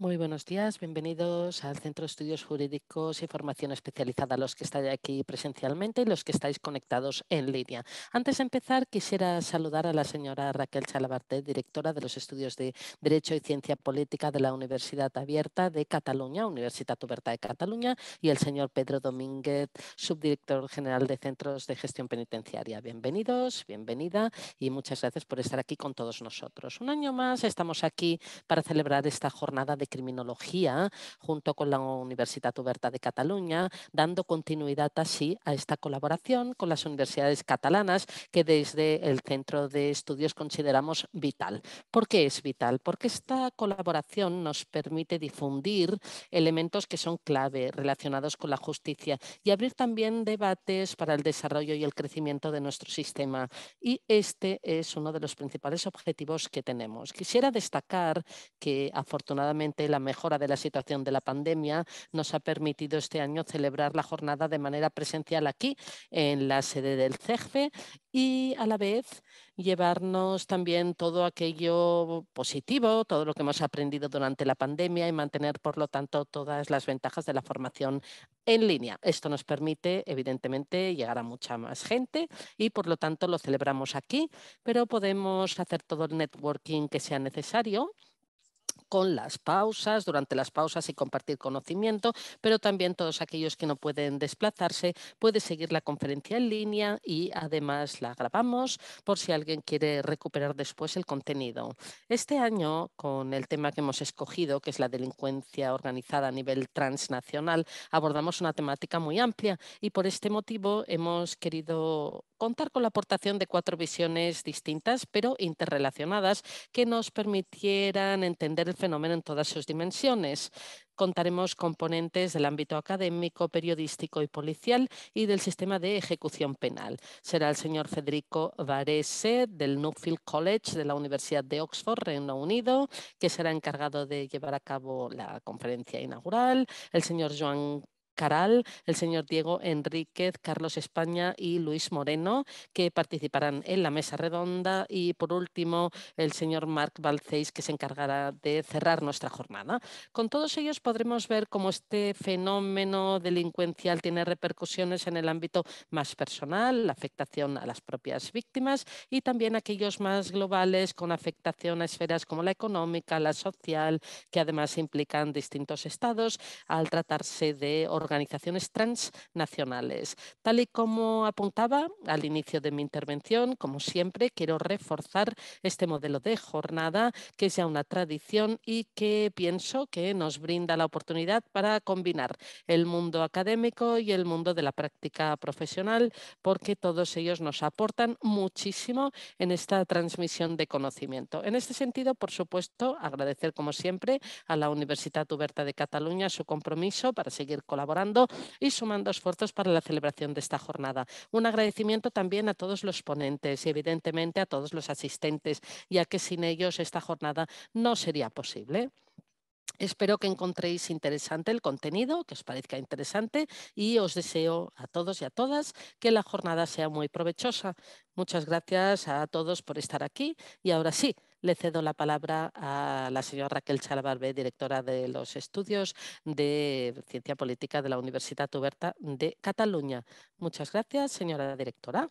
Muy buenos días, bienvenidos al Centro de Estudios Jurídicos y Formación Especializada, los que estáis aquí presencialmente y los que estáis conectados en línea. Antes de empezar, quisiera saludar a la señora Raquel Chalabarté, directora de los Estudios de Derecho y Ciencia Política de la Universidad Abierta de Cataluña, Universidad Oberta de Cataluña, y el señor Pedro Domínguez, subdirector general de Centros de Gestión Penitenciaria. Bienvenidos, bienvenida y muchas gracias por estar aquí con todos nosotros. Un año más estamos aquí para celebrar esta jornada de criminología junto con la universidad Oberta de Cataluña, dando continuidad así a esta colaboración con las universidades catalanas que desde el Centro de Estudios consideramos vital. ¿Por qué es vital? Porque esta colaboración nos permite difundir elementos que son clave relacionados con la justicia y abrir también debates para el desarrollo y el crecimiento de nuestro sistema. Y este es uno de los principales objetivos que tenemos. Quisiera destacar que afortunadamente la mejora de la situación de la pandemia, nos ha permitido este año celebrar la jornada de manera presencial aquí, en la sede del CEGFE, y a la vez llevarnos también todo aquello positivo, todo lo que hemos aprendido durante la pandemia y mantener, por lo tanto, todas las ventajas de la formación en línea. Esto nos permite, evidentemente, llegar a mucha más gente y, por lo tanto, lo celebramos aquí, pero podemos hacer todo el networking que sea necesario con las pausas, durante las pausas y compartir conocimiento, pero también todos aquellos que no pueden desplazarse pueden seguir la conferencia en línea y además la grabamos por si alguien quiere recuperar después el contenido. Este año, con el tema que hemos escogido, que es la delincuencia organizada a nivel transnacional, abordamos una temática muy amplia y por este motivo hemos querido contar con la aportación de cuatro visiones distintas pero interrelacionadas que nos permitieran entender el fenómeno en todas sus dimensiones. Contaremos componentes del ámbito académico, periodístico y policial y del sistema de ejecución penal. Será el señor Federico Varese del Newfield College de la Universidad de Oxford, Reino Unido, que será encargado de llevar a cabo la conferencia inaugural. El señor Joan Caral, el señor Diego Enríquez, Carlos España y Luis Moreno, que participarán en la mesa redonda. Y por último, el señor Marc Balceis, que se encargará de cerrar nuestra jornada. Con todos ellos podremos ver cómo este fenómeno delincuencial tiene repercusiones en el ámbito más personal, la afectación a las propias víctimas y también aquellos más globales con afectación a esferas como la económica, la social, que además implican distintos estados al tratarse de organizaciones transnacionales. Tal y como apuntaba al inicio de mi intervención, como siempre, quiero reforzar este modelo de jornada que es ya una tradición y que pienso que nos brinda la oportunidad para combinar el mundo académico y el mundo de la práctica profesional, porque todos ellos nos aportan muchísimo en esta transmisión de conocimiento. En este sentido, por supuesto, agradecer como siempre a la Universidad Huberta de Cataluña su compromiso para seguir colaborando y sumando esfuerzos para la celebración de esta jornada. Un agradecimiento también a todos los ponentes y evidentemente a todos los asistentes, ya que sin ellos esta jornada no sería posible. Espero que encontréis interesante el contenido, que os parezca interesante y os deseo a todos y a todas que la jornada sea muy provechosa. Muchas gracias a todos por estar aquí y ahora sí, le cedo la palabra a la señora Raquel Chalabarbe, directora de los estudios de Ciencia Política de la Universidad Tuberta de Cataluña. Muchas gracias, señora directora.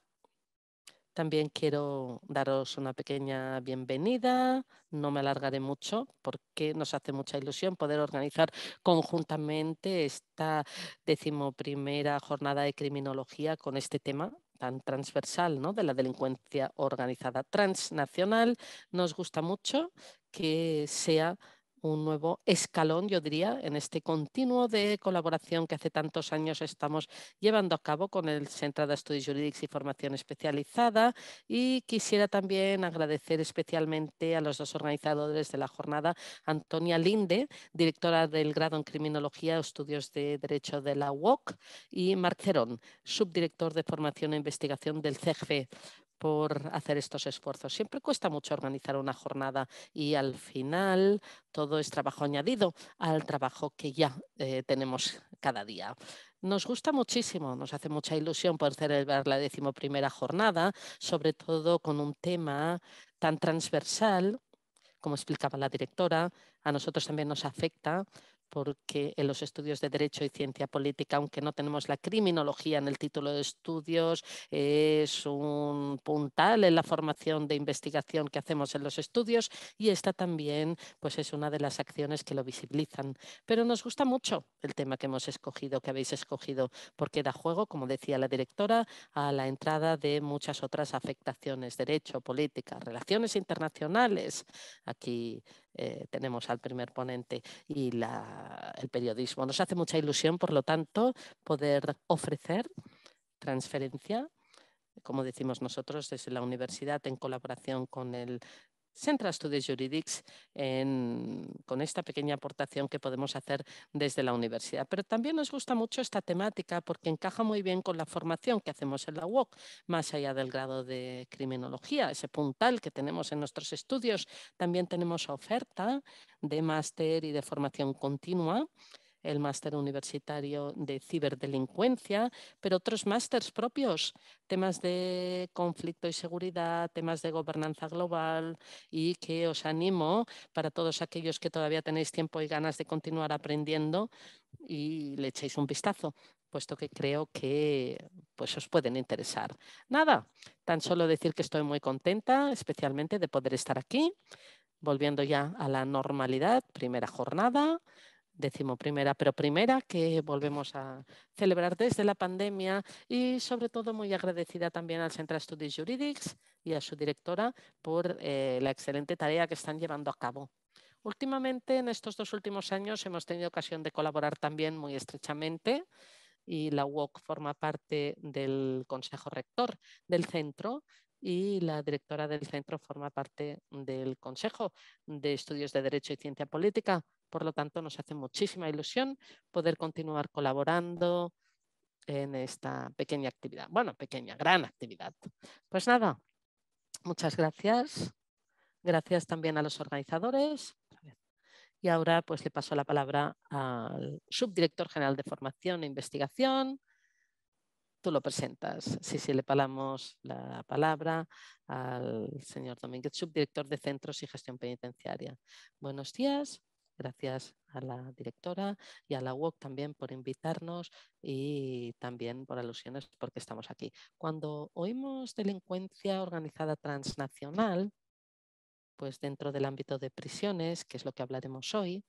También quiero daros una pequeña bienvenida. No me alargaré mucho porque nos hace mucha ilusión poder organizar conjuntamente esta decimoprimera jornada de criminología con este tema tan transversal ¿no? de la delincuencia organizada transnacional, nos gusta mucho que sea un nuevo escalón, yo diría, en este continuo de colaboración que hace tantos años estamos llevando a cabo con el Centro de Estudios Jurídicos y Formación Especializada. Y quisiera también agradecer especialmente a los dos organizadores de la jornada, Antonia Linde, directora del grado en Criminología Estudios de Derecho de la UOC, y Marc Gerón, subdirector de Formación e Investigación del CEGFE por hacer estos esfuerzos. Siempre cuesta mucho organizar una jornada y al final todo es trabajo añadido al trabajo que ya eh, tenemos cada día. Nos gusta muchísimo, nos hace mucha ilusión poder celebrar la decimoprimera jornada, sobre todo con un tema tan transversal como explicaba la directora, a nosotros también nos afecta porque en los estudios de Derecho y Ciencia Política, aunque no tenemos la criminología en el título de estudios, es un puntal en la formación de investigación que hacemos en los estudios y esta también pues, es una de las acciones que lo visibilizan. Pero nos gusta mucho el tema que hemos escogido, que habéis escogido, porque da juego, como decía la directora, a la entrada de muchas otras afectaciones, derecho, política, relaciones internacionales. Aquí eh, tenemos al primer ponente y el periodismo. Nos hace mucha ilusión, por lo tanto, poder ofrecer transferencia como decimos nosotros, desde la universidad en colaboración con el Central Studies Juridics en, con esta pequeña aportación que podemos hacer desde la universidad. Pero también nos gusta mucho esta temática porque encaja muy bien con la formación que hacemos en la UOC, más allá del grado de criminología, ese puntal que tenemos en nuestros estudios. También tenemos oferta de máster y de formación continua el máster universitario de ciberdelincuencia, pero otros másters propios, temas de conflicto y seguridad, temas de gobernanza global y que os animo para todos aquellos que todavía tenéis tiempo y ganas de continuar aprendiendo y le echéis un vistazo puesto que creo que pues, os pueden interesar. Nada, tan solo decir que estoy muy contenta, especialmente de poder estar aquí, volviendo ya a la normalidad, primera jornada, decimoprimera, pero primera que volvemos a celebrar desde la pandemia y sobre todo muy agradecida también al Centro de Estudios Jurídicos y a su directora por eh, la excelente tarea que están llevando a cabo. Últimamente, en estos dos últimos años, hemos tenido ocasión de colaborar también muy estrechamente y la UOC forma parte del Consejo Rector del centro y la directora del centro forma parte del Consejo de Estudios de Derecho y Ciencia Política. Por lo tanto, nos hace muchísima ilusión poder continuar colaborando en esta pequeña actividad. Bueno, pequeña, gran actividad. Pues nada, muchas gracias. Gracias también a los organizadores. Y ahora pues le paso la palabra al subdirector general de formación e investigación, tú lo presentas. Sí, sí, le palamos la palabra al señor Domínguez, subdirector de Centros y Gestión Penitenciaria. Buenos días. Gracias a la directora y a la UOC también por invitarnos y también por alusiones porque estamos aquí. Cuando oímos delincuencia organizada transnacional, pues dentro del ámbito de prisiones, que es lo que hablaremos hoy,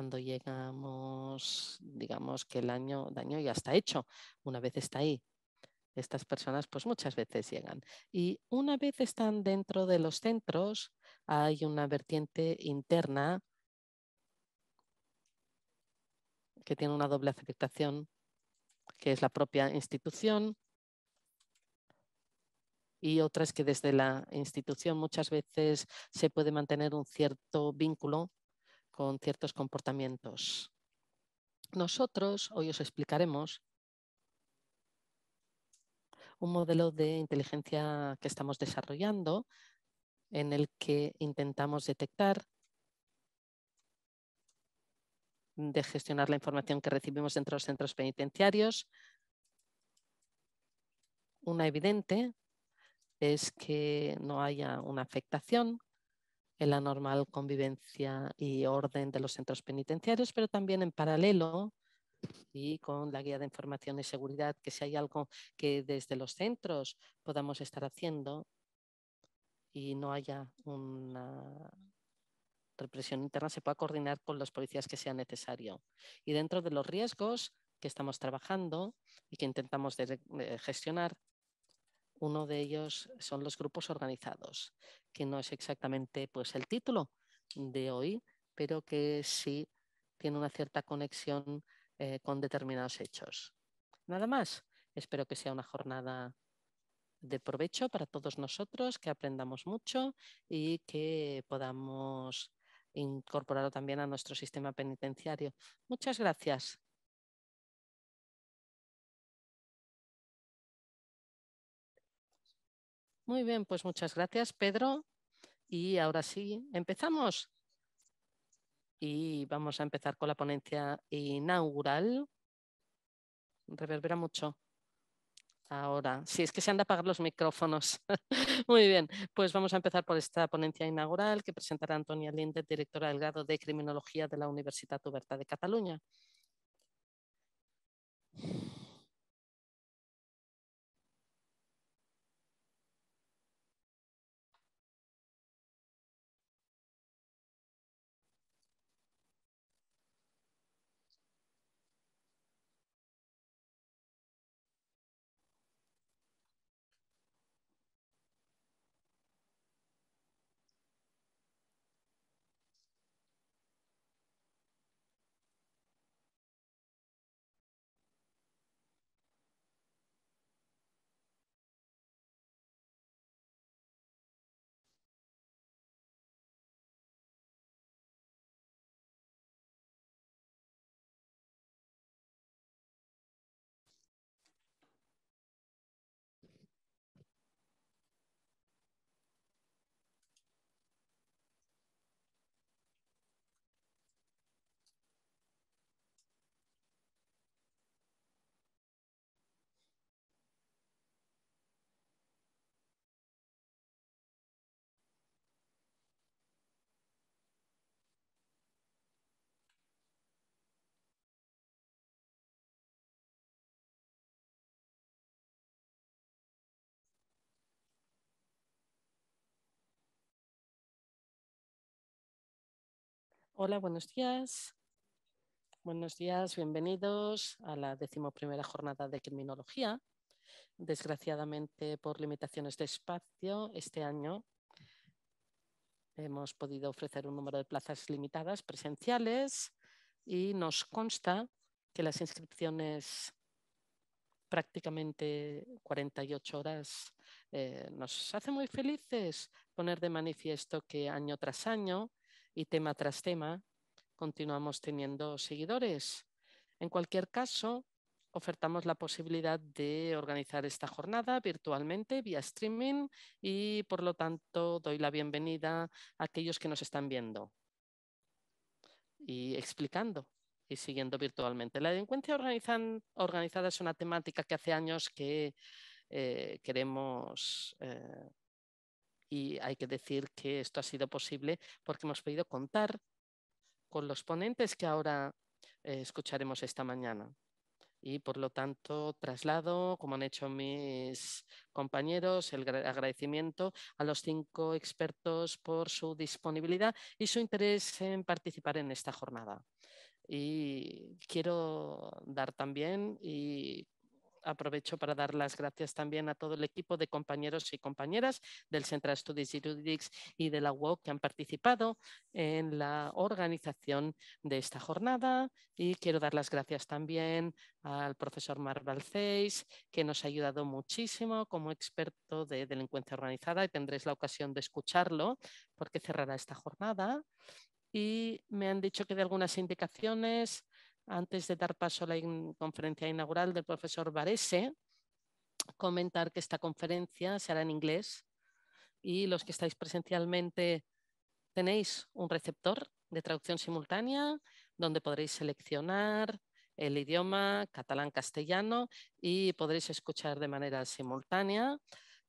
cuando llegamos, digamos que el año, daño ya está hecho, una vez está ahí. Estas personas pues muchas veces llegan. Y una vez están dentro de los centros, hay una vertiente interna que tiene una doble afectación, que es la propia institución, y otra es que desde la institución muchas veces se puede mantener un cierto vínculo con ciertos comportamientos. Nosotros hoy os explicaremos un modelo de inteligencia que estamos desarrollando en el que intentamos detectar de gestionar la información que recibimos dentro de los centros penitenciarios. Una evidente es que no haya una afectación en la normal convivencia y orden de los centros penitenciarios, pero también en paralelo y con la guía de información y seguridad, que si hay algo que desde los centros podamos estar haciendo y no haya una represión interna, se pueda coordinar con los policías que sea necesario. Y dentro de los riesgos que estamos trabajando y que intentamos gestionar, uno de ellos son los grupos organizados, que no es exactamente pues, el título de hoy, pero que sí tiene una cierta conexión eh, con determinados hechos. Nada más. Espero que sea una jornada de provecho para todos nosotros, que aprendamos mucho y que podamos incorporarlo también a nuestro sistema penitenciario. Muchas gracias. Muy bien, pues muchas gracias, Pedro. Y ahora sí, empezamos. Y vamos a empezar con la ponencia inaugural. Reverbera mucho. Ahora, si sí, es que se han de apagar los micrófonos. Muy bien, pues vamos a empezar por esta ponencia inaugural que presentará Antonia Linde, directora del grado de Criminología de la Universidad Oberta de Cataluña. Hola, buenos días. Buenos días, bienvenidos a la decimoprimera jornada de criminología. Desgraciadamente, por limitaciones de espacio, este año hemos podido ofrecer un número de plazas limitadas presenciales y nos consta que las inscripciones prácticamente 48 horas eh, nos hace muy felices poner de manifiesto que año tras año y tema tras tema continuamos teniendo seguidores. En cualquier caso, ofertamos la posibilidad de organizar esta jornada virtualmente vía streaming y por lo tanto doy la bienvenida a aquellos que nos están viendo y explicando y siguiendo virtualmente. La delincuencia organizada es una temática que hace años que eh, queremos eh, y hay que decir que esto ha sido posible porque hemos podido contar con los ponentes que ahora eh, escucharemos esta mañana. Y por lo tanto, traslado, como han hecho mis compañeros, el agradecimiento a los cinco expertos por su disponibilidad y su interés en participar en esta jornada. Y quiero dar también y aprovecho para dar las gracias también a todo el equipo de compañeros y compañeras del Central Studies Juridics y de la UOC que han participado en la organización de esta jornada y quiero dar las gracias también al profesor Mar Balcells que nos ha ayudado muchísimo como experto de delincuencia organizada y tendréis la ocasión de escucharlo porque cerrará esta jornada y me han dicho que de algunas indicaciones antes de dar paso a la conferencia inaugural del profesor Varese, comentar que esta conferencia será en inglés y los que estáis presencialmente tenéis un receptor de traducción simultánea donde podréis seleccionar el idioma catalán-castellano y podréis escuchar de manera simultánea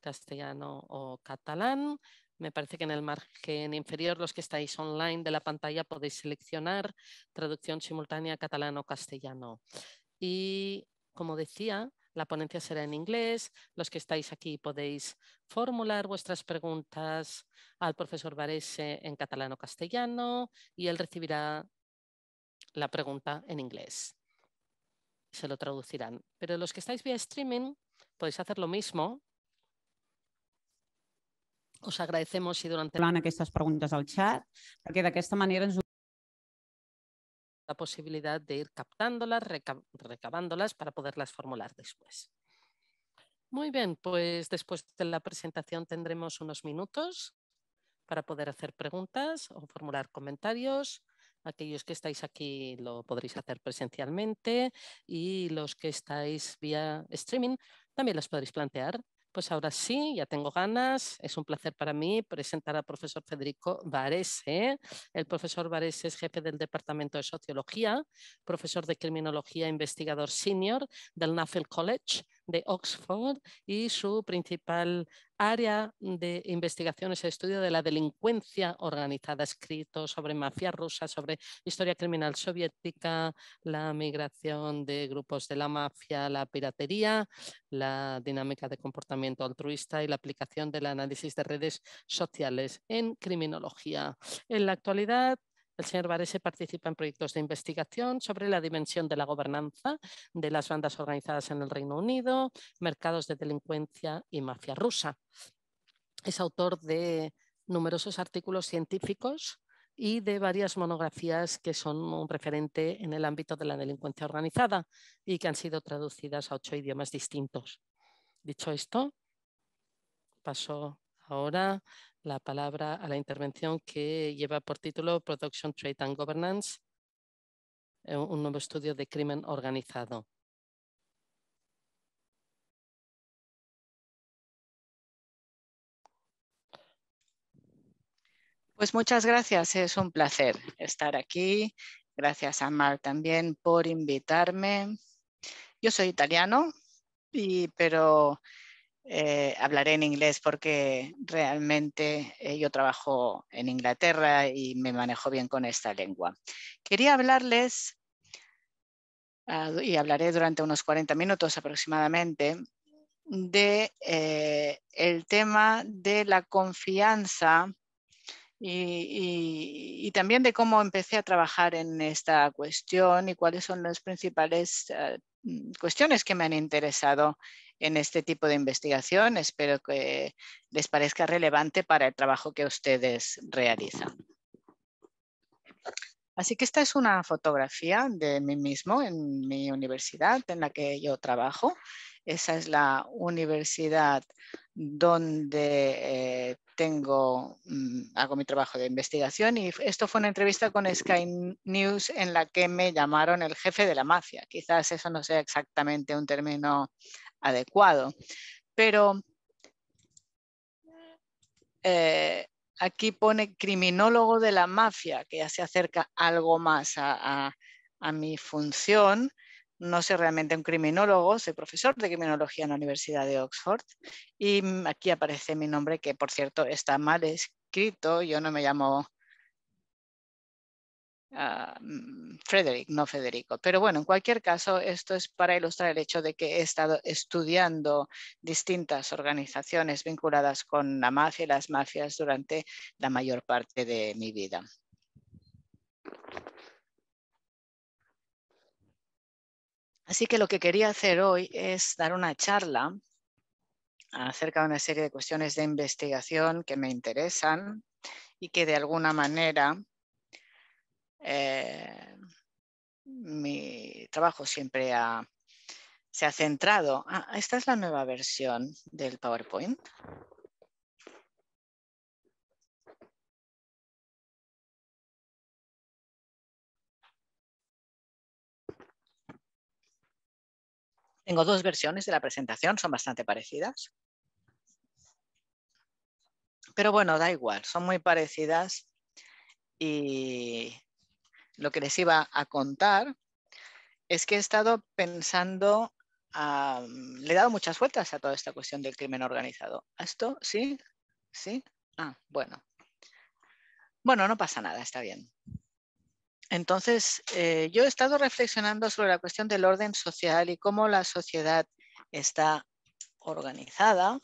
castellano o catalán me parece que en el margen inferior, los que estáis online de la pantalla, podéis seleccionar traducción simultánea catalano-castellano. Y como decía, la ponencia será en inglés. Los que estáis aquí podéis formular vuestras preguntas al profesor Varese en catalano-castellano y él recibirá la pregunta en inglés. Se lo traducirán. Pero los que estáis vía streaming podéis hacer lo mismo os agradecemos si durant... Plan estas preguntas al chat, porque de esta manera ens la posibilidad de ir captándolas, recabándolas para poderlas formular después. Muy bien, pues después de la presentación tendremos unos minutos para poder hacer preguntas o formular comentarios. Aquellos que estáis aquí lo podréis hacer presencialmente y los que estáis vía streaming también las podréis plantear pues ahora sí, ya tengo ganas. Es un placer para mí presentar al profesor Federico Varese. El profesor Varese es jefe del Departamento de Sociología, profesor de Criminología e investigador senior del Nuffield College de Oxford y su principal área de investigación es el estudio de la delincuencia organizada, escrito sobre mafia rusa, sobre historia criminal soviética, la migración de grupos de la mafia, la piratería, la dinámica de comportamiento altruista y la aplicación del análisis de redes sociales en criminología. En la actualidad el señor Varese participa en proyectos de investigación sobre la dimensión de la gobernanza de las bandas organizadas en el Reino Unido, mercados de delincuencia y mafia rusa. Es autor de numerosos artículos científicos y de varias monografías que son un referente en el ámbito de la delincuencia organizada y que han sido traducidas a ocho idiomas distintos. Dicho esto, paso ahora la palabra a la intervención que lleva por título Production Trade and Governance, eh, un nuevo estudio de crimen organizado. Pues muchas gracias, es un placer estar aquí. Gracias a Mar también por invitarme. Yo soy italiano, y, pero eh, hablaré en inglés porque realmente eh, yo trabajo en Inglaterra y me manejo bien con esta lengua. Quería hablarles, ah, y hablaré durante unos 40 minutos aproximadamente, de eh, el tema de la confianza y, también de cómo empecé a trabajar en esta cuestión y cuáles son las principales cuestiones que me han interesado en este tipo de investigación. Espero que les parezca relevante para el trabajo que ustedes realizan. Así que esta es una fotografía de mí mismo en mi universidad en la que yo trabajo esa es la universidad donde eh, tengo, mm, hago mi trabajo de investigación y esto fue una entrevista con Sky News en la que me llamaron el jefe de la mafia. Quizás eso no sea exactamente un término adecuado, pero eh, aquí pone criminólogo de la mafia, que ya se acerca algo más a mi función no soy realmente un criminólogo, soy profesor de criminología en la Universidad de Oxford y aquí aparece mi nombre que por cierto está mal escrito, yo no me llamo ah, mm, Frederick, no Federico, pero bueno, en cualquier caso esto es para ilustrar el hecho de que he estado estudiando distintas organizaciones vinculadas con la mafia y las mafias durante la mayor parte de mi vida. Así que lo que quería hacer hoy es dar una charla acerca de una serie de cuestiones de investigación que me interesan y que de alguna manera eh, mi trabajo siempre se ha centrado. Ah, esta es la nueva versión del PowerPoint. Tengo dos versiones de la presentación, son bastante parecidas. Pero bueno, da igual, son muy parecidas y lo que les iba a contar es que he estado pensando, le he dado muchas vueltas a toda esta cuestión del crimen organizado. ¿Esto? ¿Sí? ¿Sí? Ah, bueno. Bueno, no pasa nada, está bien. Entonces, eh, yo he estado reflexionando sobre la cuestión del orden social y cómo la sociedad está organizada.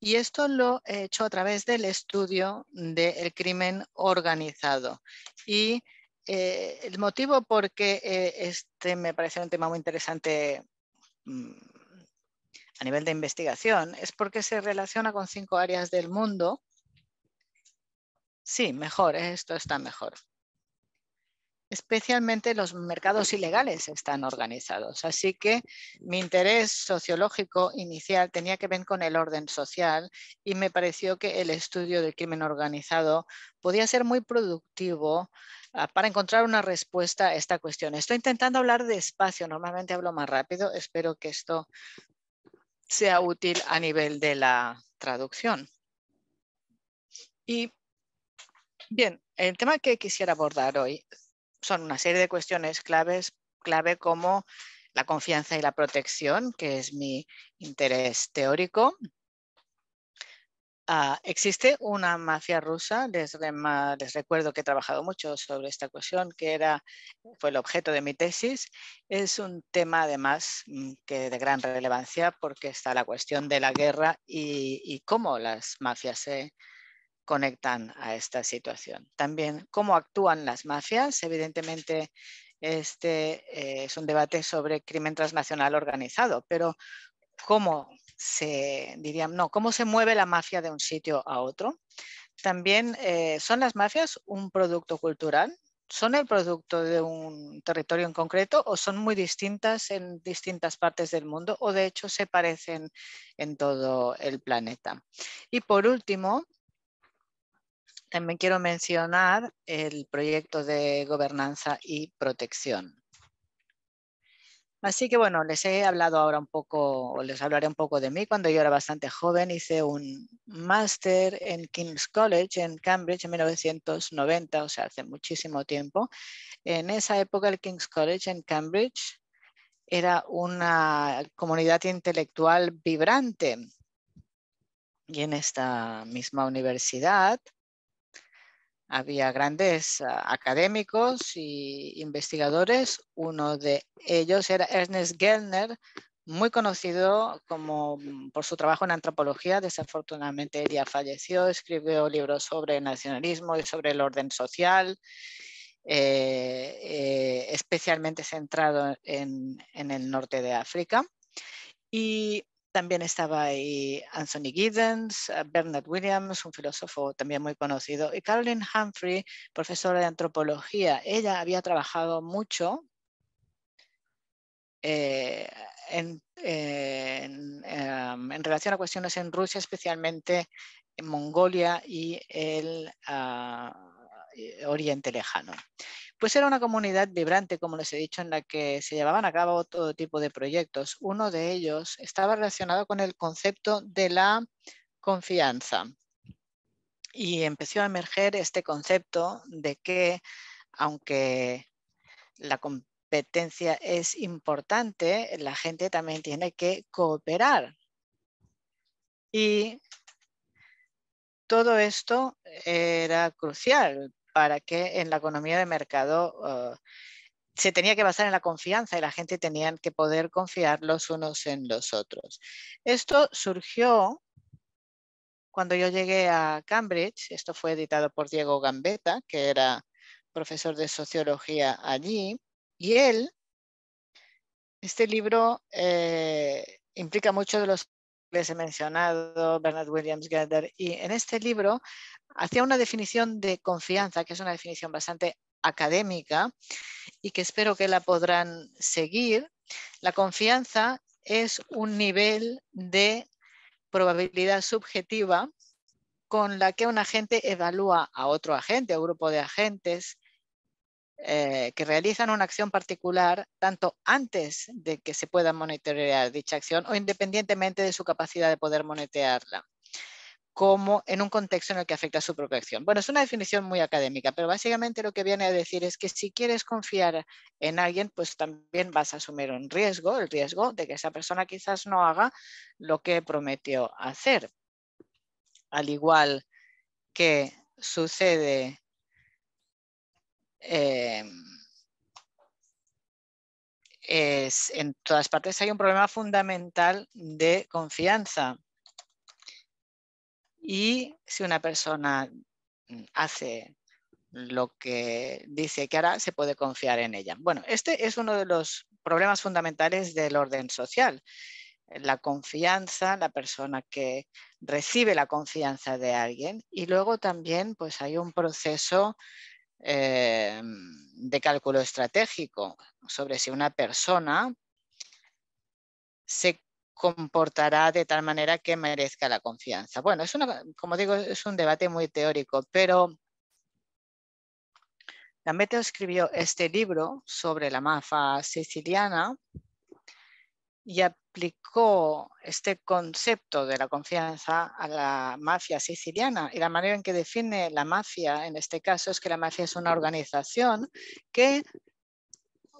Y esto lo he hecho a través del estudio del crimen organizado. Y eh, el motivo por qué eh, este me parece un tema muy interesante mm, a nivel de investigación es porque se relaciona con cinco áreas del mundo. Sí, mejor, esto está mejor especialmente los mercados ilegales están organizados. Así que mi interés sociológico inicial tenía que ver con el orden social y me pareció que el estudio del crimen organizado podía ser muy productivo ah, para encontrar una respuesta a esta cuestión. Estoy intentando hablar despacio, normalmente hablo más rápido, espero que esto sea útil a nivel de la traducción. Y bien, el tema que quisiera abordar hoy son una serie de cuestiones claves, clave como la confianza y la protección, que es mi interés teórico. Ah, existe una mafia rusa, les, les, recuerdo que he trabajado mucho sobre esta cuestión, que era, fue el objeto de mi tesis. Es un tema además mm, que de gran relevancia porque está la cuestión de la guerra y, y cómo las mafias se conectan a esta situación. También cómo actúan las mafias. Evidentemente, este eh, es un debate sobre crimen transnacional organizado, pero cómo se dirían, no, cómo se mueve la mafia de un sitio a otro. También eh, son las mafias un producto cultural, son el producto de un territorio en concreto o son muy distintas en distintas partes del mundo o de hecho se parecen en todo el planeta. Y por último, también quiero mencionar el proyecto de gobernanza y protección. Así que bueno, les he hablado ahora un poco, o les hablaré un poco de mí. Cuando yo era bastante joven hice un máster en King's College en Cambridge en 1990, o sea, hace muchísimo tiempo. En esa época el King's College en Cambridge era una comunidad intelectual vibrante. Y en esta misma universidad había grandes ah, académicos e investigadores. Uno de ellos era Ernest Gellner, muy conocido como mm, por su trabajo en antropología. Desafortunadamente ya falleció. Escribió libros sobre nacionalismo y sobre el orden social. Eh, eh, especialmente centrado en, en, el norte de África. Y también estaba ahí Anthony Giddens, eh, Bernard Williams, un filósofo también muy conocido, y Caroline Humphrey, profesora de antropología. Ella había trabajado mucho eh, em, en, relación a cuestiones en Rusia, especialmente en Mongolia y el ah, eh, Oriente Lejano. Pues era una comunidad vibrante, como les he dicho, en la que se llevaban a cabo todo tipo de proyectos. Uno de ellos estaba relacionado con el concepto de la confianza. Y empezó a emerger este concepto de que, aunque la competencia es importante, la gente también tiene que cooperar. Y todo esto era crucial para que en la economía de mercado ah, se tenía que basar en la confianza y la gente tenía que poder confiar los unos en los otros. Esto surgió cuando yo llegué a Cambridge, esto fue editado por Diego Gambetta, que era profesor de sociología allí, y él, este libro eh, implica mucho de los les he mencionado, Bernard Williams Gander y en este libro hacía una definición de confianza, que es una definición bastante académica y que espero que la podrán seguir. La confianza es un nivel de probabilidad subjetiva con la que un agente evalúa a otro agente o grupo de agentes eh, que realizan una acción particular tanto antes de que se pueda monitorear dicha acción o independientemente de su capacidad de poder monitorearla como en un contexto en el que afecta su propia acción. Bueno, es una definición muy académica, pero básicamente lo que viene a decir es que si quieres confiar en alguien, pues también vas a asumir un riesgo, el riesgo de que esa persona quizás no haga lo que prometió hacer. Al igual que sucede eh, en todas partes hay un problema fundamental de confianza. Y si una persona hace lo que dice que hará, se puede confiar en ella. Bueno, este es uno de los problemas fundamentales del orden social. La confianza, la persona que recibe la confianza de alguien. Y luego también pues, hay un proceso eh, de cálculo estratégico sobre si una persona se comportará de tal manera que merezca la confianza. Bueno, es como digo, es un debate muy teórico, pero meteo escribió este libro sobre la mafa siciliana y aplicó este concepto de la confianza a la mafia siciliana. Y la manera en que define la mafia en este caso es que la mafia es una organización que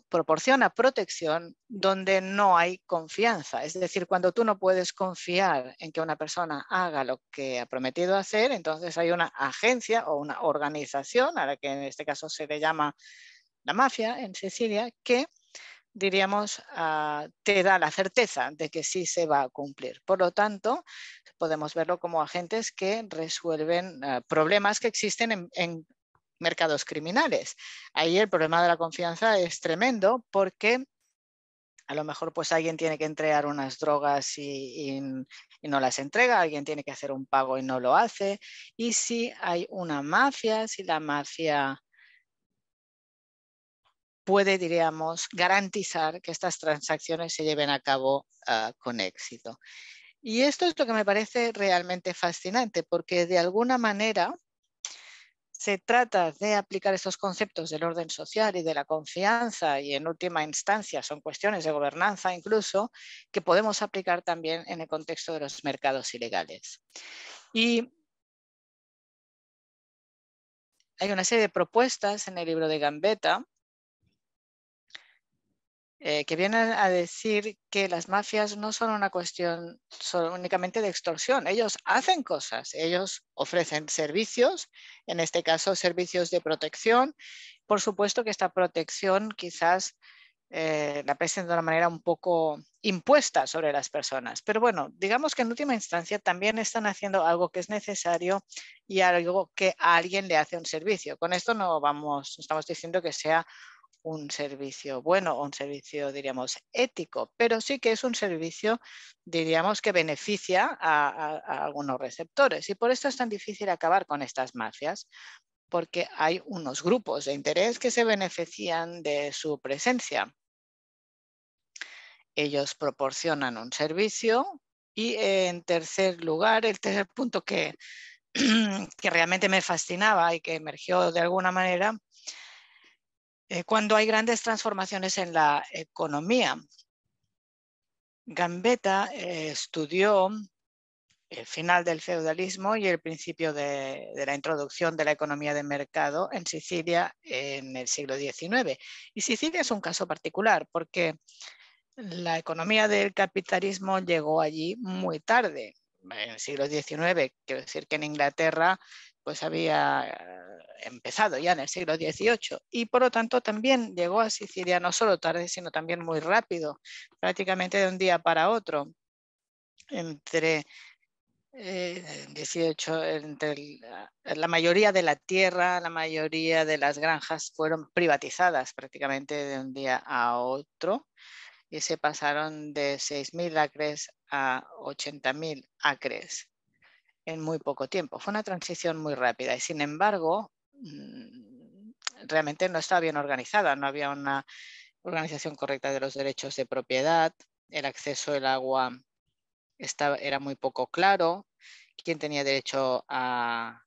proporciona protección donde no hay confianza. Es decir, cuando tú no puedes confiar en que una persona haga lo que ha prometido hacer, entonces hay una agencia o una organización, a la que en este caso se le llama la mafia en Sicilia, que diríamos, ah, te da la certeza de que sí se va a cumplir. Por lo tanto, podemos verlo como agentes que resuelven ah, problemas que existen en, mercados criminales. Ahí el problema de la confianza es tremendo porque a lo mejor pues alguien tiene que entregar unas drogas y, no las entrega, alguien tiene que hacer un pago y no lo hace. Y si hay una mafia, si la mafia puede, diríamos, garantizar que estas transacciones se lleven a cabo ah, con éxito. Y esto es lo que me parece realmente fascinante, porque de alguna manera se trata de aplicar estos conceptos del orden social y de la confianza, y en última instancia son cuestiones de gobernanza incluso, que podemos aplicar también en el contexto de los mercados ilegales. Y hay una serie de propuestas en el libro de Gambetta eh, que vienen a decir que las mafias no son una cuestión únicamente de extorsión. Ellos hacen cosas, ellos ofrecen servicios, en este caso servicios de protección. Por supuesto que esta protección quizás eh, la presenten de una manera un poco impuesta sobre las personas. Pero bueno, digamos que en última instancia también están haciendo algo que es necesario y algo que a alguien le hace un servicio. Con esto no vamos, estamos diciendo que sea un servicio bueno o un servicio, diríamos, ético, pero sí que es un servicio, diríamos, que beneficia a, algunos receptores. Y por esto es tan difícil acabar con estas mafias, porque hay unos grupos de interés que se benefician de su presencia. Ellos proporcionan un servicio y en tercer lugar, el tercer punto que, que realmente me fascinaba y que emergió de alguna manera eh, cuando hay grandes transformaciones en la economía. Gambetta eh, estudió el final del feudalismo y el principio de, de, la introducción de la economía de mercado en Sicilia en el siglo XIX. Y Sicilia es un caso particular porque la economía del capitalismo llegó allí muy tarde, en el siglo XIX. Quiero decir que en Inglaterra pues había eh, empezado ya en el siglo XVIII y por lo tanto también llegó a Sicilia no solo tarde, sino también muy rápido, prácticamente de un día para otro, entre, eh, entre ah, la mayoría de la tierra, la mayoría de las granjas fueron privatizadas prácticamente de un día a otro y se pasaron de 6.000 acres a 80.000 acres en muy poco tiempo. Fue una transición muy rápida y sin embargo mm, realmente no estaba bien organizada, no había una organización correcta de los derechos de propiedad, el acceso al agua estaba, era muy poco claro, quién tenía derecho a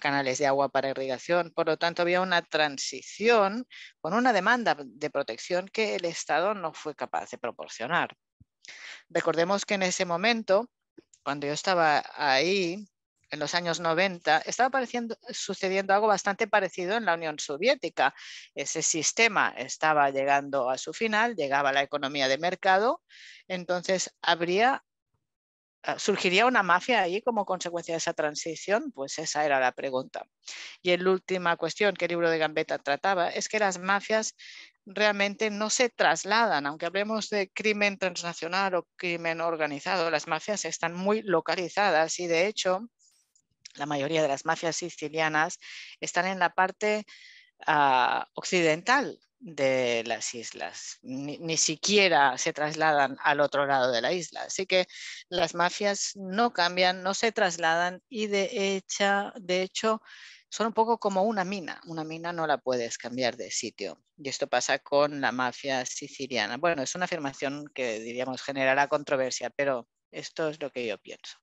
canales de agua para irrigación. Por lo tanto, había una transición con una demanda de protección que el Estado no fue capaz de proporcionar. Recordemos que en ese momento cuando yo estaba ahí, en los años 90, estaba sucediendo algo bastante parecido en la Unión Soviética. Ese sistema estaba llegando a su final, llegaba la economía de mercado, entonces habría ah, surgiría una mafia ahí como consecuencia de esa transición, pues esa era la pregunta. Y la última cuestión que el libro de Gambetta trataba es que las mafias realmente no se trasladan, aunque hablemos de crimen transnacional o crimen organizado, las mafias están muy localizadas y de hecho la mayoría de las mafias sicilianas están en la parte ah, occidental de las islas, ni, siquiera se trasladan al otro lado de la isla. Así que las mafias no cambian, no se trasladan y de hecho son un poco como una mina. Una mina no la puedes cambiar de sitio. Y esto pasa con la mafia siciliana. Bueno, es una afirmación que diríamos generará controversia, pero esto es lo que yo pienso.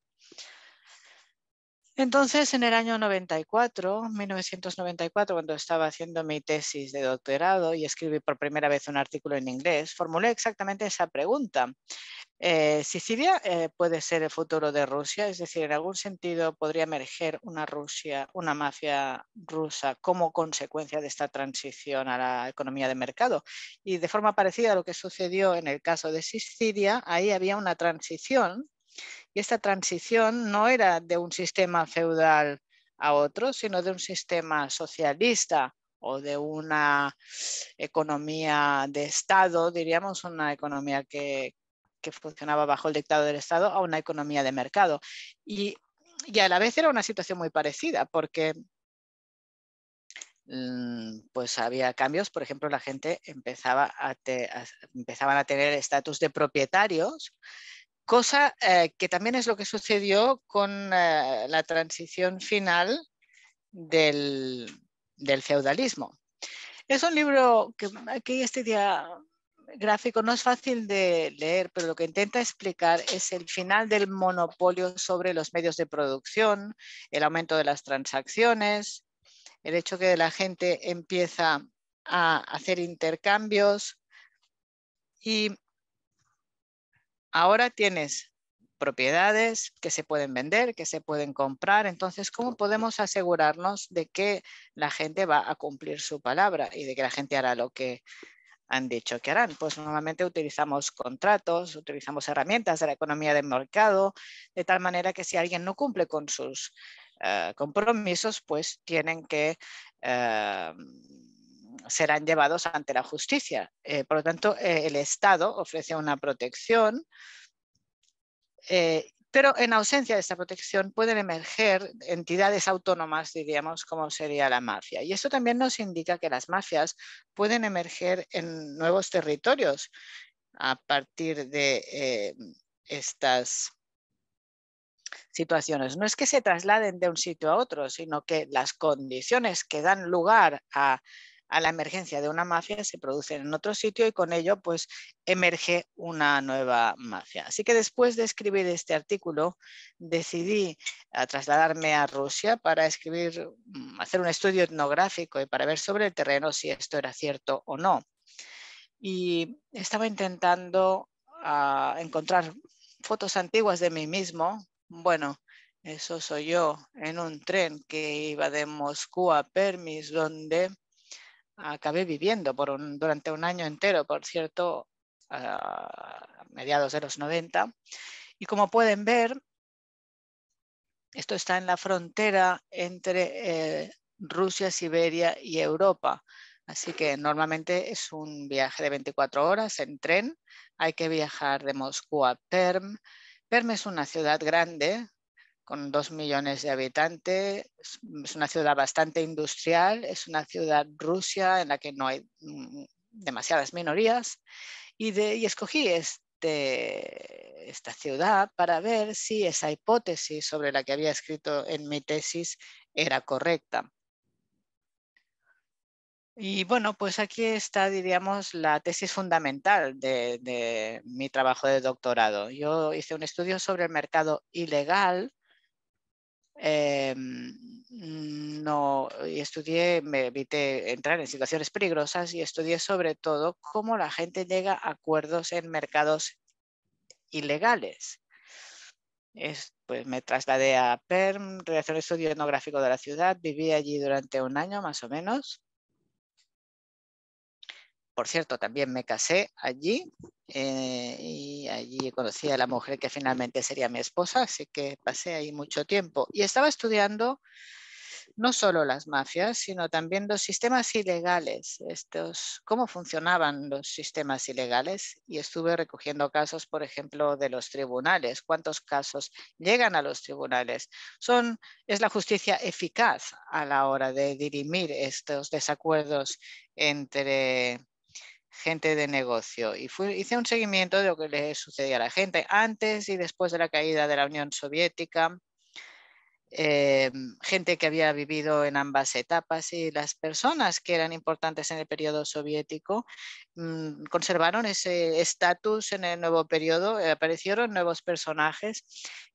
Entonces, en el año 94, 1994, cuando estaba haciendo mi tesis de doctorado y escribí por primera vez un artículo en inglés, formulé exactamente esa pregunta. Eh, ¿Sicilia eh, puede ser el futuro de Rusia? Es decir, en algún sentido podría emerger una Rusia, una mafia rusa como consecuencia de esta transición a la economía de mercado. Y de forma parecida a lo que sucedió en el caso de Sicilia, ahí había una transición y esta transición no era de un sistema feudal a otro, sino de un sistema socialista o de una economía de Estado, diríamos una economía que, funcionaba bajo el dictado del Estado, a una economía de mercado. Y, a la vez era una situación muy parecida, porque mm, pues había cambios, por ejemplo, la gente empezaba a, empezaban a tener estatus de propietarios cosa eh, que también es lo que sucedió con eh, la transición final del, feudalismo. Es un libro que aquí este día gráfico no es fácil de leer, pero lo que intenta explicar es el final del monopolio sobre los medios de producción, el aumento de las transacciones, el hecho que la gente empieza a hacer intercambios y Ahora tienes propiedades que se pueden vender, que se pueden comprar. Entonces, ¿cómo podemos asegurarnos de que la gente va a cumplir su palabra y de que la gente hará lo que han dicho que harán? Pues normalmente utilizamos contratos, utilizamos herramientas de la economía de mercado, de tal manera que si alguien no cumple con sus eh, compromisos, pues tienen que... Eh, serán llevados ante la justicia. Eh, por lo tanto, eh, el Estado ofrece una protección, eh, pero en ausencia de esta protección pueden emerger entidades autónomas, diríamos, como sería la mafia. Y esto también nos indica que las mafias pueden emerger en nuevos territorios a partir de estas situaciones. No es que se trasladen de un sitio a otro, sino que las condiciones que dan lugar a a la emergencia de una mafia se produce en otro sitio y con ello pues emerge una nueva mafia. Así que después de escribir este artículo decidí ah, trasladarme a Rusia para escribir, mm, hacer un estudio etnográfico y para ver sobre el terreno si esto era cierto o no. Y estaba intentando ah, encontrar fotos antiguas de mí mismo. Bueno, eso soy yo en un tren que iba de Moscú a Permis, donde acabé viviendo durante un año entero, por cierto, a ah, mediados de los 90. Y como pueden ver, esto está en la frontera entre eh, Rusia, Siberia y Europa. Así que normalmente es un viaje de 24 horas en tren. Hay que viajar de Moscú a Perm. Perm es una ciudad grande, con dos millones de habitantes, mm, es una ciudad bastante industrial, es una ciudad rusa en la que no hay mm, demasiadas minorías y, de, escogí este, esta ciudad para ver si esa hipótesis sobre la que había escrito en mi tesis era correcta. Y bueno, pues aquí está, diríamos, la tesis fundamental de, mi trabajo de doctorado. Yo hice un estudio sobre el mercado ilegal Em, no estudié, me evité entrar en situaciones peligrosas y estudié sobre todo cómo la gente llega a acuerdos en mercados ilegales. pues me trasladé a Perm, realicé un estudio etnográfico de la ciudad, viví allí durante un año más o menos por cierto, también me casé allí eh, y allí conocí a la mujer que finalmente sería mi esposa, así que pasé ahí mucho tiempo. Y estaba estudiando no solo las mafias, sino también los sistemas ilegales, estos, cómo funcionaban los sistemas ilegales. Y estuve recogiendo casos, por ejemplo, de los tribunales, cuántos casos llegan a los tribunales. Son, es la justicia eficaz a la hora de dirimir estos desacuerdos entre gente de negocio y hice un seguimiento de lo que le sucedía a la gente antes y después de la caída de la Unión Soviética, eh, gente que había vivido en ambas etapas y las personas que eran importantes en el periodo soviético mm, conservaron ese estatus en el nuevo periodo, eh, aparecieron nuevos personajes.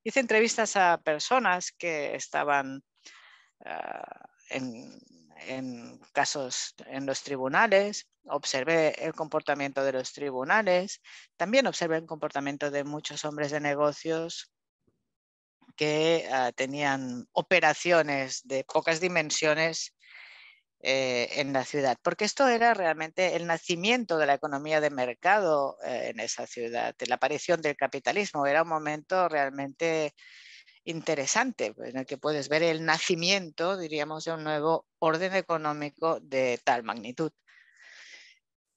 Hice entrevistas a personas que estaban ah, en en casos en los tribunales, observé el comportamiento de los tribunales, también observé el comportamiento de muchos hombres de negocios que ah, tenían operaciones de pocas dimensiones eh, en la ciudad, porque esto era realmente el nacimiento de la economía de mercado eh, en esa ciudad, la aparición del capitalismo, era un momento realmente interesante, pues, en el que puedes ver el nacimiento, diríamos, de un nuevo orden económico de tal magnitud.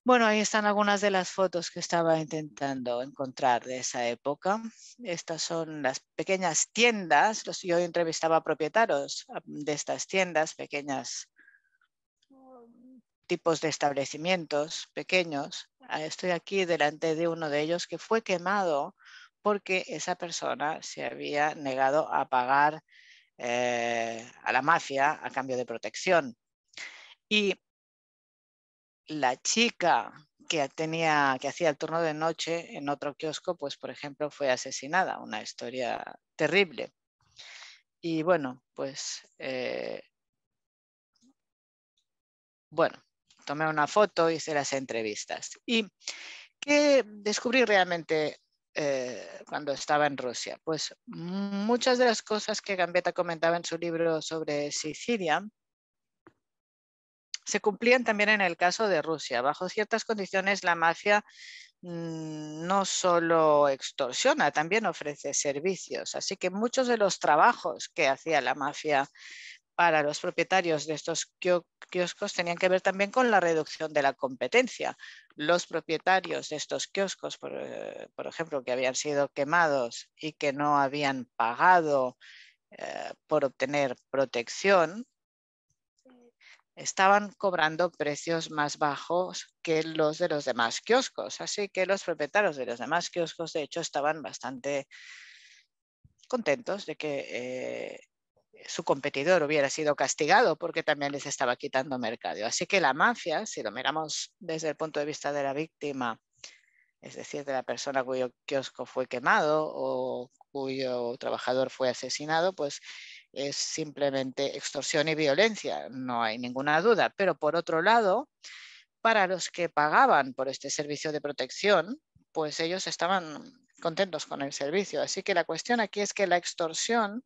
Bueno, ahí están algunas de las fotos que estaba intentando encontrar de esa época. Estas son las pequeñas tiendas. yo entrevistaba a propietarios ah, de estas tiendas, pequeñas um, tipos de establecimientos pequeños. Ah, estoy aquí delante de uno de ellos que fue quemado porque esa persona se había negado a pagar eh, a la mafia a cambio de protección. Y la chica que tenía que hacía el turno de noche en otro kiosco, pues por ejemplo, fue asesinada, una historia terrible. Y bueno, pues eh, bueno, tomé una foto, hice las entrevistas. ¿Y qué descubrí realmente eh, cuando estaba en Rusia. Pues muchas de las cosas que Gambetta comentaba en su libro sobre Sicilia se cumplían también en el caso de Rusia. Bajo ciertas condiciones, la mafia mm, no solo extorsiona, también ofrece servicios. Así que muchos de los trabajos que hacía la mafia para los propietarios de estos kioscos tenían que ver también con la reducción de la competencia. Los propietarios de estos kioscos, por, eh, ejemplo, que habían sido quemados y que no habían pagado eh, por obtener protección, estaban cobrando precios más bajos que los de los demás kioscos. Así que los propietarios de los demás kioscos, de hecho, estaban bastante contentos de que eh, su competidor hubiera sido castigado porque también les estaba quitando mercado. Así que la mafia, si lo miramos desde el punto de vista de la víctima, es decir, de la persona cuyo kiosco fue quemado o cuyo trabajador fue asesinado, pues es simplemente extorsión y violencia, no hay ninguna duda. Pero por otro lado, para los que pagaban por este servicio de protección, pues ellos estaban contentos con el servicio. Así que la cuestión aquí es que la extorsión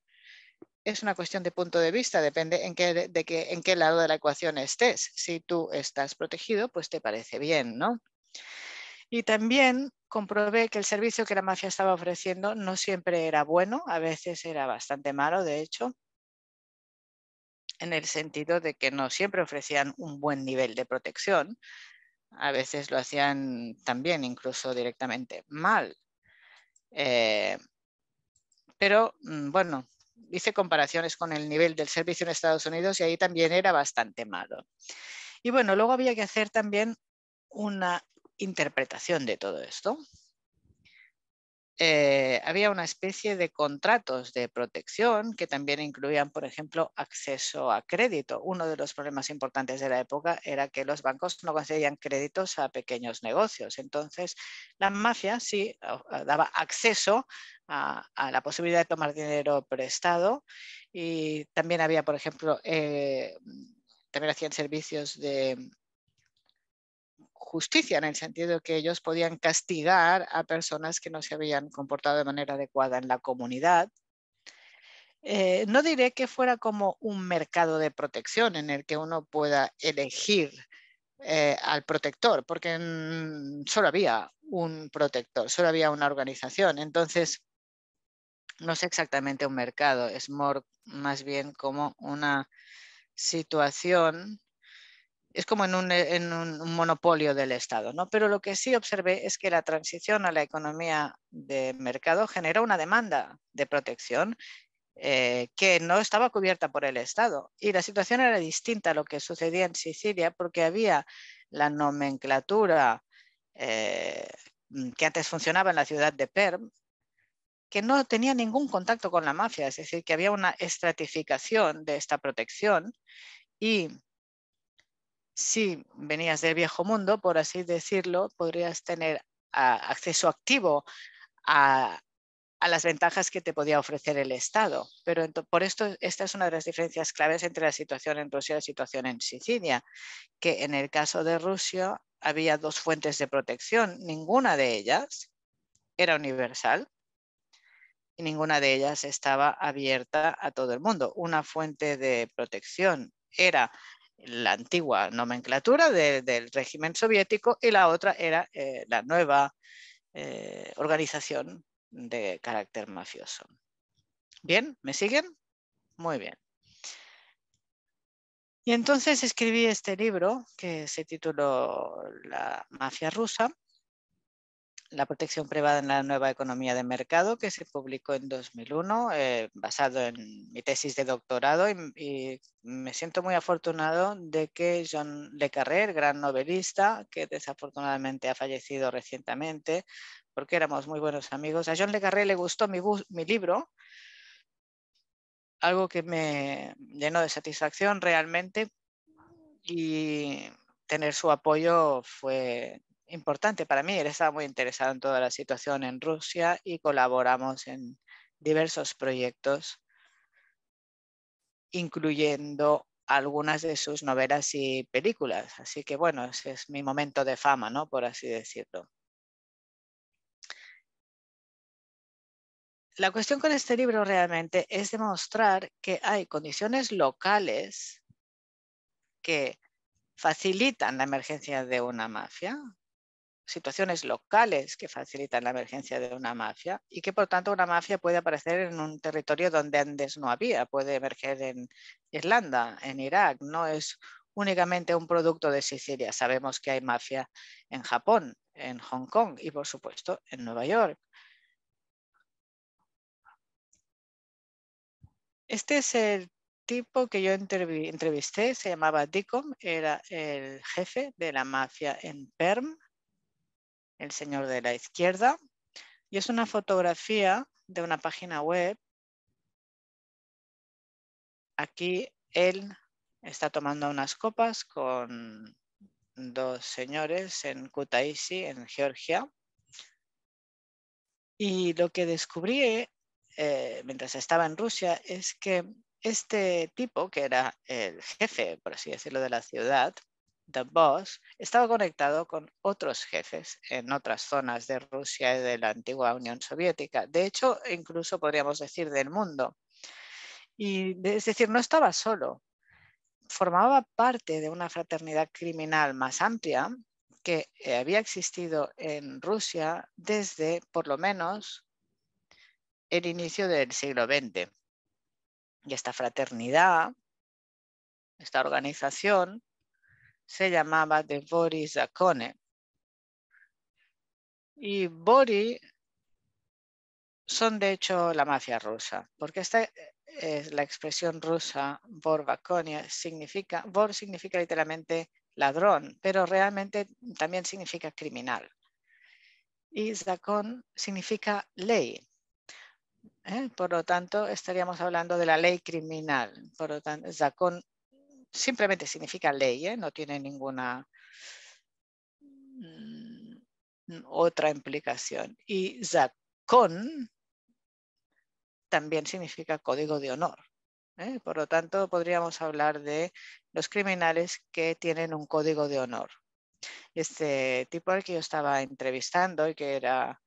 es una cuestión de punto de vista, depende en qué, de en qué lado de la ecuación estés. Si tú estás protegido, pues te parece bien, ¿no? Y también comprobé que el servicio que la mafia estaba ofreciendo no siempre era bueno, a veces era bastante malo, de hecho, en el sentido de que no siempre ofrecían un buen nivel de protección, a veces lo hacían también incluso directamente mal. Eh, pero mm, bueno, hice comparaciones con el nivel del servicio en Estados Unidos y ahí también era bastante malo. Y bueno, luego había que hacer también una interpretación de todo esto. Eh, había una especie de contratos de protección que también incluían, por ejemplo, acceso a crédito. Uno de los problemas importantes de la época era que los bancos no concedían créditos a pequeños negocios. Entonces, la mafia sí eh, daba acceso a, la posibilidad de tomar dinero prestado y también había, por ejemplo, eh, también hacían servicios de justicia en el sentido de que ellos podían castigar a personas que no se habían comportado de manera adecuada en la comunidad. Eh, no diré que fuera como un mercado de protección en el que uno pueda elegir eh, al protector, porque solo había un protector, solo había una organización. Entonces, no es exactamente un mercado, es más bien como una situación es como en eh, un, monopolio del Estado, ¿no? Pero lo que sí observé es que la transición a la economía de mercado generó una demanda de protección eh, que no estaba cubierta por el Estado. Y la situación era distinta a lo que sucedía en Sicilia porque había la nomenclatura eh, mm, que antes funcionaba en la ciudad de Perm, que no tenía ningún contacto con la mafia, es decir, que había una estratificación de esta protección y si venías del viejo mundo, por así decirlo, podrías tener ah, acceso activo a, a las ventajas que te podía ofrecer el Estado. Pero por esto, esta es una de las diferencias claves entre la situación en Rusia y la situación en Sicilia, que en el caso de Rusia había dos fuentes de protección, ninguna de ellas era universal y ninguna de ellas estaba abierta a todo el mundo. Una fuente de protección era la antigua nomenclatura del régimen soviético y la otra era eh, la nueva eh, organización de carácter mafioso. ¿Bien? ¿Me siguen? Muy bien. Y entonces escribí este libro que se tituló La mafia rusa la protección privada en la nueva economía de mercado que se publicó en 2001, eh, basado en mi tesis de doctorado. Y, me siento muy afortunado de que John Le Carré, gran novelista, que desafortunadamente ha fallecido recientemente, porque éramos muy buenos amigos, a John Le Carré le gustó mi, mi libro, algo que me llenó de satisfacción realmente. Y tener su apoyo fue importante para mí. Él estaba muy interesado en toda la situación en Rusia y colaboramos en diversos proyectos, incluyendo algunas de sus novelas y películas. Así que bueno, ese es mi momento de fama, ¿no? Por así decirlo. La cuestión con este libro realmente es demostrar que hay condiciones locales que facilitan la emergencia de una mafia, situaciones locales que facilitan la emergencia de una mafia y que por tanto una mafia puede aparecer en un territorio donde antes no había, puede emerger en Irlanda, en Irak, no es únicamente un producto de Sicilia, sabemos que hay mafia en Japón, en Hong Kong y por supuesto en Nueva York. Este es el tipo que yo entrevisté, se llamaba Dicom, era el jefe de la mafia en Perm el señor de la izquierda. Y es una fotografía de una página web. Aquí él está tomando unas copas con dos señores en Kutaisi, en Georgia. Y lo que descubrí eh, mientras estaba en Rusia es que este tipo, que era el jefe, por así decirlo, de la ciudad, The Boss, estaba conectado con otros jefes en otras zonas de Rusia y de la antigua Unión Soviética, de hecho, incluso podríamos decir del mundo. Y es decir, no estaba solo, formaba parte de una fraternidad criminal más amplia que eh, había existido en Rusia desde por lo menos el inicio del siglo XX. Y esta fraternidad, esta organización, se llamaba de Boris Zakone. Y Boris son de hecho la mafia rusa, porque esta eh, es la expresión rusa borbakonia significa, Bor significa literalmente ladrón, pero realmente también significa criminal. Y Zakon significa ley. ¿eh? Por lo tanto, estaríamos hablando de la ley criminal. Por lo tanto, Zakon simplemente significa ley, ¿eh? no tiene ninguna mm, otra implicación. Y zakon también significa código de honor. ¿eh? Por lo tanto, podríamos hablar de los criminales que tienen un código de honor. Este tipo al que yo estaba entrevistando y que era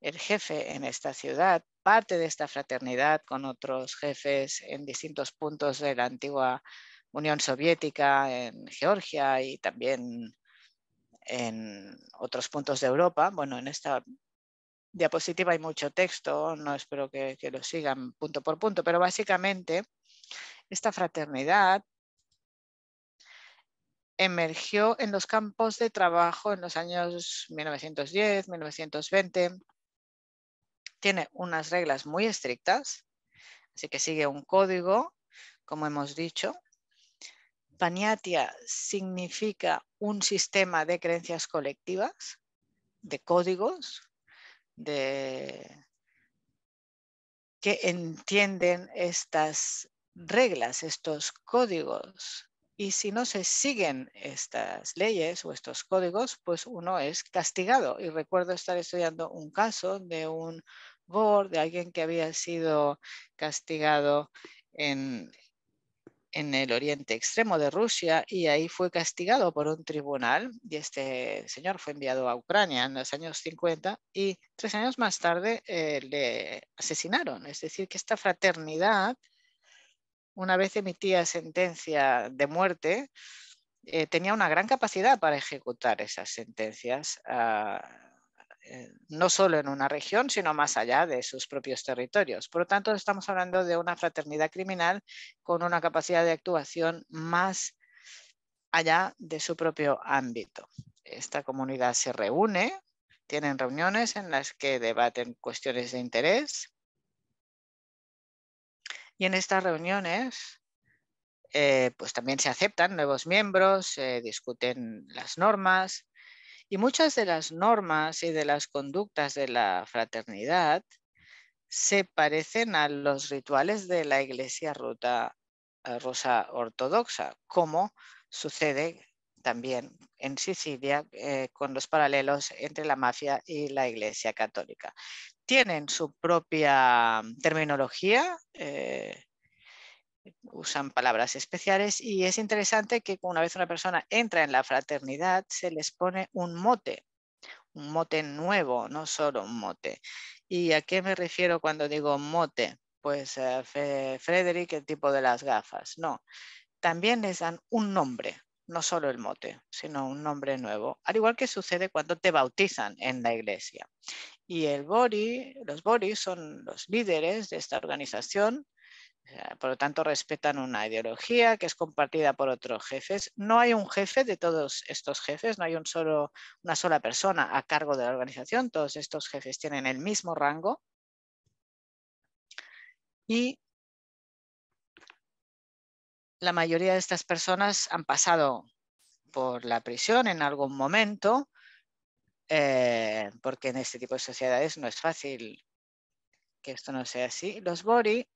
el jefe en esta ciudad, parte de esta fraternidad con otros jefes en distintos puntos de la antigua Unión Soviética, en Georgia y también en otros puntos de Europa. Bueno, en esta diapositiva hay mucho texto, no espero que, que lo sigan punto por punto, pero básicamente esta fraternidad emergió en los campos de trabajo en los años 1910, 1920. Tiene unas reglas muy estrictas, así que sigue un código, como hemos dicho, Panyatia significa un sistema de creencias colectivas, de códigos, de... que entienden estas reglas, estos códigos. Y si no se siguen estas leyes o estos códigos, pues uno es castigado. Y recuerdo estar estudiando un caso de un board, de alguien que había sido castigado en, en el oriente extremo de Rusia y ahí fue castigado por un tribunal y este señor fue enviado a Ucrania en los años 50 y tres años más tarde eh, le asesinaron. Es decir, que esta fraternidad, una vez emitía sentencia de muerte, eh, tenía una gran capacidad para ejecutar esas sentencias. Ah, eh, no solo en una región, sino más allá de sus propios territorios. Por lo tanto, estamos hablando de una fraternidad criminal con una capacidad de actuación más allá de su propio ámbito. Esta comunidad se reúne, tienen reuniones en las que debaten cuestiones de interés y en estas reuniones eh, pues también se aceptan nuevos miembros, se discuten las normas, y muchas de las normas y de las conductas de la fraternidad se parecen a los rituales de la Iglesia Ruta, eh, Ortodoxa, como sucede también en Sicilia eh, con los paralelos entre la mafia y la Iglesia Católica. Tienen su propia terminología. Eh, usan palabras especiales y es interesante que una vez una persona entra en la fraternidad se les pone un mote, un mote nuevo, no solo un mote. ¿Y a qué me refiero cuando digo mote? Pues eh, Frederick, el tipo de las gafas. No, también les dan un nombre, no solo el mote, sino un nombre nuevo, al igual que sucede cuando te bautizan en la iglesia. Y el los body son los líderes de esta organización por lo tanto, respetan una ideología que es compartida por otros jefes. No hay un jefe de todos estos jefes, no hay solo, una sola persona a cargo de la organización. Todos estos jefes tienen el mismo rango. Y la mayoría de estas personas han pasado por la prisión en algún momento, eh, porque en este tipo de sociedades no es fácil que esto no sea así. Los Bori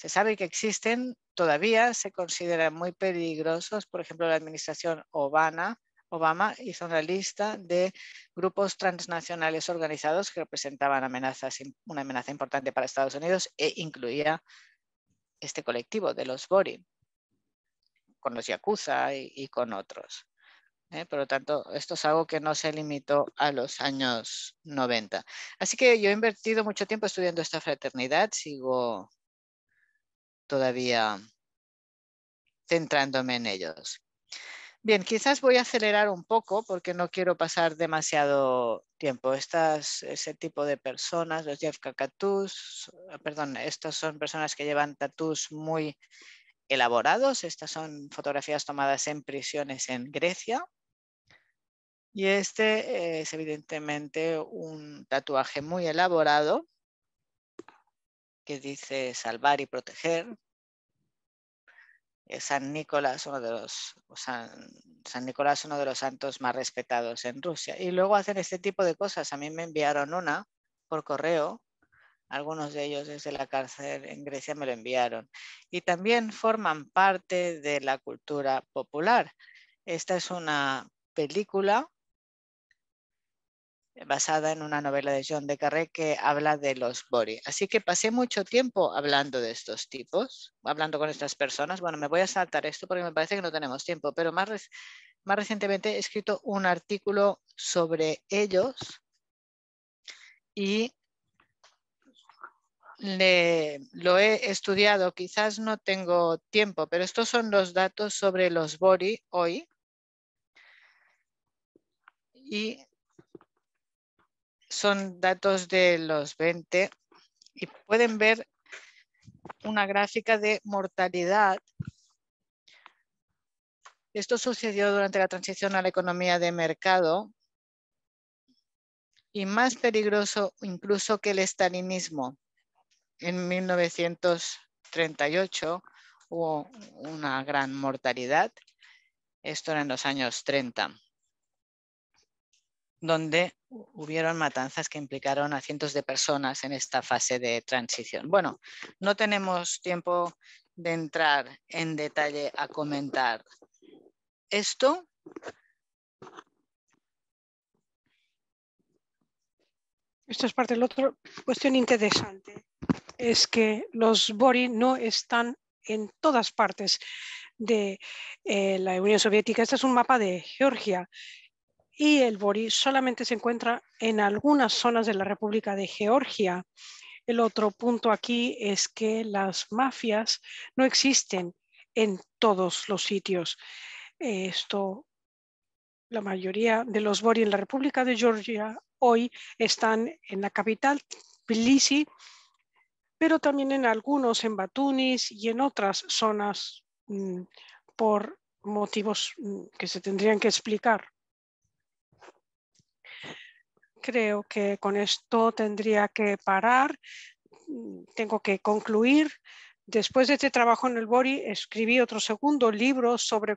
se sabe que existen, todavía se consideran muy peligrosos, por ejemplo, la administración Obama, Obama hizo una lista de grupos transnacionales organizados que representaban amenazas, una amenaza importante para Estados Unidos e incluía este colectivo de los Bori, con los Yakuza y, con otros. ¿eh? Por lo tanto, esto es algo que no se limitó a los años 90. Así que yo he invertido mucho tiempo estudiando esta fraternidad, sigo todavía centrándome en ellos. Bien, quizás voy a acelerar un poco porque no quiero pasar demasiado tiempo. Estas, ese tipo de personas, los Jeff ah, perdón, estas son personas que llevan tatuajes muy elaborados. Estas son fotografías tomadas en prisiones en Grecia. Y este eh, es evidentemente un tatuaje muy elaborado que dice salvar y proteger. Eh, San Nicolás, uno de los, uno de los santos más respetados en Rusia. Y luego hacen este tipo de cosas. A mí me enviaron una por correo. Algunos de ellos desde la cárcel en Grecia me lo enviaron. Y también forman parte de la cultura popular. Esta es una película basada en una novela de John de Carré que habla de los bori. Así que pasé mucho tiempo hablando de estos tipos, hablando con estas personas. Bueno, me voy a saltar esto porque me parece que no tenemos tiempo, pero más, más recientemente he escrito un artículo sobre ellos y lo he estudiado. Quizás no tengo tiempo, pero estos son los datos sobre los bori hoy. Y son datos de los 20 y pueden ver una gráfica de mortalidad. Esto sucedió durante la transición a la economía de mercado y más peligroso incluso que el estalinismo. En 1938 hubo una gran mortalidad. Esto era en los años 30, donde hubieron matanzas que implicaron a cientos de personas en esta fase de transición. Bueno, no tenemos tiempo de entrar en detalle a comentar esto. Esto es parte de la otra cuestión interesante. Es que los Bori no están en todas partes de eh, la Unión Soviética. Este es un mapa de Georgia y el bori solamente se encuentra en algunas zonas de la República de Georgia. El otro punto aquí es que las mafias no existen en todos los sitios. Esto, la mayoría de los bori en la República de Georgia hoy están en la capital, Tbilisi, pero también en algunos, en Batunis y en otras zonas mm, por motivos mm, que se tendrían que explicar. Creo que con esto tendría que parar. Mm, tengo que concluir. Después de este trabajo en el Bori, escribí otro segundo libro sobre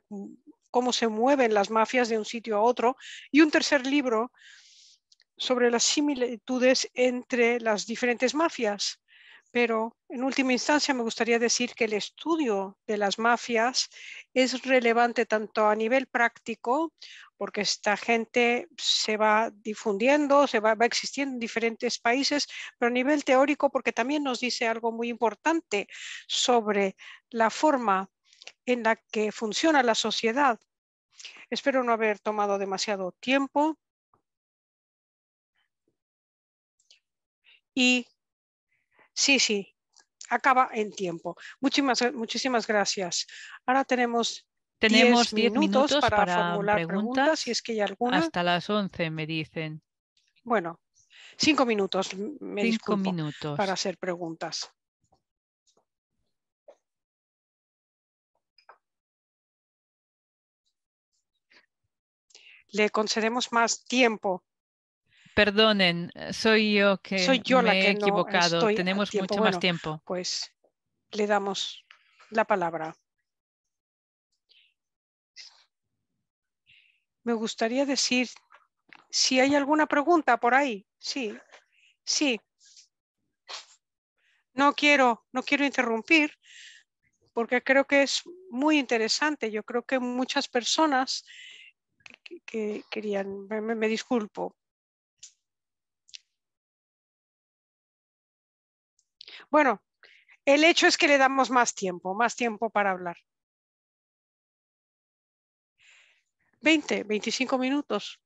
cómo se mueven las mafias de un sitio a otro y un tercer libro sobre las similitudes entre las diferentes mafias. Pero en última instancia me gustaría decir que el estudio de las mafias es relevante tanto a nivel práctico, porque esta gente se va difundiendo, se va, existiendo en diferentes países, pero a nivel teórico porque también nos dice algo muy importante sobre la forma en la que funciona la sociedad. Espero no haber tomado demasiado tiempo. y Sí, sí, acaba en tiempo. Muchísimas, muchísimas gracias. Ahora tenemos tenemos 10 minutos, para, formular preguntas, si es que hay alguna. Hasta las 11 me dicen. Bueno, cinco minutos, me cinco minutos. para hacer preguntas. Le concedemos más tiempo Perdonen, eh, soy yo que soy yo me la que he equivocado. Tenemos mucho más tiempo. Pues le damos la palabra. Me gustaría decir si hay alguna pregunta por ahí. Sí, sí. No quiero, no quiero interrumpir porque creo que es muy interesante. Yo creo que muchas personas que, querían, me disculpo, Bueno, el hecho es que le damos más tiempo, más tiempo para hablar. 20, 25 minutos.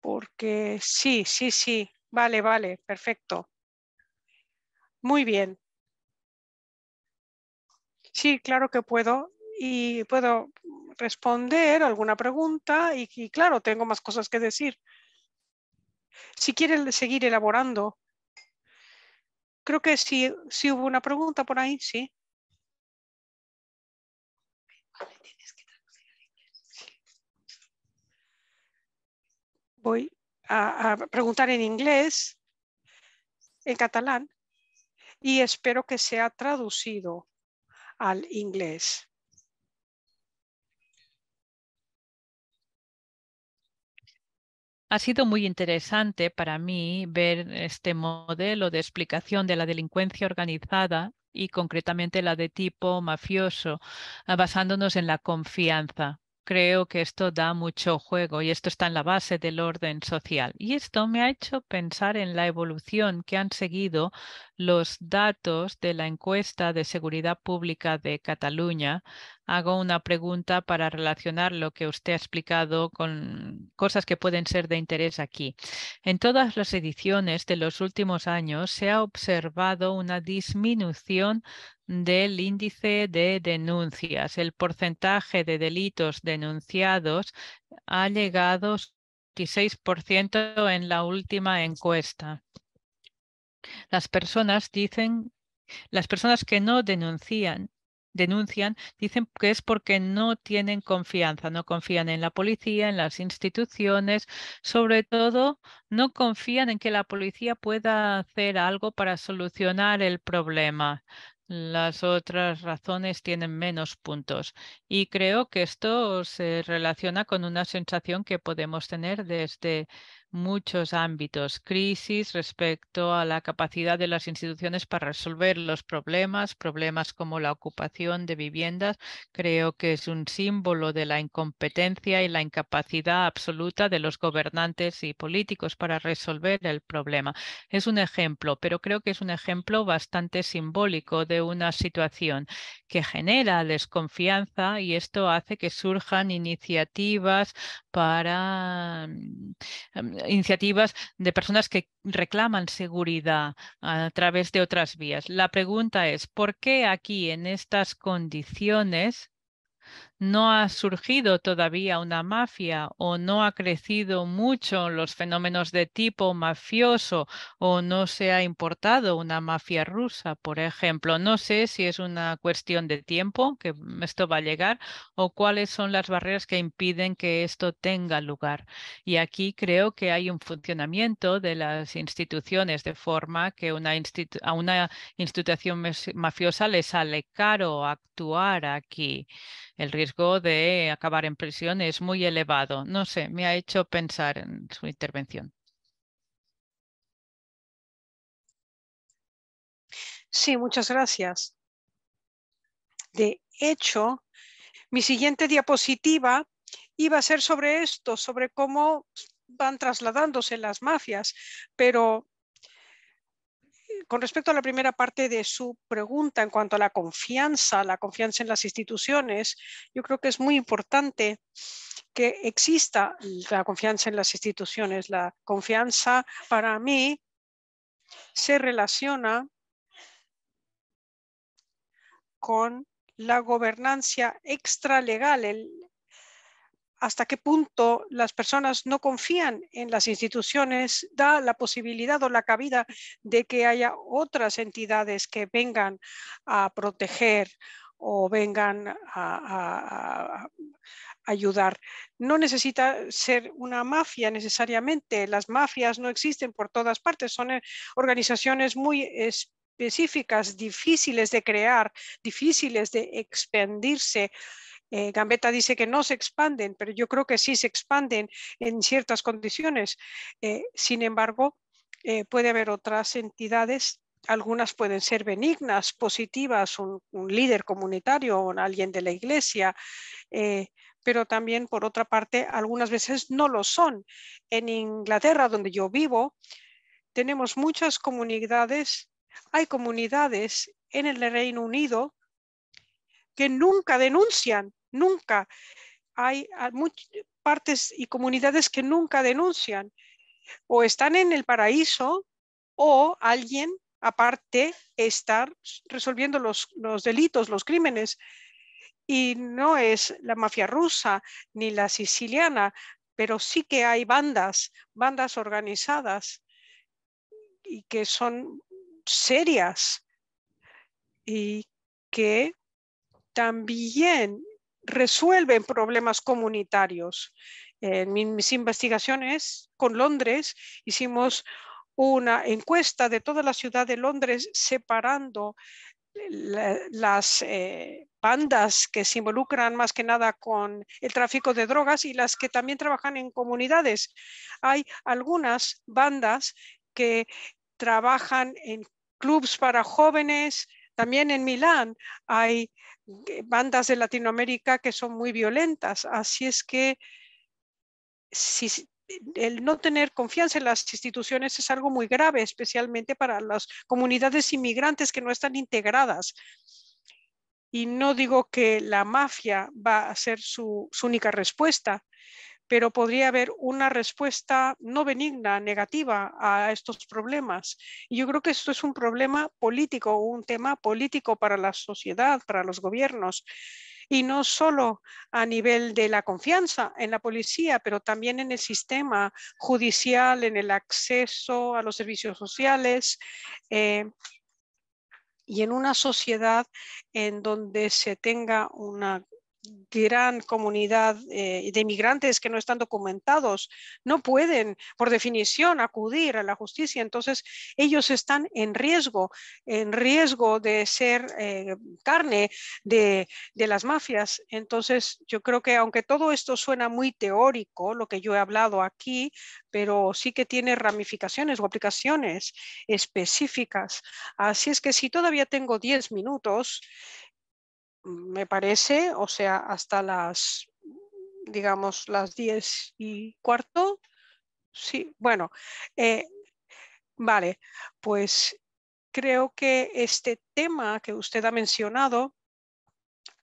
Porque sí, sí, sí. Vale, vale, perfecto. Muy bien. Sí, claro que puedo. Y puedo responder alguna pregunta y, claro, tengo más cosas que decir. Si quieren seguir elaborando creo que sí, hubo una pregunta por ahí, sí. Voy a, a preguntar en inglés, en catalán, y espero que sea traducido al inglés. Ha sido muy interesante para mí ver este modelo de explicación de la delincuencia organizada y concretamente la de tipo mafioso, ah, basándonos en la confianza. Creo que esto da mucho juego y esto está en la base del orden social. Y esto me ha hecho pensar en la evolución que han seguido los datos de la encuesta de seguridad pública de Cataluña, hago una pregunta para relacionar lo que usted ha explicado con cosas que pueden ser de interés aquí. En todas las ediciones de los últimos años se ha observado una disminución del índice de denuncias. El porcentaje de delitos denunciados ha llegado 16% en la última encuesta. Las personas dicen, las personas que no denuncian, denuncian, dicen que es porque no tienen confianza, no confían en la policía, en las instituciones, sobre todo no confían en que la policía pueda hacer algo para solucionar el problema. Las otras razones tienen menos puntos y creo que esto se relaciona con una sensación que podemos tener desde muchos ámbitos, crisis respecto a la capacidad de las instituciones para resolver los problemas, problemas como la ocupación de viviendas. Creo que es un símbolo de la incompetencia y la incapacidad absoluta de los gobernantes y políticos para resolver el problema. Es un ejemplo, pero creo que es un ejemplo bastante simbólico de una situación que genera desconfianza y esto hace que surjan iniciativas para mm, em, iniciativas de personas que reclaman seguridad a través de otras vías. La pregunta es, ¿por qué aquí en estas condiciones no ha surgido todavía una mafia o no ha crecido mucho los fenómenos de tipo mafioso o no se ha importado una mafia rusa, por ejemplo. No sé si es una cuestión de tiempo que esto va a llegar o cuáles son las barreras que impiden que esto tenga lugar. Y aquí creo que hay un funcionamiento de las instituciones de forma que una a una institución mafiosa le sale caro actuar aquí. El riesgo de acabar en prisión es muy elevado. No sé, me ha hecho pensar en su intervención. Sí, muchas gracias. De hecho, mi siguiente diapositiva iba a ser sobre esto, sobre cómo van trasladándose las mafias, pero con respecto a la primera parte de su pregunta en cuanto a la confianza, la confianza en las instituciones, yo creo que es muy importante que exista la confianza en las instituciones. La confianza para mí se relaciona con la gobernanza extralegal, el hasta qué punto las personas no confían en las instituciones da la posibilidad o la cabida de que haya otras entidades que vengan a proteger o vengan a, ayudar. No necesita ser una mafia necesariamente. Las mafias no existen por todas partes. Son eh, organizaciones muy específicas, difíciles de crear, difíciles de expandirse eh, Gambetta dice que no se expanden, pero yo creo que sí se expanden en ciertas condiciones. Eh, sin embargo, eh, puede haber otras entidades, algunas pueden ser benignas, positivas, un, líder comunitario o alguien de la iglesia, pero también, por otra parte, algunas veces no lo son. En Inglaterra, donde yo vivo, tenemos muchas comunidades, hay comunidades en el Reino Unido que nunca denuncian nunca. Hay ah, partes y comunidades que nunca denuncian. O están en el paraíso o alguien aparte está resolviendo los, los delitos, los crímenes. Y no es la mafia rusa ni la siciliana, pero sí que hay bandas, bandas organizadas y que son serias y que también resuelven problemas comunitarios. En mis investigaciones con Londres hicimos una encuesta de toda la ciudad de Londres separando eh, las eh, bandas que se involucran más que nada con el tráfico de drogas y las que también trabajan en comunidades. Hay algunas bandas que trabajan en clubs para jóvenes. También en Milán hay bandas de Latinoamérica que son muy violentas. Así es que si, el no tener confianza en las instituciones es algo muy grave, especialmente para las comunidades inmigrantes que no están integradas. Y no digo que la mafia va a ser su, su única respuesta, pero podría haber una respuesta no benigna, negativa a estos problemas. Y yo creo que esto es un problema político, un tema político para la sociedad, para los gobiernos, y no solo a nivel de la confianza en la policía, pero también en el sistema judicial, en el acceso a los servicios sociales. Eh, y en una sociedad en donde se tenga una gran comunidad eh, de inmigrantes que no están documentados, no pueden, por definición, acudir a la justicia. Entonces, ellos están en riesgo, en riesgo de ser eh, carne de, de, las mafias. Entonces, yo creo que aunque todo esto suena muy teórico, lo que yo he hablado aquí, pero sí que tiene ramificaciones o aplicaciones específicas. Así es que si todavía tengo 10 minutos, me parece, o sea, hasta las, digamos, las diez y cuarto. Sí, bueno, eh, vale, pues creo que este tema que usted ha mencionado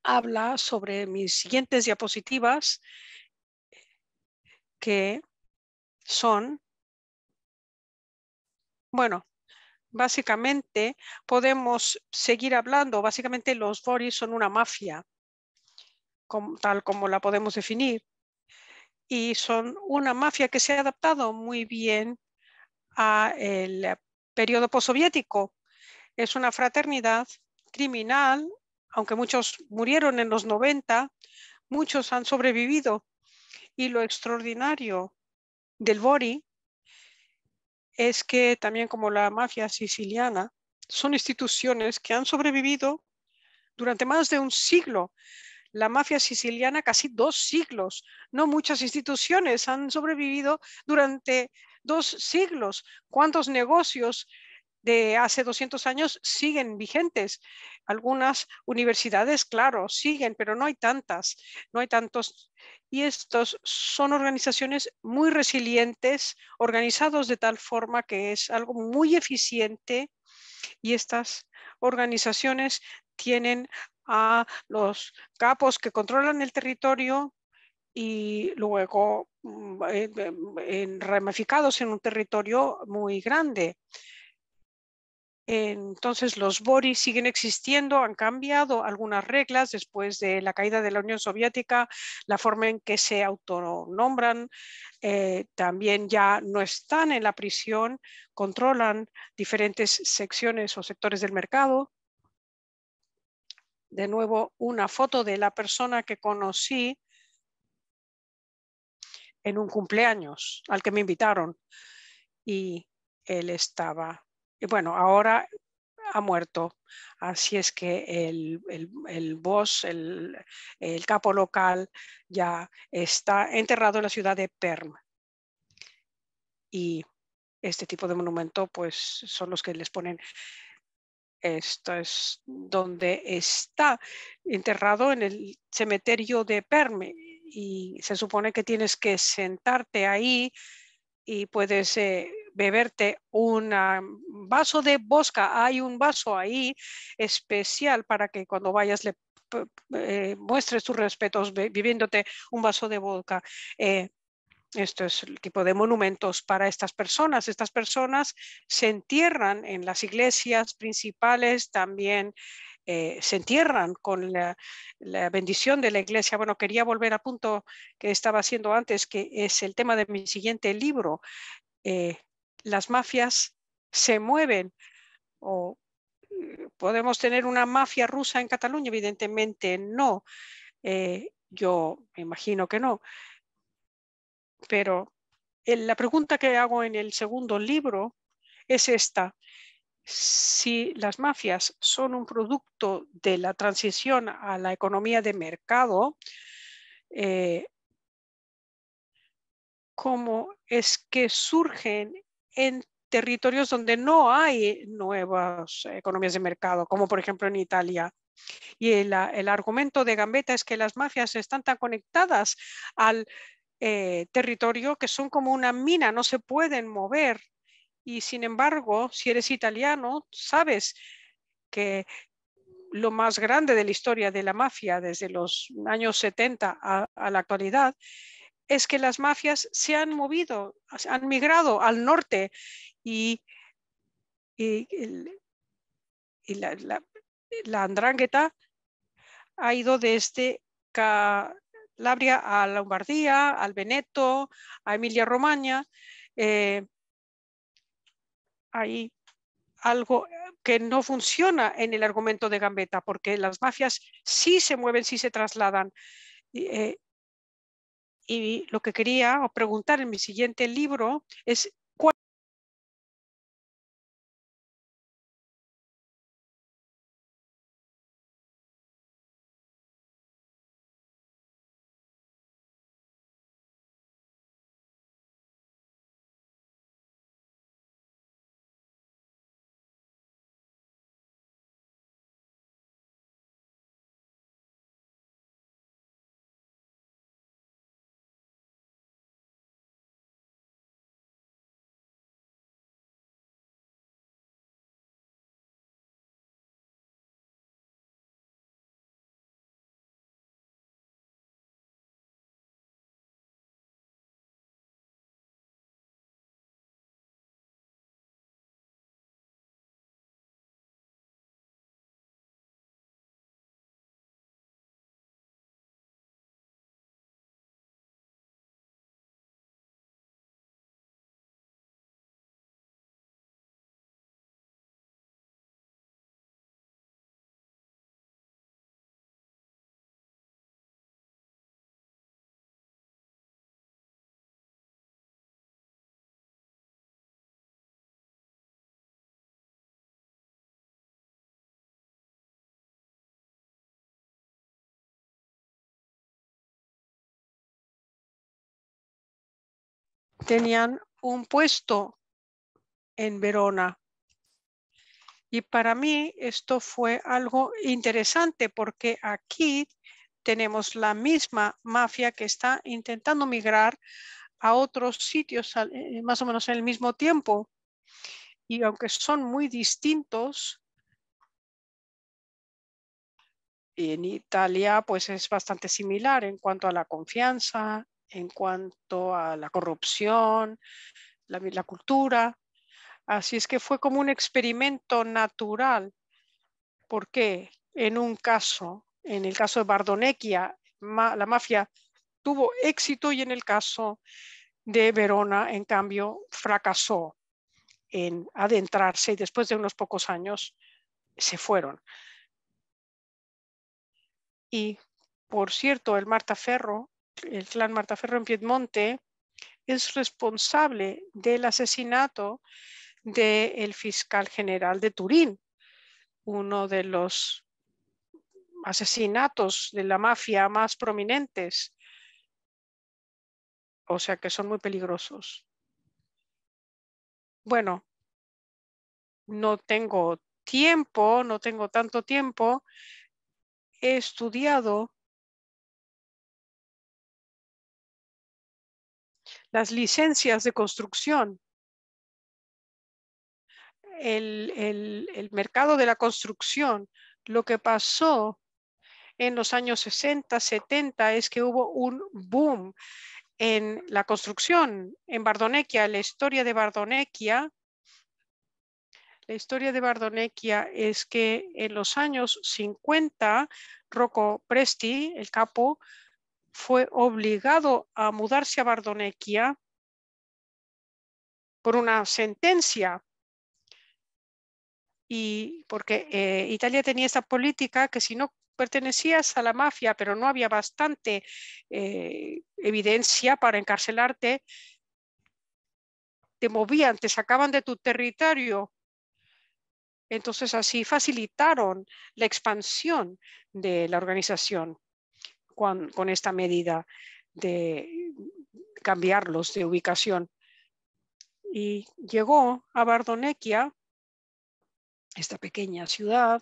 habla sobre mis siguientes diapositivas que son, bueno, básicamente podemos seguir hablando. Básicamente los Boris son una mafia, tal como la podemos definir. Y son una mafia que se ha adaptado muy bien al periodo postsoviético. Es una fraternidad criminal, aunque muchos murieron en los 90, muchos han sobrevivido. Y lo extraordinario del Bori es que también como la mafia siciliana, son instituciones que han sobrevivido durante más de un siglo. La mafia siciliana casi dos siglos. No muchas instituciones han sobrevivido durante dos siglos. ¿Cuántos negocios de hace 200 años siguen vigentes. Algunas universidades, claro, siguen, pero no hay tantas, no hay tantos. Y estos son organizaciones muy resilientes, organizados de tal forma que es algo muy eficiente y estas organizaciones tienen a los capos que controlan el territorio y luego mm, eh, eh, en, ramificados en un territorio muy grande. Entonces los boris siguen existiendo, han cambiado algunas reglas después de la caída de la Unión Soviética, la forma en que se autonombran, eh, también ya no están en la prisión, controlan diferentes secciones o sectores del mercado. De nuevo, una foto de la persona que conocí en un cumpleaños al que me invitaron y él estaba y bueno, ahora ha muerto. Así es que el, el, el boss, el, capo local, ya está enterrado en la ciudad de Perm. Y este tipo de monumento, pues son los que les ponen. Esto es donde está enterrado en el cementerio de Perm. Y se supone que tienes que sentarte ahí y puedes. Eh, beberte un vaso de bosca. Hay un vaso ahí especial para que cuando vayas le eh, muestres tus respetos viviéndote un vaso de vodka. Eh, esto es el tipo de monumentos para estas personas. Estas personas se entierran en las iglesias principales, también eh, se entierran con la, bendición de la iglesia. Bueno, quería volver a punto que estaba haciendo antes, que es el tema de mi siguiente libro las mafias se mueven o mm, podemos tener una mafia rusa en Cataluña, evidentemente no. Eh, yo me imagino que no. Pero la pregunta que hago en el segundo libro es esta. Si las mafias son un producto de la transición a la economía de mercado, eh, ¿cómo es que surgen en territorios donde no hay nuevas economías de mercado, como por ejemplo en Italia. Y el, argumento de Gambetta es que las mafias están tan conectadas al eh, territorio que son como una mina, no se pueden mover. Y sin embargo, si eres italiano, sabes que lo más grande de la historia de la mafia desde los años 70 a, a la actualidad es que las mafias se han movido, han migrado al norte y, la, la, ha ido desde este Calabria a Lombardía, al Veneto, a Emilia-Romagna. Eh, hay algo que no funciona en el argumento de Gambetta, porque las mafias sí se mueven, sí se trasladan. Eh, y lo que quería preguntar en mi siguiente libro es tenían un puesto en Verona. Y para mí esto fue algo interesante porque aquí tenemos la misma mafia que está intentando migrar a otros sitios eh, eh, más o menos en el mismo tiempo. Y aunque son muy distintos, en Italia pues es bastante similar en cuanto a la confianza en cuanto a la corrupción, la, cultura. Así es que fue como un experimento natural, porque en un caso, en el caso de Bardonequia, la mafia tuvo éxito y en el caso de Verona, en cambio, fracasó en adentrarse y después de unos pocos años se fueron. Y, por cierto, el Marta Ferro el clan Marta en Piedmonte, es responsable del asesinato del fiscal general de Turín, uno de los asesinatos de la mafia más prominentes. O sea que son muy peligrosos. Bueno, no tengo tiempo, no tengo tanto tiempo. He estudiado las licencias de construcción. El, el, mercado de la construcción, lo que pasó en los años 60, 70 es que hubo un boom en la construcción en Bardonequia, la historia de Bardonequia. La historia de Bardonequia es que en los años 50, Rocco Presti, el capo, fue obligado a mudarse a Bardonequia por una sentencia y porque eh, Italia tenía esta política que si no pertenecías a la mafia, pero no había bastante eh, evidencia para encarcelarte, te movían, te sacaban de tu territorio. Entonces así facilitaron la expansión de la organización con, esta medida de cambiarlos de ubicación. Y llegó a Bardonequia, esta pequeña ciudad,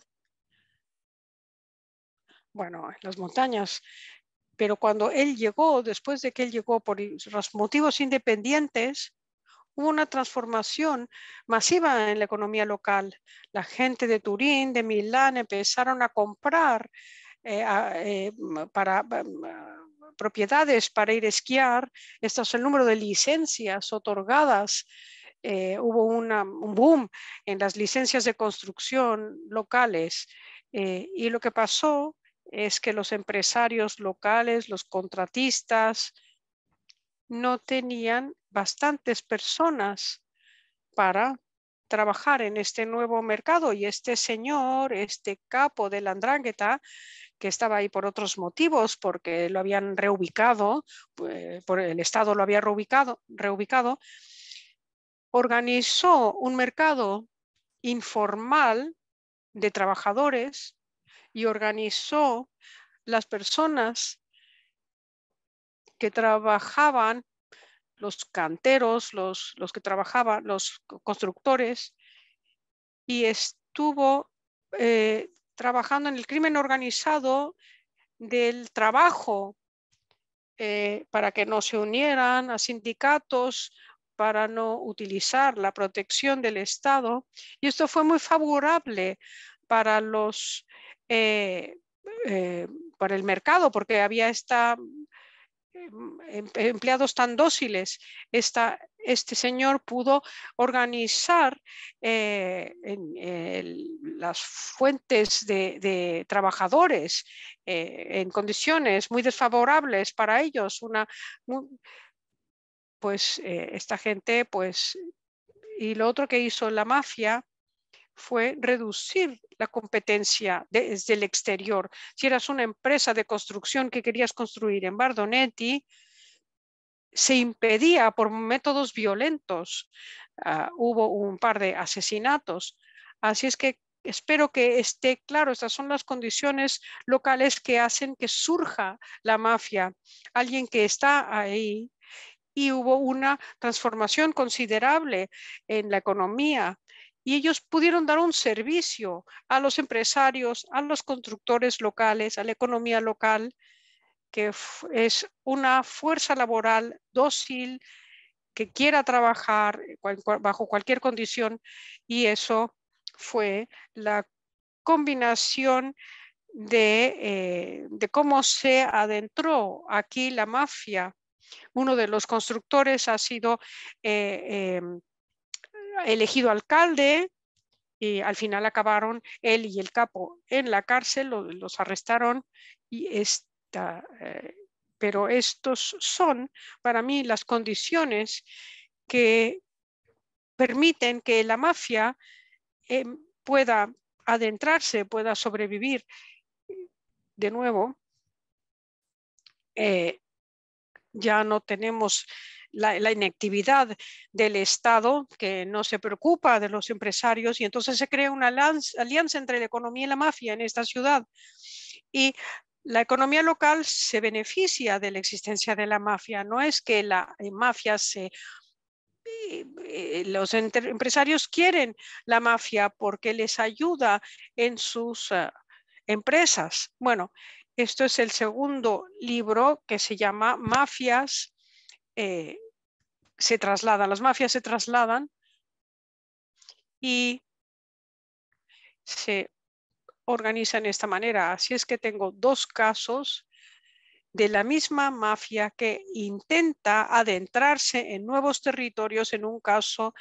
bueno, en las montañas, pero cuando él llegó, después de que él llegó por los motivos independientes, hubo una transformación masiva en la economía local. La gente de Turín, de Milán, empezaron a comprar eh, ah, eh, para ah, propiedades para ir a esquiar. Este es el número de licencias otorgadas. Eh, hubo un boom en las licencias de construcción locales y lo que pasó es que los empresarios locales, los contratistas, no tenían bastantes personas para trabajar en este nuevo mercado y este señor, este capo de la Andrangheta, que estaba ahí por otros motivos, porque lo habían reubicado, eh, por el Estado lo había reubicado, reubicado, organizó un mercado informal de trabajadores y organizó las personas que trabajaban los canteros, los, que trabajaban, los constructores, y estuvo eh, trabajando en el crimen organizado del trabajo eh, para que no se unieran a sindicatos, para no utilizar la protección del Estado. Y esto fue muy favorable para los eh, para el mercado, porque había esta Em, em, empleados tan dóciles, este señor pudo organizar eh, en, las fuentes de, trabajadores eh, en condiciones muy desfavorables para ellos. Una, pues eh, esta gente, pues, y lo otro que hizo la mafia fue reducir la competencia desde el exterior. Si eras una empresa de construcción que querías construir en Bardonetti, se impedía por métodos violentos. Ah, hubo un par de asesinatos. Así es que espero que esté claro, estas son las condiciones locales que hacen que surja la mafia. Alguien que está ahí y hubo una transformación considerable en la economía y ellos pudieron dar un servicio a los empresarios, a los constructores locales, a la economía local, que es una fuerza laboral dócil que quiera trabajar bajo cualquier condición y eso fue la combinación eh, de, cómo se adentró aquí la mafia. Uno de los constructores ha sido eh, em, elegido alcalde y al final acabaron él y el capo en la cárcel, los arrestaron y esta, eh, pero estos son para mí las condiciones que permiten que la mafia em, pueda adentrarse, pueda sobrevivir. De nuevo, eh, ya no tenemos la, inactividad del Estado, que no se preocupa de los empresarios, y entonces se crea una alianza entre la economía y la mafia en esta ciudad. Y la economía local se beneficia de la existencia de la mafia. No es que la eh, mafia se... Eh, eh, los empresarios quieren la mafia porque les ayuda en sus empresas. Bueno, esto es el segundo libro que se llama Mafias se trasladan, las mafias se trasladan y se organizan de esta manera. Así es que tengo dos casos de la misma mafia que intenta adentrarse en nuevos territorios. En un caso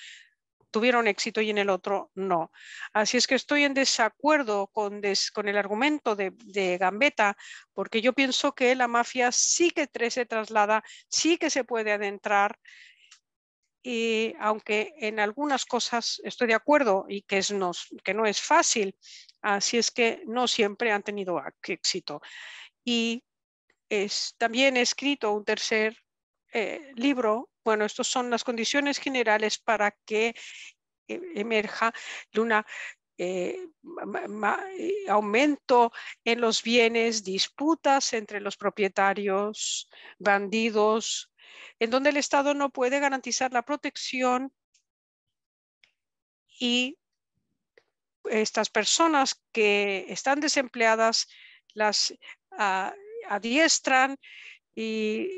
tuvieron éxito y en el otro no. Así es que estoy en desacuerdo con, con el argumento de, de, Gambetta, porque yo pienso que la mafia sí que se traslada, sí que se puede adentrar y aunque en algunas cosas estoy de acuerdo y que, es no, que no es fácil, así es que no siempre han tenido éxito. Y es, también he escrito un tercer eh, libro. Bueno, estas son las condiciones generales para que eh, emerja un una eh, aumento en los bienes, disputas entre los propietarios, bandidos, en donde el Estado no puede garantizar la protección y estas personas que están desempleadas las ah, adiestran y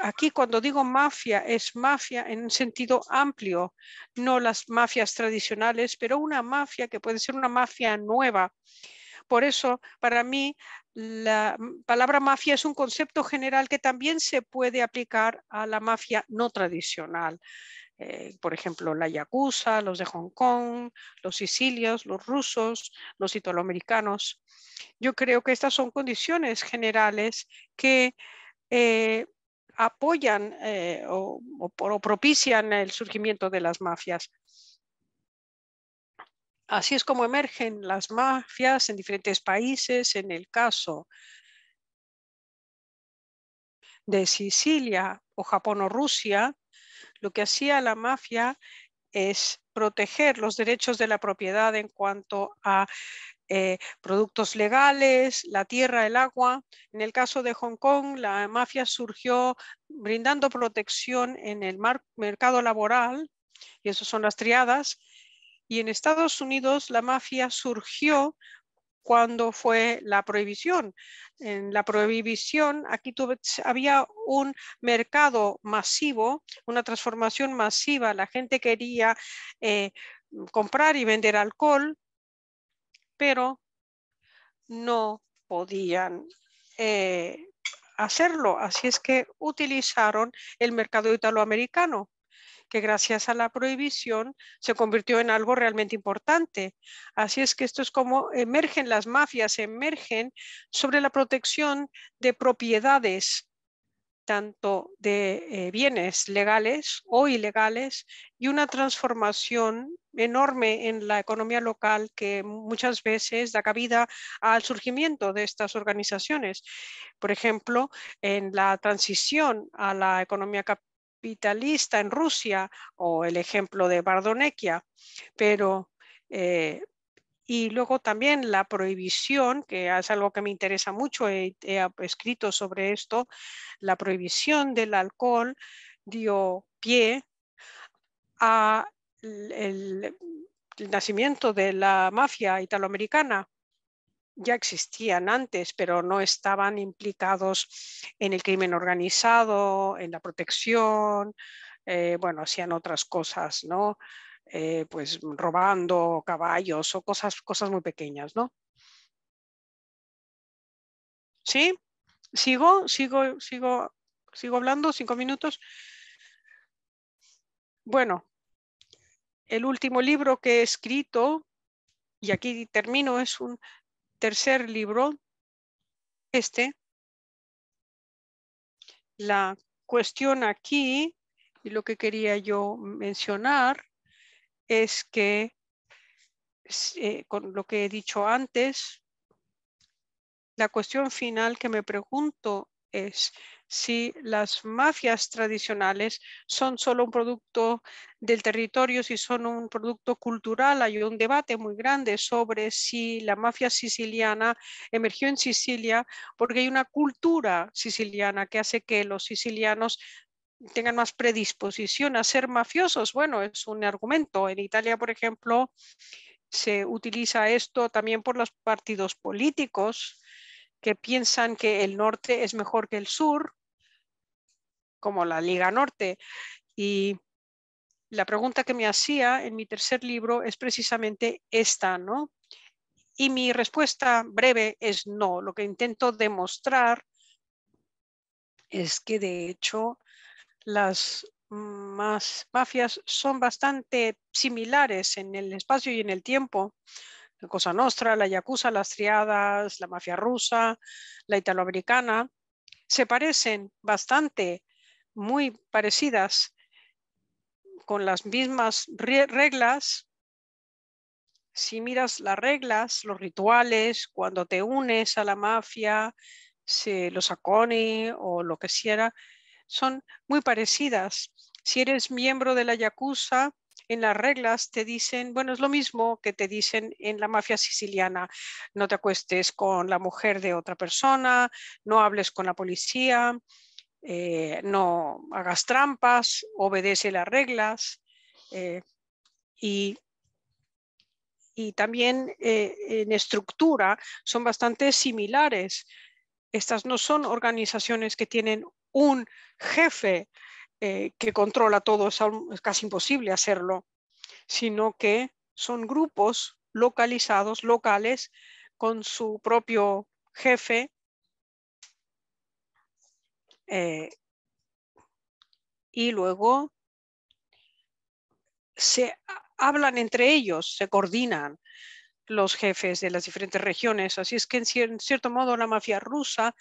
aquí cuando digo mafia es mafia en un sentido amplio, no las mafias tradicionales, pero una mafia que puede ser una mafia nueva por eso, para mí, la palabra mafia es un concepto general que también se puede aplicar a la mafia no tradicional. Eh, por ejemplo, la Yakuza, los de Hong Kong, los sicilios, los rusos, los italoamericanos. Yo creo que estas son condiciones generales que eh, apoyan eh, o propician el surgimiento de las mafias. Así es como emergen las mafias en diferentes países. En el caso de Sicilia o Japón o Rusia, lo que hacía la mafia es proteger los derechos de la propiedad en cuanto a eh, productos legales, la tierra, el agua. En el caso de Hong Kong, la mafia surgió brindando protección en el mercado laboral, y eso son las triadas, y en Estados Unidos la mafia surgió cuando fue la prohibición. En la prohibición, aquí había un mercado masivo, una transformación masiva. La gente quería eh, comprar y vender alcohol, pero no podían eh, hacerlo. Así es que utilizaron el mercado italoamericano que gracias a la prohibición se convirtió en algo realmente importante. Así es que esto es como emergen las mafias, emergen sobre la protección de propiedades, tanto de eh, bienes legales o ilegales, y una transformación enorme en la economía local que muchas veces da cabida al surgimiento de estas organizaciones. Por ejemplo, en la transición a la economía cap capitalista en Rusia o el ejemplo de Bardonekia. pero eh, y luego también la prohibición, que es algo que me interesa mucho, he, he escrito sobre esto, la prohibición del alcohol dio pie a el nacimiento de la mafia italoamericana ya existían antes, pero no estaban implicados en el crimen organizado, en la protección, eh, bueno, hacían otras cosas, ¿no? Eh, pues robando caballos o cosas, cosas muy pequeñas, ¿no? ¿Sí? ¿Sigo? ¿Sigo? ¿Sigo? ¿Sigo hablando? ¿Cinco minutos? Bueno, el último libro que he escrito, y aquí termino, es un tercer libro, este, la cuestión aquí, y lo que quería yo mencionar, es que eh, con lo que he dicho antes, la cuestión final que me pregunto es, si las mafias tradicionales son solo un producto del territorio, si son un producto cultural. Hay un debate muy grande sobre si la mafia siciliana emergió en Sicilia porque hay una cultura siciliana que hace que los sicilianos tengan más predisposición a ser mafiosos. Bueno, es un argumento. En Italia, por ejemplo, se utiliza esto también por los partidos políticos que piensan que el norte es mejor que el sur como la Liga Norte. Y la pregunta que me hacía en mi tercer libro es precisamente esta, ¿no? Y mi respuesta breve es no. Lo que intento demostrar es que de hecho las más mafias son bastante similares en el espacio y en el tiempo. La Cosa Nostra, la Yakuza, las triadas, la mafia rusa, la italoamericana, se parecen bastante muy parecidas con las mismas reglas, si miras las reglas, los rituales, cuando te unes a la mafia, si los aconi o lo que sea, son muy parecidas. Si eres miembro de la Yakuza, en las reglas te dicen, bueno, es lo mismo que te dicen en la mafia siciliana, no te acuestes con la mujer de otra persona, no hables con la policía, eh, no hagas trampas, obedece las reglas eh, y, también eh, en estructura son bastante similares. Estas no son organizaciones que tienen un jefe que controla todo, es casi imposible hacerlo, sino que son grupos localizados, locales, con su propio jefe eh, y luego se hablan entre ellos, se coordinan los jefes de las diferentes regiones. Así es que en, cierto modo la mafia rusa,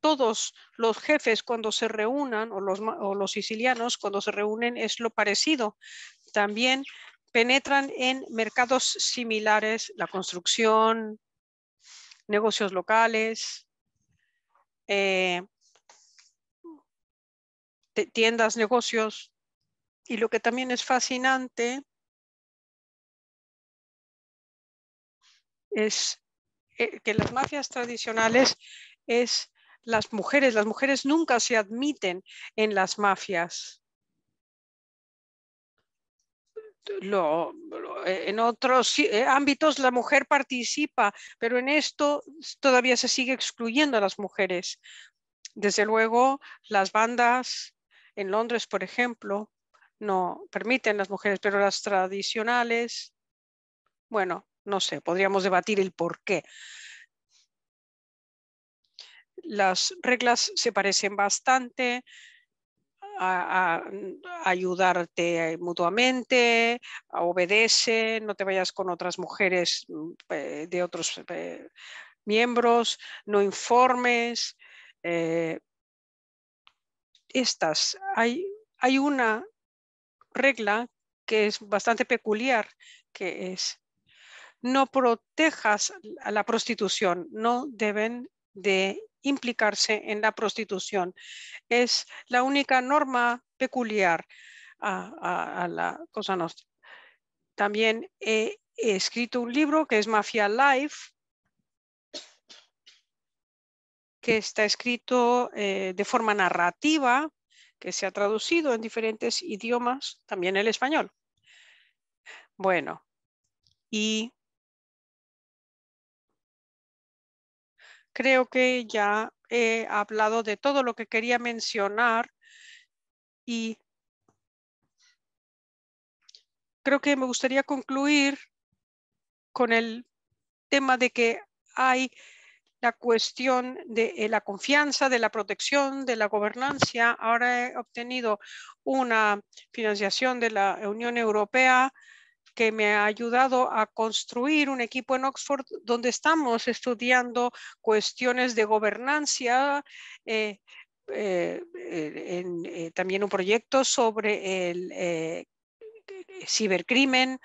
todos los jefes cuando se reúnan, o los, sicilianos cuando se reúnen, es lo parecido. También penetran en mercados similares, la construcción, negocios locales, eh, tiendas, negocios. Y lo que también es fascinante es eh, que las mafias tradicionales es las mujeres. Las mujeres nunca se admiten en las mafias. Eh, en otros eh, ámbitos la mujer participa, pero en esto todavía se sigue excluyendo a las mujeres. Desde luego, las bandas en Londres, por ejemplo, no permiten las mujeres, pero las tradicionales, bueno, no sé, podríamos debatir el por qué. Las reglas se parecen bastante a, ayudarte mutuamente, a obedece, no te vayas con otras mujeres eh, de otros eh, miembros, no informes, eh, estas. Hay, una regla que es bastante peculiar, que es no protejas a la prostitución, no deben de implicarse en la prostitución. Es la única norma peculiar a, la cosa nuestra. También he, escrito un libro que es Mafia Life, que está escrito eh, de forma narrativa, que se ha traducido en diferentes idiomas, también el español. Bueno, y creo que ya he hablado de todo lo que quería mencionar y creo que me gustaría concluir con el tema de que hay la cuestión de la confianza, de la protección, de la gobernanza. Ahora he obtenido una financiación de la Unión Europea que me ha ayudado a construir un equipo en Oxford donde estamos estudiando cuestiones de gobernancia. Eh, eh, eh, también un proyecto sobre el cibercrimen,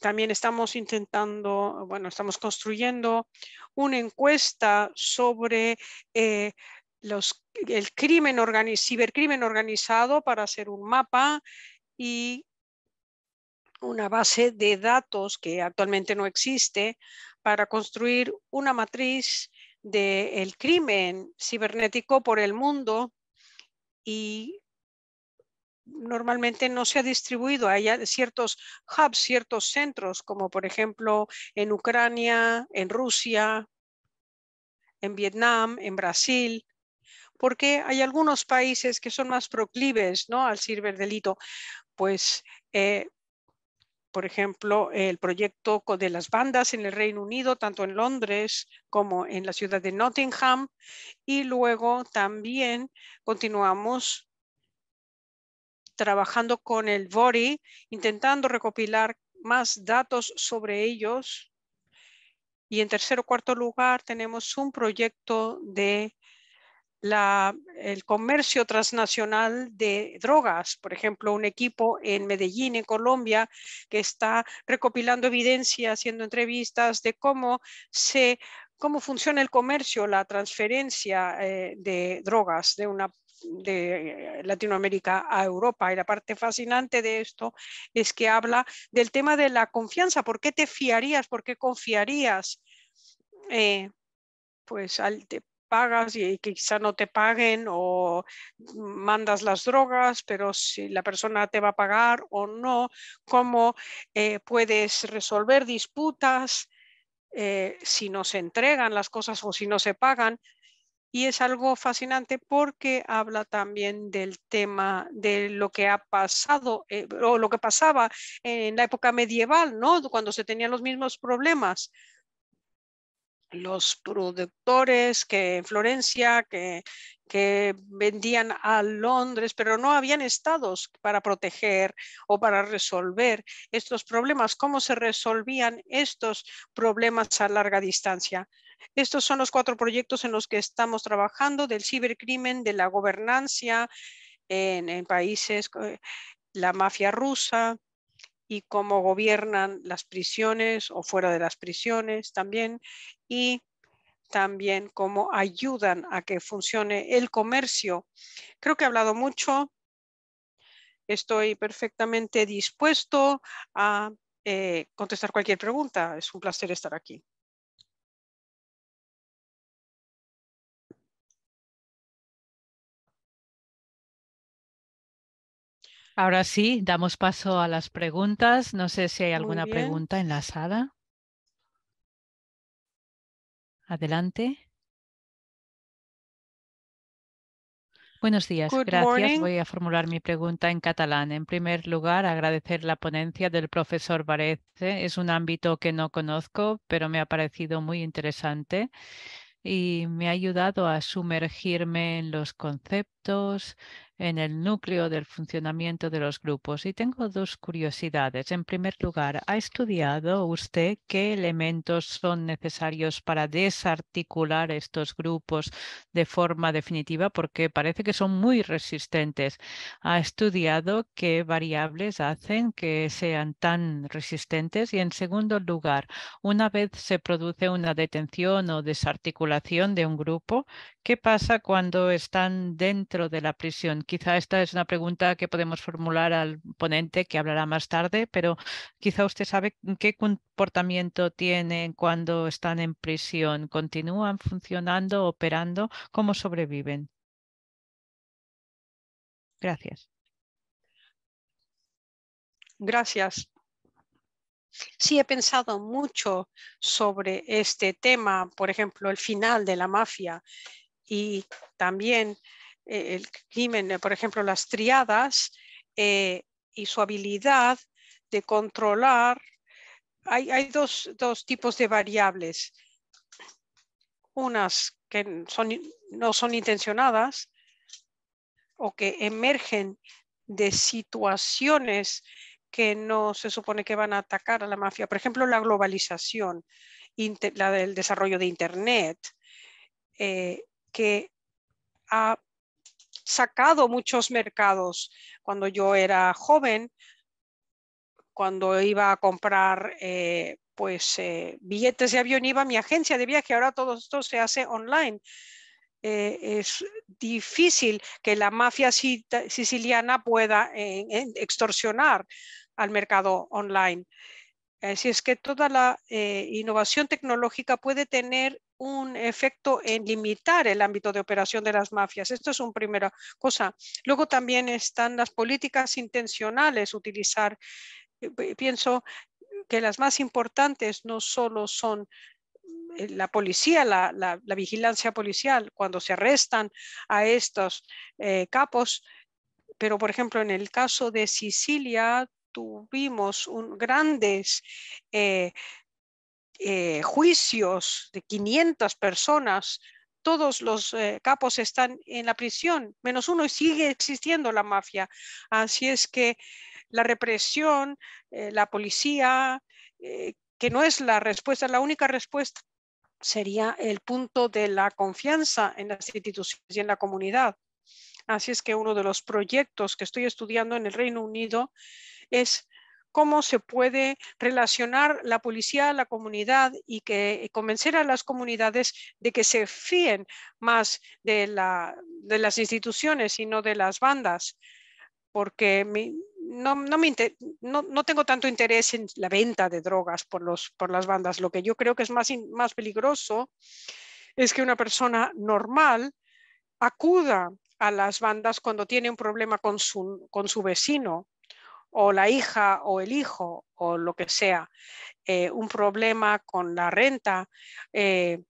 también estamos intentando, bueno, estamos construyendo una encuesta sobre eh, los, el crimen organizado cibercrimen organizado para hacer un mapa y una base de datos que actualmente no existe para construir una matriz del crimen cibernético por el mundo y normalmente no se ha distribuido. Hay ciertos hubs, ciertos centros, como por ejemplo en Ucrania, en Rusia, en Vietnam, en Brasil, porque hay algunos países que son más proclives ¿no? al ciberdelito. Pues, eh, por ejemplo, el proyecto de las bandas en el Reino Unido, tanto en Londres como en la ciudad de Nottingham. Y luego también continuamos trabajando con el BORI, intentando recopilar más datos sobre ellos. Y en tercer o cuarto lugar, tenemos un proyecto de el comercio transnacional de drogas. Por ejemplo, un equipo en Medellín, en Colombia, que está recopilando evidencia, haciendo entrevistas de cómo se cómo funciona el comercio, la transferencia eh, de drogas de una de eh, Latinoamérica a Europa. Y la parte fascinante de esto es que habla del tema de la confianza. ¿Por qué te fiarías? ¿Por qué confiarías? Eh, pues al, te pagas y, quizá no te paguen o mandas las drogas, pero si la persona te va a pagar o no, cómo eh, puedes resolver disputas si no se entregan las cosas o si no se pagan y es algo fascinante porque habla también del tema de lo que ha pasado eh, o lo que pasaba en la época medieval, ¿no? Cuando se tenían los mismos problemas los productores que en Florencia que, que, vendían a Londres, pero no habían estados para proteger o para resolver estos problemas. ¿Cómo se resolvían estos problemas a larga distancia? Estos son los cuatro proyectos en los que estamos trabajando, del cibercrimen, de la gobernancia en, países, eh, la mafia rusa y cómo gobiernan las prisiones o fuera de las prisiones también, y también cómo ayudan a que funcione el comercio. Creo que he hablado mucho. Estoy perfectamente dispuesto a eh, contestar cualquier pregunta. Es un placer estar aquí. Ahora sí, damos paso a las preguntas. No sé si hay alguna pregunta en la sala. Adelante. Buenos días, gracias. Voy a formular mi pregunta en catalán. En primer lugar, agradecer la ponencia del profesor Varese. Es un ámbito que no conozco, pero me ha parecido muy interesante y me ha ayudado a sumergirme en los conceptos en el núcleo del funcionamiento de los grupos. Y tengo dos curiosidades. En primer lugar, ¿ha estudiado usted qué elementos son necesarios para desarticular estos grupos de forma definitiva? Porque parece que son muy resistentes. ¿Ha estudiado qué variables hacen que sean tan resistentes? Y en segundo lugar, una vez se produce una detención o desarticulación de un grupo, ¿qué pasa cuando están dentro de la prisión? Quizá esta es una pregunta que podemos formular al ponente que hablará más tarde, pero quizá usted sabe qué comportamiento tienen cuando están en prisión. ¿Continúan funcionando, operando? ¿Cómo sobreviven? Gracias. Gracias. Sí, he pensado mucho sobre este tema, por ejemplo, el final de la mafia y también eh, el crimen, eh, por ejemplo, las triadas eh, y su habilidad de controlar. Hay, dos, dos, tipos de variables. Unas que son, no son intencionadas o que emergen de situaciones que no se supone que van a atacar a la mafia. Por ejemplo, la globalización, la del desarrollo de Internet, que ha sacado muchos mercados. Cuando yo era joven, cuando iba a comprar eh, pues eh, billetes de avión iba a mi agencia de viaje, ahora todo esto se hace online. Eh, es difícil que la mafia siciliana pueda extorsionar al mercado online. Así eh, es que toda la eh, innovación tecnológica puede tener un efecto en limitar el ámbito de operación de las mafias. Esto es una primera cosa. Luego también están las políticas intencionales, utilizar, eh, pienso que las más importantes no solo son la policía, la, vigilancia policial, cuando se arrestan a estos capos, pero por ejemplo en el caso de Sicilia tuvimos grandes eh, eh, juicios de 500 personas. Todos los eh, capos están en la prisión, menos uno, y sigue existiendo la mafia. Así es que la represión, la policía, que no es la respuesta, la única respuesta sería el punto de la confianza en las instituciones y en la comunidad. Así es que uno de los proyectos que estoy estudiando en el Reino Unido es cómo se puede relacionar la policía a la comunidad y que convencer a las comunidades de que se fíen más de, la, de las instituciones y no de las bandas, porque no, no, tengo tanto interés en la venta de drogas por, los, por las bandas. Lo que yo creo que es más, más peligroso es que una persona normal acuda a las bandas cuando tiene un problema con su, con su vecino o la hija o el hijo o lo que sea, eh, un problema con la renta. Eh,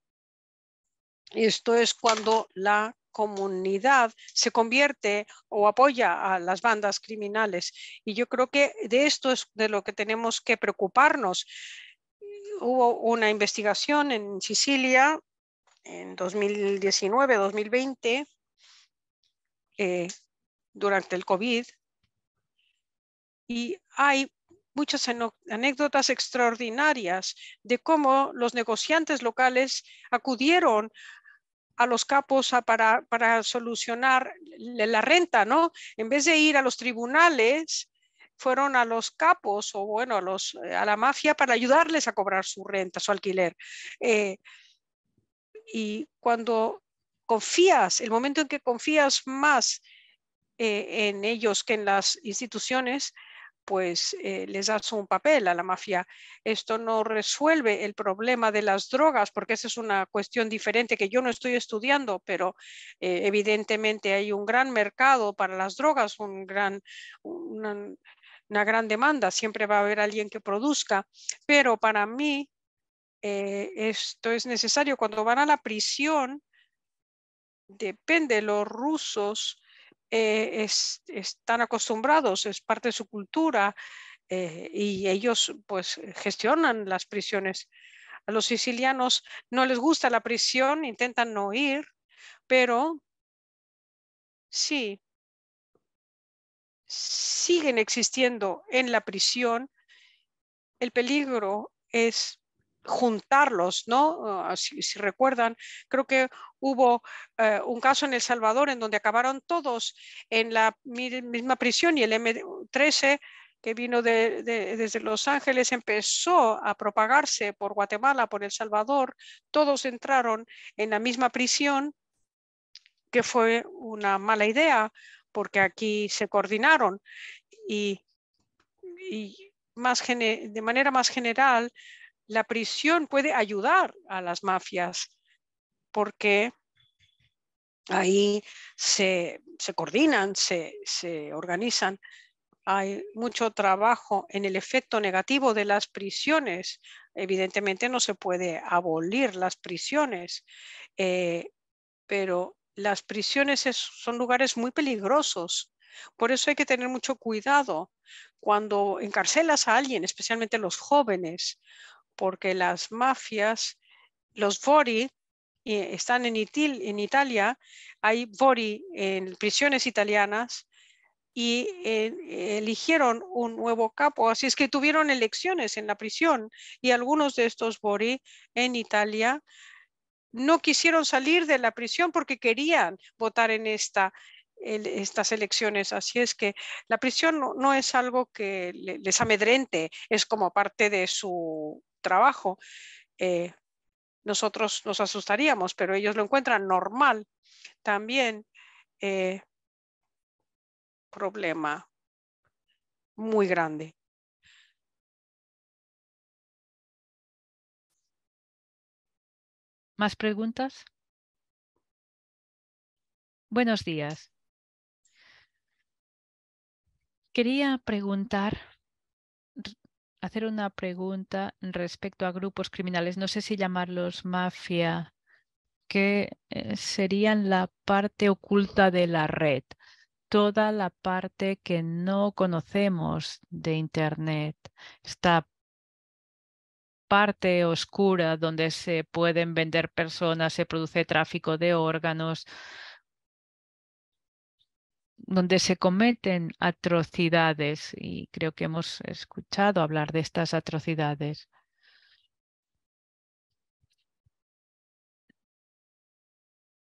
esto es cuando la comunidad se convierte o apoya a las bandas criminales. Y yo creo que de esto es de lo que tenemos que preocuparnos. Hubo una investigación en Sicilia en 2019-2020 eh, durante el COVID y hay muchas anécdotas extraordinarias de cómo los negociantes locales acudieron a los capos para, solucionar la renta, ¿no? En vez de ir a los tribunales, fueron a los capos o, bueno, a, eh, la mafia para ayudarles a cobrar su renta, su alquiler. Eh, y cuando confías, el momento en que confías más eh, en ellos que en las instituciones, pues eh, les das un papel a la mafia. Esto no resuelve el problema de las drogas, porque esa es una cuestión diferente que yo no estoy estudiando, pero eh, evidentemente hay un gran mercado para las drogas, un gran, una, gran demanda, siempre va a haber alguien que produzca, pero para mí eh, esto es necesario. Cuando van a la prisión, depende, los rusos eh, están acostumbrados, es parte de su cultura eh, y ellos pues gestionan las prisiones. A los sicilianos no les gusta la prisión, intentan no ir, pero sí, siguen existiendo en la prisión. El peligro es juntarlos, ¿no? Ah, si, recuerdan, creo que hubo eh, un caso en El Salvador en donde acabaron todos en la misma prisión y el M13 que vino desde Los Ángeles empezó a propagarse por Guatemala, por El Salvador, todos entraron en la misma prisión, que fue una mala idea porque aquí se coordinaron y, más de manera más general la prisión puede ayudar a las mafias porque ahí se, coordinan, se, organizan. Hay mucho trabajo en el efecto negativo de las prisiones. Evidentemente no se puede abolir las prisiones, eh, pero las prisiones son lugares muy peligrosos. Por eso hay que tener mucho cuidado cuando encarcelas a alguien, especialmente los jóvenes, porque las mafias, los Bori, están en, Itil, en Italia, hay Bori en prisiones italianas y eh, eligieron un nuevo capo, así es que tuvieron elecciones en la prisión y algunos de estos Bori en Italia no quisieron salir de la prisión porque querían votar en esta estas elecciones. Así es que la prisión no es algo que les amedrente, es como parte de su trabajo, eh, nosotros nos asustaríamos, pero ellos lo encuentran normal. También eh, problema muy grande. ¿Más preguntas? Buenos días. Quería preguntar hacer una pregunta respecto a grupos criminales, no sé si llamarlos mafia, que eh, serían la parte oculta de la red, toda la parte que no conocemos de Internet, esta parte oscura donde se pueden vender personas, se produce tráfico de órganos, donde se cometen atrocidades y creo que hemos escuchado hablar de estas atrocidades.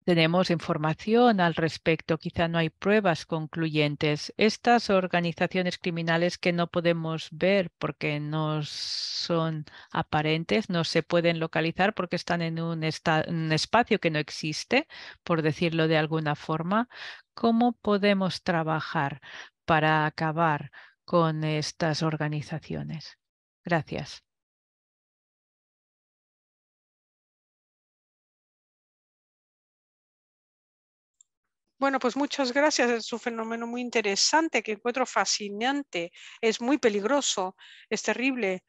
Tenemos información al respecto, quizá no hay pruebas concluyentes. Estas organizaciones criminales que no podemos ver porque no son aparentes, no se pueden localizar porque están en un, espacio que no existe, por decirlo de alguna forma. ¿Cómo podemos trabajar para acabar con estas organizaciones? Gracias. Bueno, pues muchas gracias. Es un fenómeno muy interesante que encuentro fascinante. Es muy peligroso, es terrible.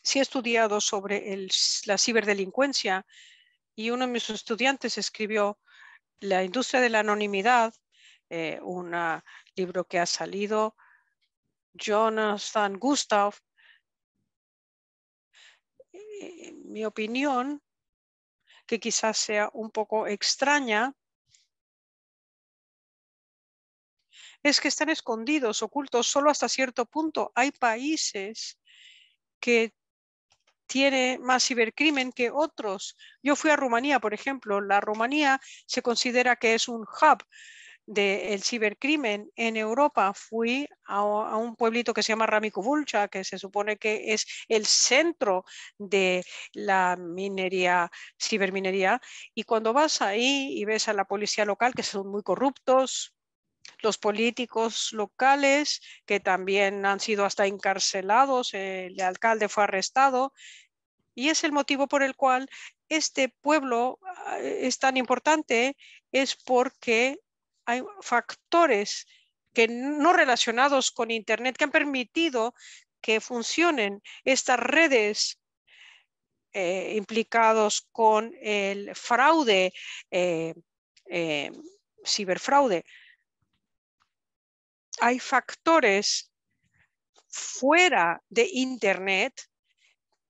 Sí he estudiado sobre la ciberdelincuencia y uno de mis estudiantes escribió La industria de la anonimidad, eh, un libro que ha salido, Jonathan Gustav. Eh, mi opinión que quizás sea un poco extraña, es que están escondidos, ocultos solo hasta cierto punto. Hay países que tiene más cibercrimen que otros. Yo fui a Rumanía, por ejemplo. La Rumanía se considera que es un hub del cibercrimen en Europa, fui a, un pueblito que se llama Ramikubulcha, que se supone que es el centro de la minería, ciberminería, y cuando vas ahí y ves a la policía local, que son muy corruptos, los políticos locales, que también han sido hasta encarcelados, el alcalde fue arrestado, y es el motivo por el cual este pueblo ah, es tan importante, es porque hay factores que no relacionados con Internet que han permitido que funcionen estas redes eh, implicados con el fraude, eh, eh, ciberfraude. Hay factores fuera de Internet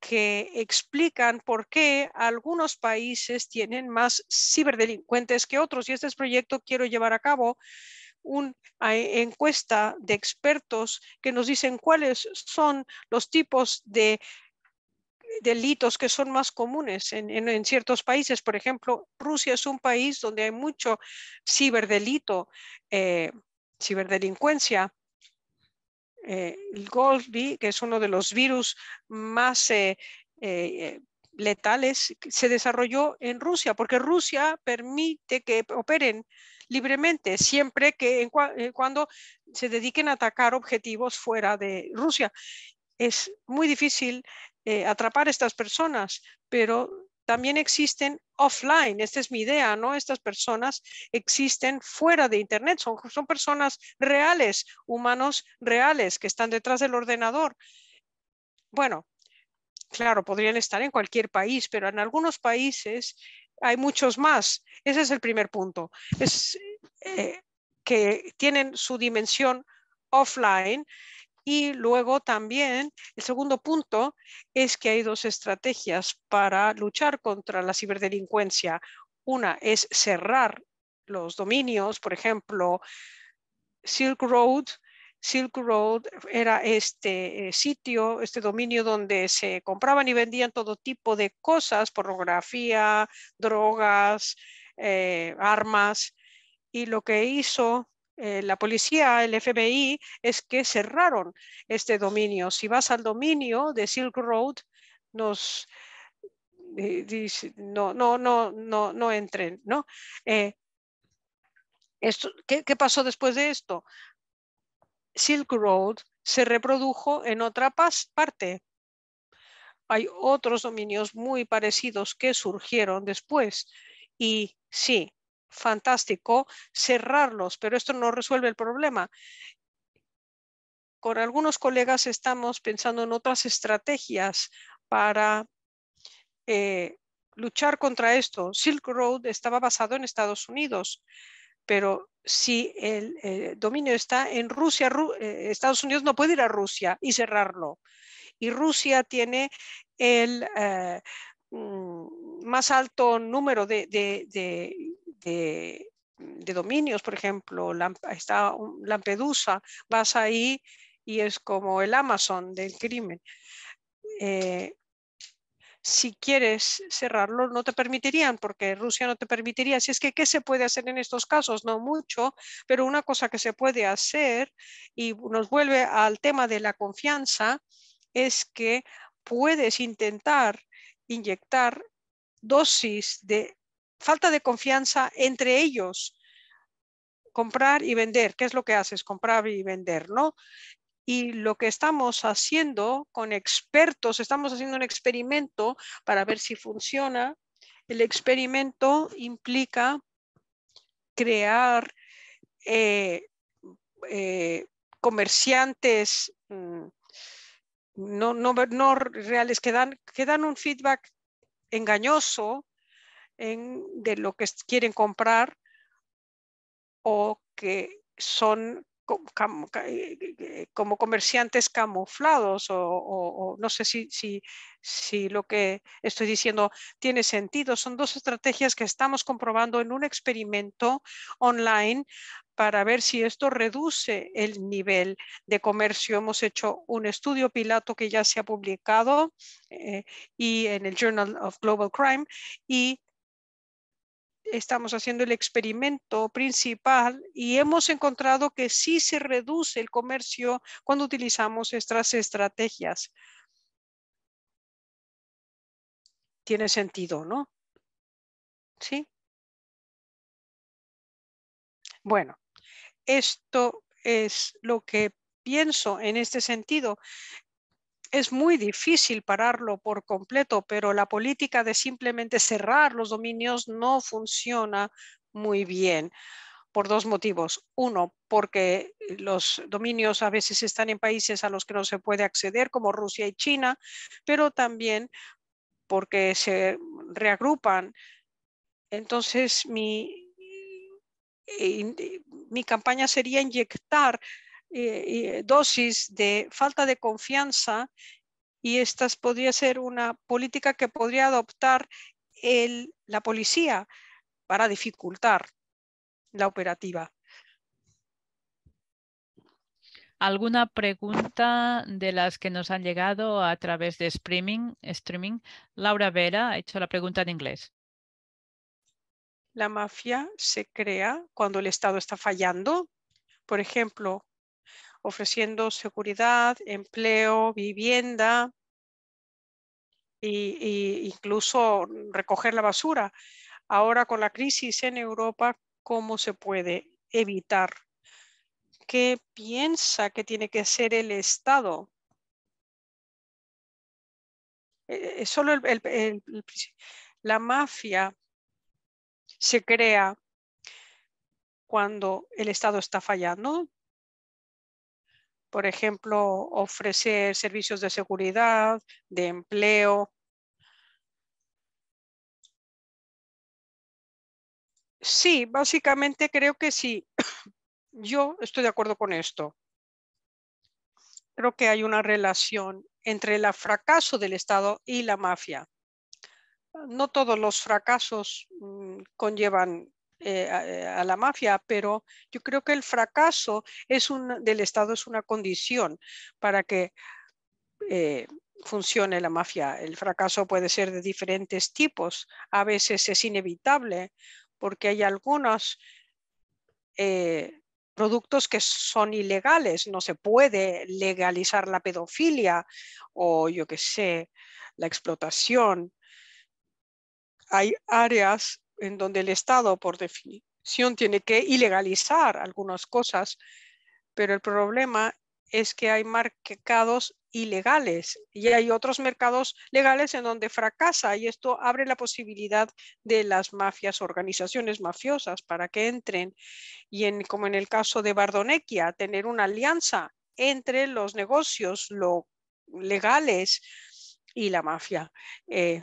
que explican por qué algunos países tienen más ciberdelincuentes que otros. Y este proyecto quiero llevar a cabo una eh, encuesta de expertos que nos dicen cuáles son los tipos de delitos que son más comunes en, ciertos países. Por ejemplo, Rusia es un país donde hay mucho ciberdelito, eh, ciberdelincuencia. Eh, el Golgi, que es uno de los virus más eh, eh, letales, se desarrolló en Rusia, porque Rusia permite que operen libremente siempre que cuando se dediquen a atacar objetivos fuera de Rusia. Es muy difícil atrapar a estas personas, pero también existen offline. Esta es mi idea, ¿no? Estas personas existen fuera de Internet, son, son personas reales, humanos reales que están detrás del ordenador. Bueno, claro, podrían estar en cualquier país, pero en algunos países hay muchos más. Ese es el primer punto. Es eh, que tienen su dimensión offline y luego también el segundo punto es que hay dos estrategias para luchar contra la ciberdelincuencia. Una es cerrar los dominios, por ejemplo, Silk Road, Silk Road era este eh, sitio, este dominio donde se compraban y vendían todo tipo de cosas, pornografía, drogas, eh, armas. Y lo que hizo eh, la policía, el FBI, es que cerraron este dominio. Si vas al dominio de Silk Road, nos eh, dice, no, no, no, no, no entren, ¿no? Eh, ¿Qué pasó después de esto? Silk Road se reprodujo en otra parte. Hay otros dominios muy parecidos que surgieron después. Y sí, fantástico cerrarlos, pero esto no resuelve el problema. Con algunos colegas estamos pensando en otras estrategias para eh, luchar contra esto. Silk Road estaba basado en Estados Unidos, pero si el eh, dominio está en Rusia, eh, Estados Unidos no puede ir a Rusia y cerrarlo. Y Rusia tiene el mm, más alto número de de, dominios, por ejemplo, está Lampedusa, vas ahí y es como el Amazon del crimen. Eh, si quieres cerrarlo, no te permitirían, porque Rusia no te permitiría. Si es que, ¿qué se puede hacer en estos casos? No mucho, pero una cosa que se puede hacer, y nos vuelve al tema de la confianza, es que puedes intentar inyectar dosis de falta de confianza entre ellos. Comprar y vender, ¿qué es lo que haces? Comprar y vender, ¿no? Y lo que estamos haciendo con expertos, estamos haciendo un experimento para ver si funciona. El experimento implica crear eh, eh, comerciantes mm, no, reales que dan un feedback engañoso de lo que quieren comprar o que son eh, eh, eh, como comerciantes camuflados o, no sé si, si, lo que estoy diciendo tiene sentido. Son dos estrategias que estamos comprobando en un experimento online para ver si esto reduce el nivel de comercio. Hemos hecho un estudio piloto que ya se ha publicado y en el Journal of Global Crime y estamos haciendo el experimento principal y hemos encontrado que sí se reduce el comercio cuando utilizamos estas estrategias. Tiene sentido, ¿no? ¿Sí? Bueno, esto es lo que pienso en este sentido es muy difícil pararlo por completo, pero la política de simplemente cerrar los dominios no funciona muy bien por dos motivos. Uno, porque los dominios a veces están en países a los que no se puede acceder, como Rusia y China, pero también porque se reagrupan. Entonces, mi, eh, mi campaña sería inyectar eh, dosis de falta de confianza y estas podría ser una política que podría adoptar la policía para dificultar la operativa. ¿Alguna pregunta de las que nos han llegado a través de streaming? streaming? Laura Vera ha hecho la pregunta en inglés. La mafia se crea cuando el Estado está fallando. Por ejemplo, ofreciendo seguridad, empleo, vivienda e incluso recoger la basura. Ahora con la crisis en Europa, ¿cómo se puede evitar? ¿Qué piensa que tiene que hacer el Estado? Eh, eh, solo la mafia se crea cuando el Estado está fallando por ejemplo, ofrecer servicios de seguridad, de empleo. Sí, básicamente creo que sí. Yo estoy de acuerdo con esto. Creo que hay una relación entre el fracaso del Estado y la mafia. No todos los fracasos mm, conllevan eh, eh, a, la mafia, pero yo creo que el fracaso es un, del Estado es una condición para que eh, funcione la mafia. El fracaso puede ser de diferentes tipos. A veces es inevitable porque hay algunos productos que son ilegales. No se puede legalizar la pedofilia o yo qué sé, la explotación. Hay áreas en donde el Estado, por definición, tiene que ilegalizar algunas cosas, pero el problema es que hay mercados ilegales y hay otros mercados legales en donde fracasa y esto abre la posibilidad de las mafias, organizaciones mafiosas para que entren y en, como en el caso de Bardonequia, tener una alianza entre los negocios lo legales y la mafia. Eh,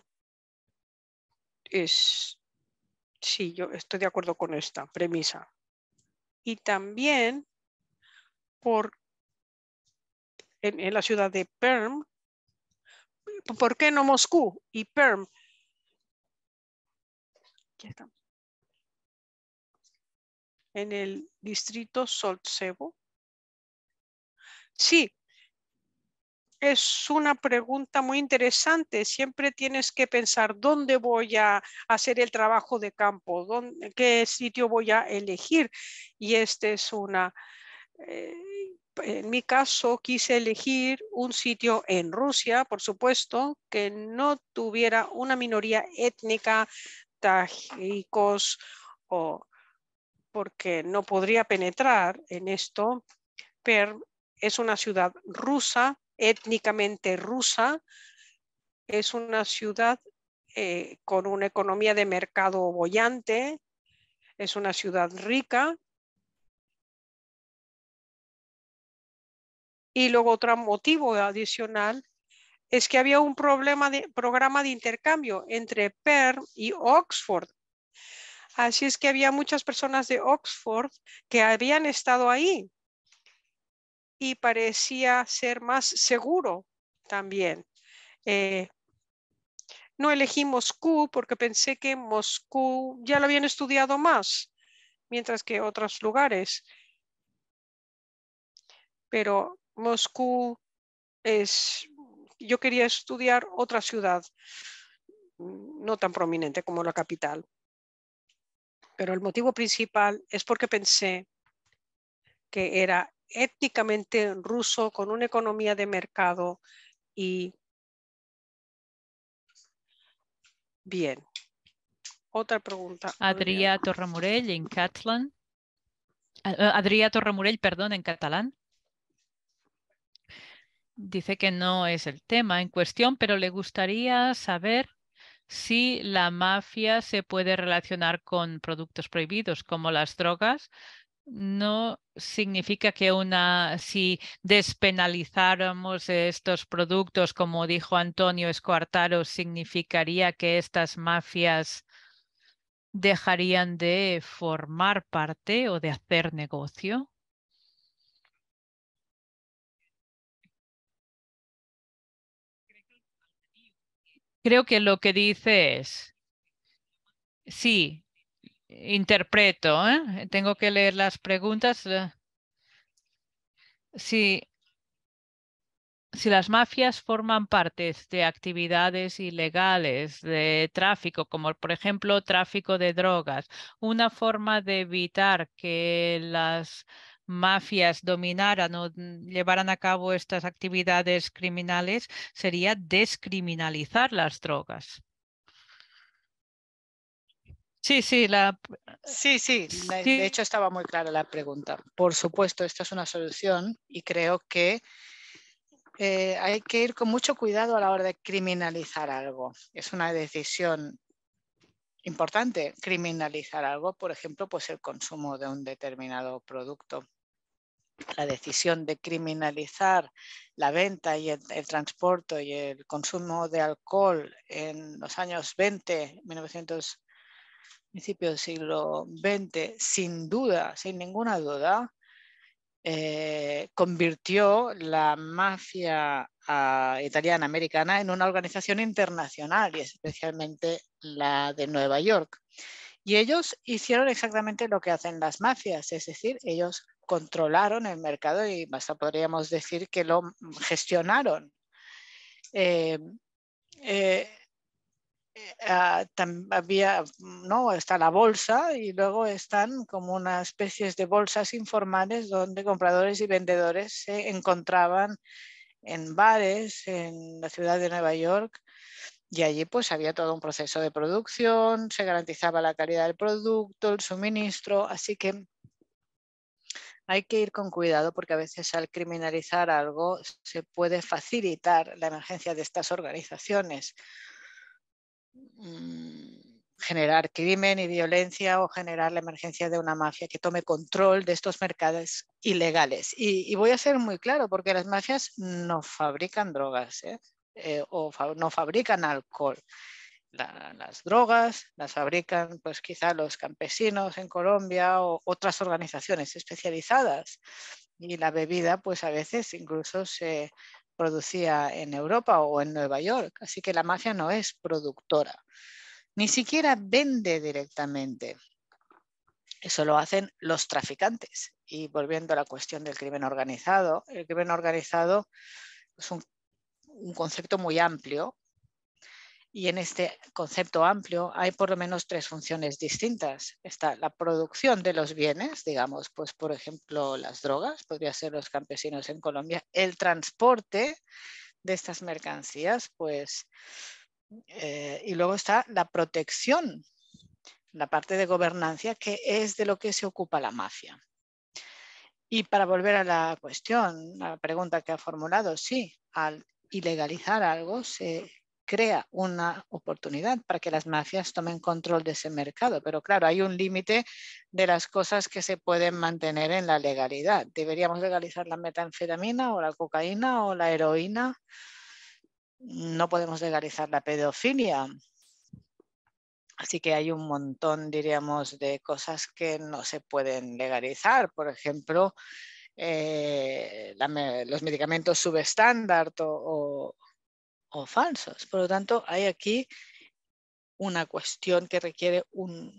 es, Sí, yo estoy de acuerdo con esta premisa. Y también por en, la ciudad de Perm, ¿por qué no Moscú y Perm? Aquí En el distrito Soltsevo. Sí, es una pregunta muy interesante. Siempre tienes que pensar dónde voy a hacer el trabajo de campo, qué sitio voy a elegir. Y este es una... Eh, en mi caso quise elegir un sitio en Rusia, por supuesto, que no tuviera una minoría étnica, tajicos, o porque no podría penetrar en esto, pero es una ciudad rusa étnicamente rusa, es una ciudad eh, con una economía de mercado bollante, es una ciudad rica. Y luego otro motivo adicional es que había un problema de, programa de intercambio entre Perm y Oxford. Así es que había muchas personas de Oxford que habían estado ahí y parecía ser más seguro también. Eh, no elegí Moscú porque pensé que Moscú ya lo habían estudiado más, mientras que otros lugares. Pero Moscú es, yo quería estudiar otra ciudad, no tan prominente como la capital. Pero el motivo principal es porque pensé que era étnicamente ruso con una economía de mercado y bien. Otra pregunta. Adrià Torremorell en catalán. Ah, ah, Adrià Torremorell, perdón, en catalán. Dice que no es el tema en cuestión, pero le gustaría saber si la mafia se puede relacionar con productos prohibidos como las drogas, no significa que una si despenalizáramos estos productos, como dijo Antonio Escuartaro, significaría que estas mafias dejarían de formar parte o de hacer negocio. Creo que lo que dice es, sí, interpreto, ¿eh? tengo que leer las preguntas. Eh. si las mafias forman parte de actividades ilegales, de tráfico, como por ejemplo tráfico de drogas, una forma de evitar que las mafias dominaran o llevaran a cabo estas actividades criminales sería descriminalizar las drogas. Sí, sí, la... sí, sí, de hecho estaba muy clara la pregunta. Por supuesto, esta es una solución y creo que eh, hay que ir con mucho cuidado a la hora de criminalizar algo. Es una decisión importante criminalizar algo, por ejemplo, pues el consumo de un determinado producto. La decisión de criminalizar la venta y el, transporte y el consumo de alcohol en los años 20, novecientos principios del siglo XX, sin duda, sin ninguna duda, eh, convirtió la mafia ah, italiana-americana en una organización internacional y especialmente la de Nueva York. Y ellos hicieron exactamente lo que hacen las mafias, es decir, ellos controlaron el mercado y hasta podríamos decir que lo gestionaron. Eh, eh, eh, ah, había, ¿no? Está la bolsa y luego están como una especie de bolsas informales donde compradores y vendedores se encontraban en bares en la ciudad de Nueva York y allí pues había todo un proceso de producción, se garantizaba la calidad del producto, el suministro, así que hay que ir con cuidado porque a veces al criminalizar algo se puede facilitar la emergencia de estas organizaciones. Mm, generar crimen y violencia o generar la emergencia de una mafia que tome control de estos mercados ilegales. Y, voy a ser muy claro, porque las mafias no fabrican drogas ¿eh? Eh, o no fabrican alcohol. las drogas las fabrican pues quizá los campesinos en Colombia o otras organizaciones especializadas y la bebida pues a veces incluso se producía en Europa o en Nueva York. Así que la mafia no es productora, ni siquiera vende directamente. Eso lo hacen los traficantes. Y volviendo a la cuestión del crimen organizado, el crimen organizado es un, concepto muy amplio y en este concepto amplio hay por lo menos tres funciones distintas. Está la producción de los bienes, digamos, pues por ejemplo las drogas, podría ser los campesinos en Colombia, el transporte de estas mercancías, pues, eh, y luego está la protección, la parte de gobernancia, que es de lo que se ocupa la mafia. Y para volver a la cuestión, a la pregunta que ha formulado, sí, al ilegalizar algo se crea una oportunidad para que las mafias tomen control de ese mercado. Pero claro, hay un límite de las cosas que se pueden mantener en la legalidad. ¿Deberíamos legalizar la metanfetamina o la cocaína o la heroína? No podemos legalizar la pedofilia. Así que hay un montón, diríamos, de cosas que no se pueden legalizar. Por ejemplo, eh, los medicamentos subestándar o por lo tanto, hay aquí una cuestión que requiere un,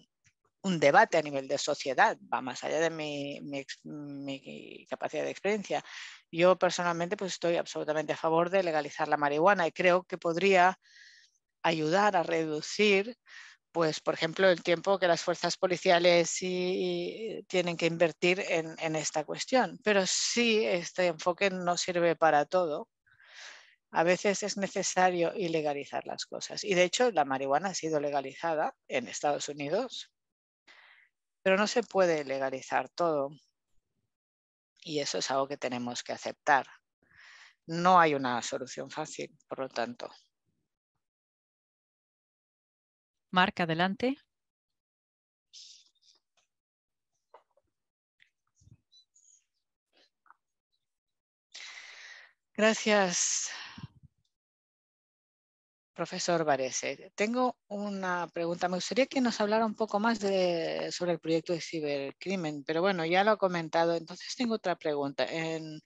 debate a nivel de sociedad, va más allá de mi, capacidad de experiencia. Yo personalmente pues estoy absolutamente a favor de legalizar la marihuana y creo que podría ayudar a reducir pues, por ejemplo, el tiempo que las fuerzas policiales tienen que invertir en, esta cuestión. Pero sí, este enfoque no sirve para todo a veces es necesario ilegalizar las cosas. Y de hecho, la marihuana ha sido legalizada en Estados Unidos, pero no se puede legalizar todo. Y eso es algo que tenemos que aceptar. No hay una solución fácil, por lo tanto. Marca, adelante. Gracias, Profesor Varese, tengo una pregunta. Me gustaría que nos hablara un poco más sobre el proyecto de cibercrimen, pero bueno, ya lo ha comentado. Entonces tengo otra pregunta. En,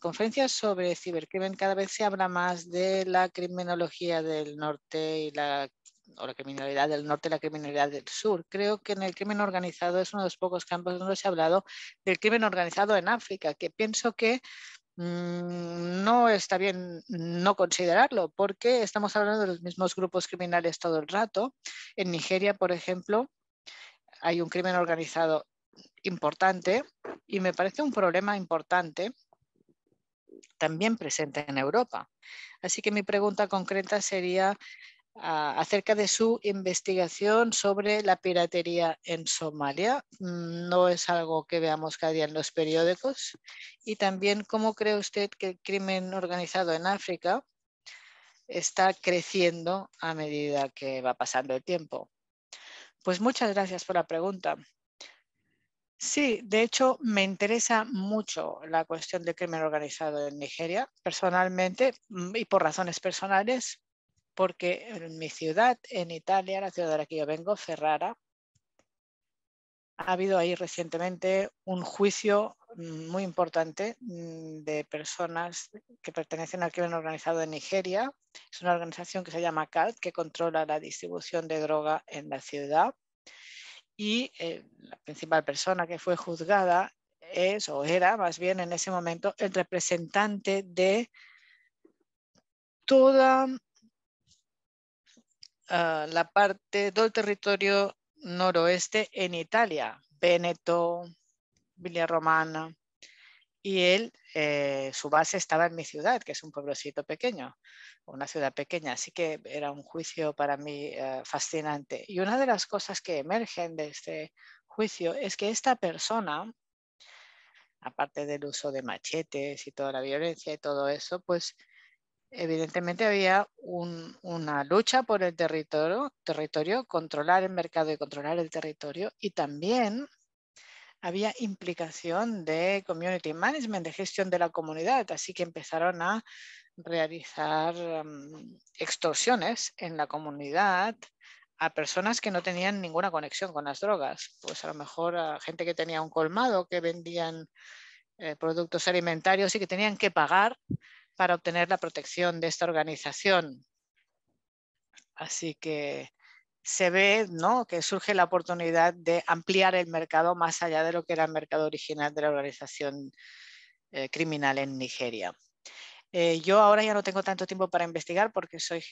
conferencias sobre cibercrimen cada vez se habla más de la criminología del norte y la o la criminalidad del norte y la criminalidad del sur. Creo que en el crimen organizado es uno de los pocos campos donde se ha hablado del crimen organizado en África, que pienso que Mm, no está bien no considerarlo porque estamos hablando de los mismos grupos criminales todo el rato. En Nigeria, por ejemplo, hay un crimen organizado importante y me parece un problema importante también presente en Europa. Así que mi pregunta concreta sería, acerca de su investigación sobre la piratería en Somalia. Mm, no es algo que veamos cada día en los periódicos. Y también, ¿cómo cree usted que el crimen organizado en África está creciendo a medida que va pasando el tiempo? Pues muchas gracias por la pregunta. Sí, de hecho me interesa mucho la cuestión del crimen organizado en Nigeria, personalmente mm, y por razones personales, porque en mi ciudad, en Italia, la ciudad de la que yo vengo, Ferrara, ha habido ahí recientemente un juicio mm, muy importante mm, de personas que pertenecen al crimen organizado de Nigeria. Es una organización que se llama CALT, que controla la distribución de droga en la ciudad. Y eh, la principal persona que fue juzgada es, o era más bien en ese momento, el representante de toda Ah, la parte del territorio noroeste en Italia, Veneto, Villa Romana, y él, eh, su base estaba en mi ciudad, que es un pueblocito pequeño, una ciudad pequeña, así que era un juicio para mí eh, fascinante. Y una de las cosas que emergen de este juicio es que esta persona, aparte del uso de machetes y toda la violencia y todo eso, pues evidentemente había una lucha por el territorio, controlar el mercado y controlar el territorio, y también había implicación de community management, de gestión de la comunidad, así que empezaron a realizar mm, extorsiones en la comunidad a personas que no tenían ninguna conexión con las drogas, pues a lo mejor a gente que tenía un colmado, que vendían eh, productos alimentarios y que tenían que pagar para obtener la protección de esta organización. Así que se ve que surge la oportunidad de ampliar el mercado más allá de lo que era el mercado original de la organización eh, criminal en Nigeria. Eh, yo ahora ya no tengo tanto tiempo para investigar porque soy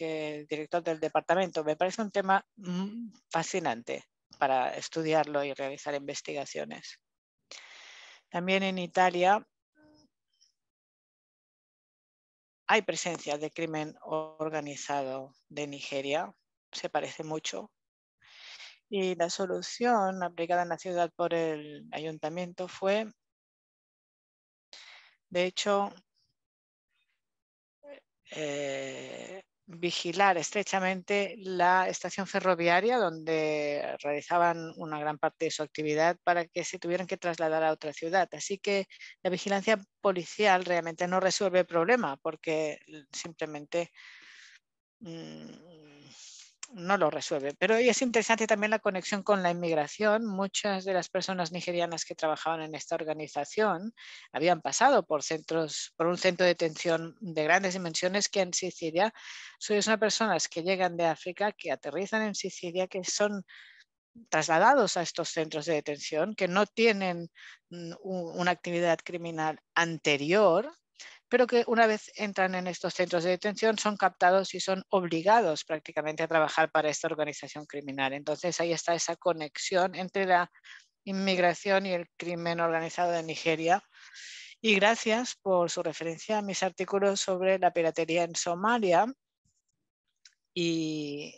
director del departamento. Me parece un tema mm, fascinante para estudiarlo y realizar investigaciones. También en Italia hay presencia de crimen organizado de Nigeria, se parece mucho. Y la solución aplicada en la ciudad por el ayuntamiento fue, de hecho, eh, vigilar estrechamente la estación ferroviaria donde realizaban una gran parte de su actividad para que se tuvieran que trasladar a otra ciudad. Así que la vigilancia policial realmente no resuelve el problema porque simplemente mm, no lo resuelve. Pero es interesante también la conexión con la inmigración. Muchas de las personas nigerianas que trabajaban en esta organización habían pasado por centros, por un centro de detención de grandes dimensiones que en Sicilia son personas que llegan de África, que aterrizan en Sicilia, que son trasladados a estos centros de detención, que no tienen mm, una actividad criminal anterior pero que una vez entran en estos centros de detención son captados y son obligados prácticamente a trabajar para esta organización criminal. Entonces ahí está esa conexión entre la inmigración y el crimen organizado de Nigeria. Y gracias por su referencia a mis artículos sobre la piratería en Somalia y,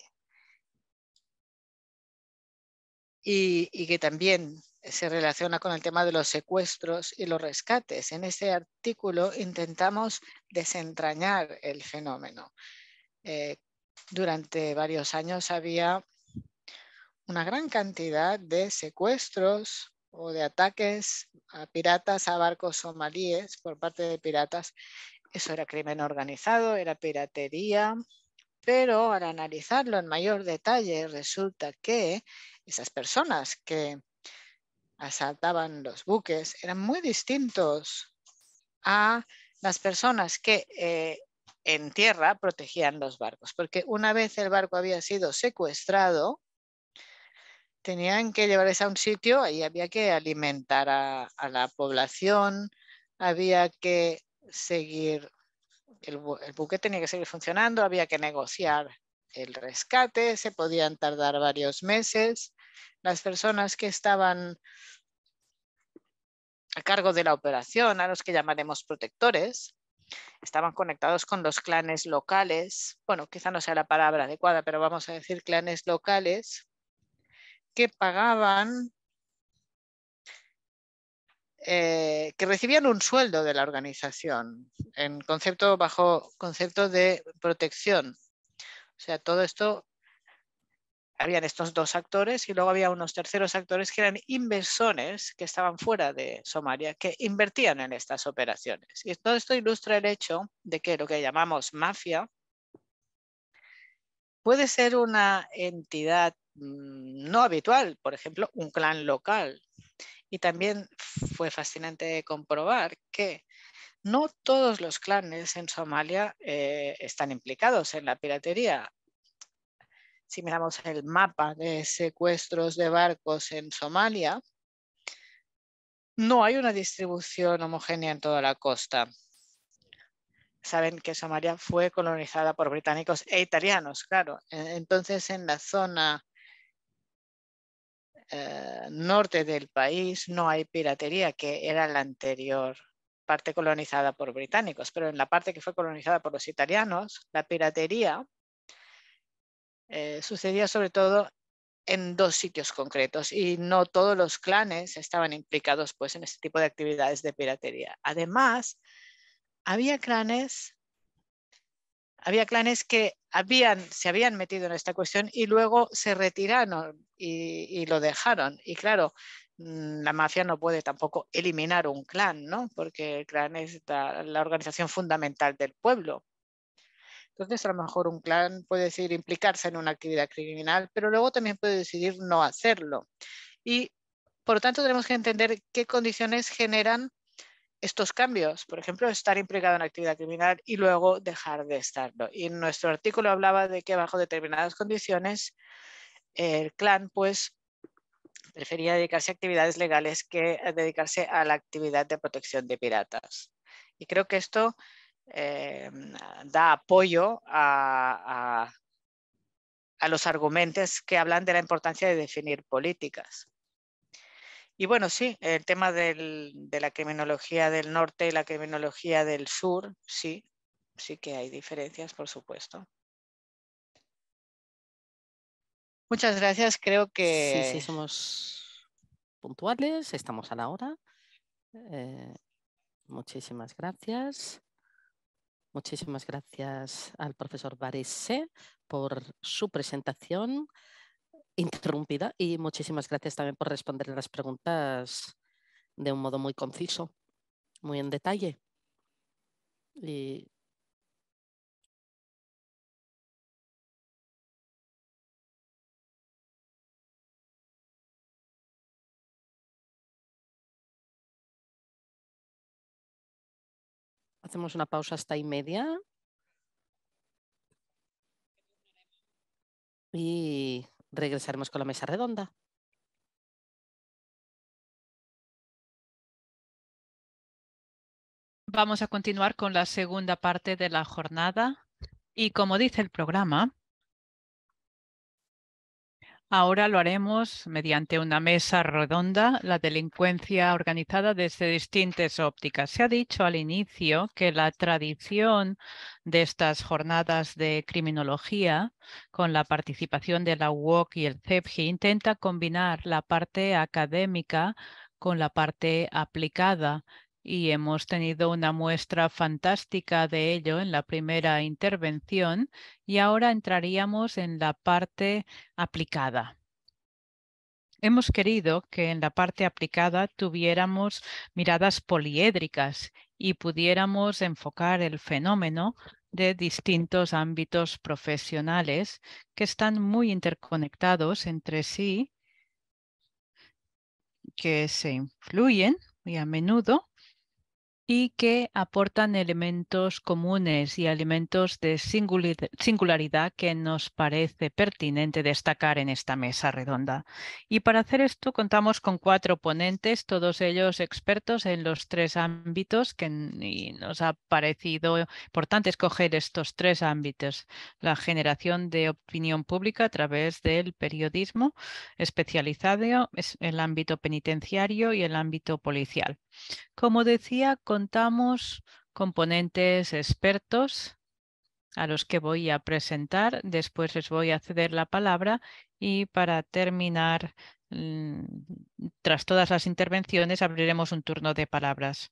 y, que también se relaciona con el tema de los secuestros y los rescates. En este artículo intentamos desentrañar el fenómeno. Eh, durante varios años había una gran cantidad de secuestros o de ataques a piratas a barcos somalíes por parte de piratas. Eso era crimen organizado, era piratería, pero al analizarlo en mayor detalle resulta que esas personas que asaltaban los buques, eran muy distintos a las personas que eh, en tierra protegían los barcos, porque una vez el barco había sido secuestrado, tenían que llevarse a un sitio, ahí había que alimentar a, la población, había que seguir, el, buque tenía que seguir funcionando, había que negociar el rescate, se podían tardar varios meses las personas que estaban a cargo de la operación, a los que llamaremos protectores, estaban conectados con los clanes locales, bueno, quizá no sea la palabra adecuada, pero vamos a decir clanes locales, que pagaban, eh, que recibían un sueldo de la organización, en concepto, bajo concepto de protección. O sea, todo esto habían estos dos actores y luego había unos terceros actores que eran inversores que estaban fuera de Somalia, que invertían en estas operaciones. Y todo esto ilustra el hecho de que lo que llamamos mafia puede ser una entidad mm, no habitual, por ejemplo, un clan local. Y también fue fascinante comprobar que no todos los clanes en Somalia eh, están implicados en la piratería si miramos el mapa de secuestros de barcos en Somalia, no hay una distribución homogénea en toda la costa. Saben que Somalia fue colonizada por británicos e italianos, claro. E-, entonces, en la zona eh, norte del país no hay piratería, que era la anterior parte colonizada por británicos, pero en la parte que fue colonizada por los italianos, la piratería eh, sucedía sobre todo en dos sitios concretos y no todos los clanes estaban implicados pues, en este tipo de actividades de piratería. Además, había clanes, había clanes que se habían metido en esta cuestión y luego se retiraron y, lo dejaron. Y claro, mm, la mafia no puede tampoco eliminar un clan, porque el clan es la organización fundamental del pueblo. Entonces, a lo mejor un clan puede decidir implicarse en una actividad criminal, pero luego también puede decidir no hacerlo. Y por lo tanto, tenemos que entender qué condiciones generan estos cambios, por ejemplo, estar implicado en actividad criminal y luego dejar de estarlo. Y en nuestro artículo hablaba de que bajo determinadas condiciones el clan pues prefería dedicarse a actividades legales que dedicarse a la actividad de protección de piratas. Y creo que esto eh, da apoyo a, los argumentos que hablan de la importancia de definir políticas. Y bueno, sí, el tema de la criminología del norte y la criminología del sur, sí, sí que hay diferencias, por supuesto. Muchas gracias, creo que... Sí, sí, somos puntuales, estamos a la hora. Eh, muchísimas gracias. Muchísimas gracias al profesor Varese por su presentación interrumpida y muchísimas gracias también por responder las preguntas de un modo muy conciso, muy en detalle. Hacemos una pausa hasta y media. Y regresaremos con la mesa redonda. Vamos a continuar con la segunda parte de la jornada y como dice el programa, Ahora lo haremos mediante una mesa redonda, la delincuencia organizada desde distintas ópticas. Se ha dicho al inicio que la tradición de estas jornadas de criminología, con la participación de la UOC y el CEPGI, intenta combinar la parte académica con la parte aplicada y hemos tenido una muestra fantástica de ello en la primera intervención y ahora entraríamos en la parte aplicada. Hemos querido que en la parte aplicada tuviéramos miradas poliédricas y pudiéramos enfocar el fenómeno de distintos ámbitos profesionales que están muy interconectados entre sí, que se influyen muy a menudo y que aportan elementos comunes y elementos de singularidad que nos parece pertinente destacar en esta mesa redonda. Y para hacer esto contamos con cuatro ponentes, todos ellos expertos en los tres ámbitos que y nos ha parecido importante escoger estos tres ámbitos. La generación de opinión pública a través del periodismo especializado, el ámbito penitenciario y el ámbito policial. Como decía, contamos componentes expertos a los que voy a presentar. Después les voy a ceder la palabra y para terminar, mm, tras todas las intervenciones, abriremos un turno de palabras.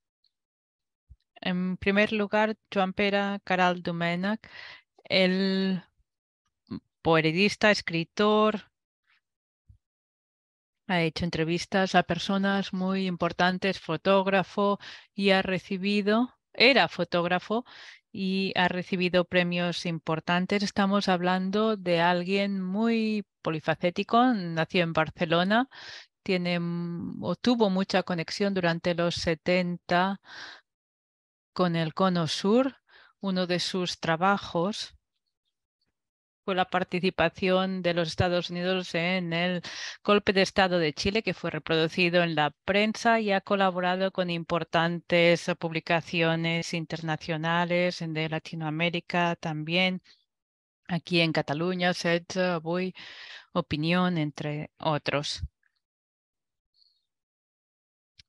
En primer lugar, Joan Pera, Caral Dumenac, el poeridista, escritor, ha hecho entrevistas a personas muy importantes, fotógrafo, y ha recibido, era fotógrafo y ha recibido premios importantes. Estamos hablando de alguien muy polifacético, nació en Barcelona, tiene mm, o tuvo mucha conexión durante los 70 con el Cono Sur. Uno de sus trabajos fue la participación de los Estados Unidos en el golpe de Estado de Chile, que fue reproducido en la prensa y ha colaborado con importantes publicaciones internacionales de Latinoamérica también. Aquí en Cataluña, SET, Voy, Opinión, entre otros.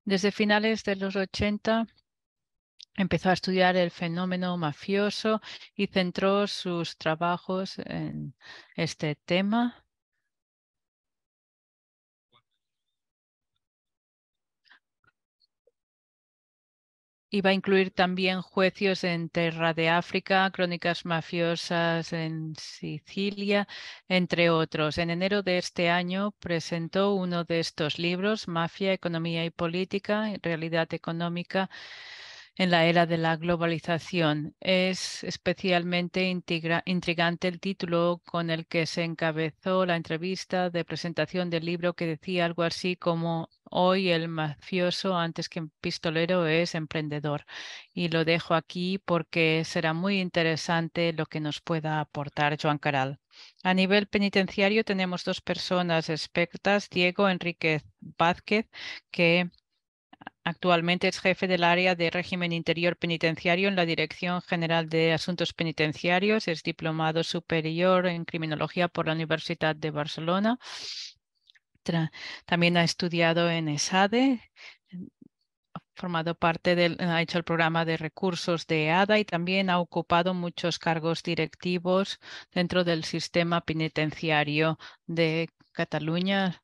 Desde finales de los 80 Empezó a estudiar el fenómeno mafioso y centró sus trabajos en este tema. Iba a incluir también juicios en Terra de África, crónicas mafiosas en Sicilia, entre otros. En enero de este año presentó uno de estos libros, Mafia, Economía y Política, Realidad Económica en la era de la globalización. Es especialmente intrigante el título con el que se encabezó la entrevista de presentación del libro que decía algo así como hoy el mafioso antes que pistolero es emprendedor. Y lo dejo aquí porque será muy interesante lo que nos pueda aportar Joan Caral. A nivel penitenciario tenemos dos personas expertas, Diego Enríquez Vázquez, que Actualmente es jefe del área de régimen interior penitenciario en la Dirección General de Asuntos Penitenciarios. Es diplomado superior en criminología por la Universidad de Barcelona. También ha estudiado en ESADE, e, formado parte del, ha hecho el programa de recursos de ADA e y también ha ocupado muchos cargos directivos dentro del sistema penitenciario de Cataluña,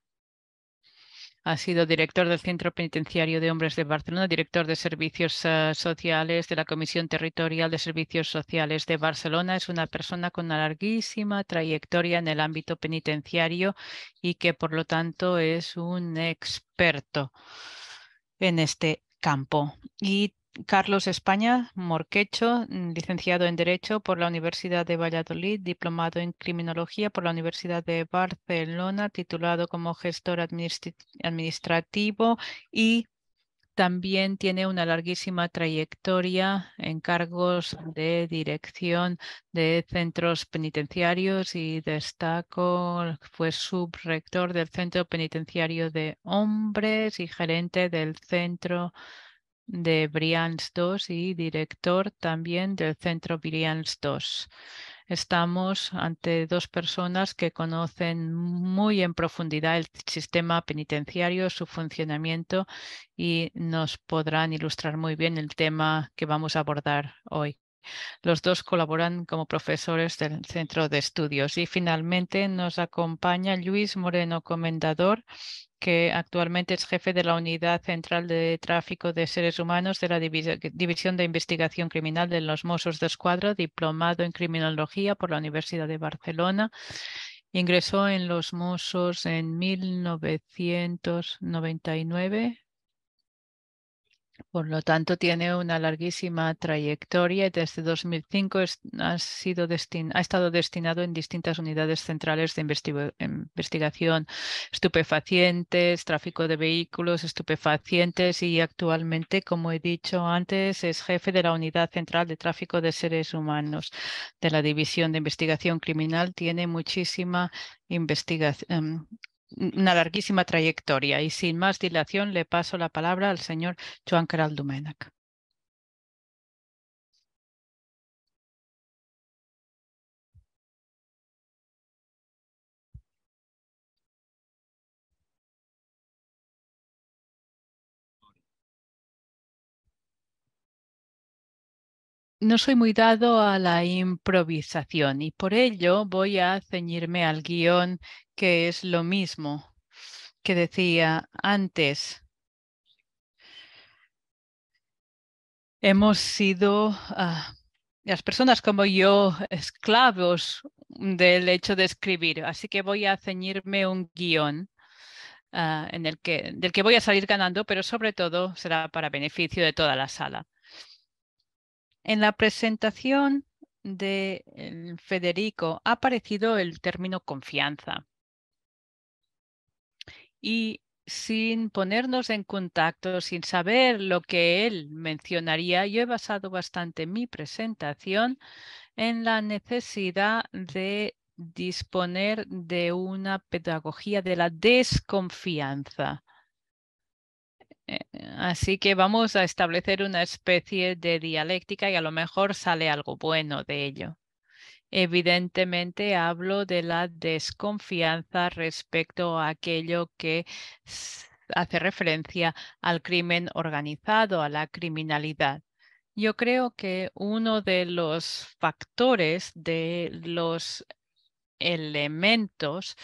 ha sido director del Centro Penitenciario de Hombres de Barcelona, director de Servicios eh, Sociales de la Comisión Territorial de Servicios Sociales de Barcelona. Es una persona con una larguísima trayectoria en el ámbito penitenciario y que, por lo tanto, es un experto en este campo. Y Carlos España Morquecho, mm, licenciado en Derecho por la Universidad de Valladolid, diplomado en Criminología por la Universidad de Barcelona, titulado como gestor administrativo y también tiene una larguísima trayectoria en cargos de dirección de centros penitenciarios y destaco fue subrector del Centro Penitenciario de Hombres y gerente del Centro de Brians 2 y director también del Centro Brians 2. Estamos ante dos personas que conocen muy en profundidad el sistema penitenciario, su funcionamiento y nos podrán ilustrar muy bien el tema que vamos a abordar hoy. Los dos colaboran como profesores del Centro de Estudios. Y finalmente nos acompaña Luis Moreno Comendador, que actualmente es jefe de la Unidad Central de Tráfico de Seres Humanos de la División de Investigación Criminal de los Mossos de Escuadra, diplomado en Criminología por la Universidad de Barcelona. Ingresó en los Mossos en 1999 por lo tanto, tiene una larguísima trayectoria y desde 2005 ha, estado destinado en distintas unidades centrales de investigación, estupefacientes, tráfico de vehículos, estupefacientes y actualmente, como he dicho antes, es jefe de la Unidad Central de Tráfico de Seres Humanos de la División de Investigación Criminal. Tiene muchísima investigación em, una larguísima trayectoria. Y sin más dilación le paso la palabra al señor Joan Caral no soy muy dado a la improvisación y por ello voy a ceñirme al guión, que es lo mismo que decía antes. Hemos sido, ah, las personas como yo, esclavos del hecho de escribir, así que voy a ceñirme un guión. Ah, en el que, del que voy a salir ganando, pero sobre todo será para beneficio de toda la sala. En la presentación de eh, Federico ha aparecido el término confianza. Y sin ponernos en contacto, sin saber lo que él mencionaría, yo he basado bastante mi presentación en la necesidad de disponer de una pedagogía de la desconfianza. Eh, así que vamos a establecer una especie de dialéctica y a lo mejor sale algo bueno de ello. Evidentemente hablo de la desconfianza respecto a aquello que hace referencia al crimen organizado, a la criminalidad. Yo creo que uno de los factores de los elementos,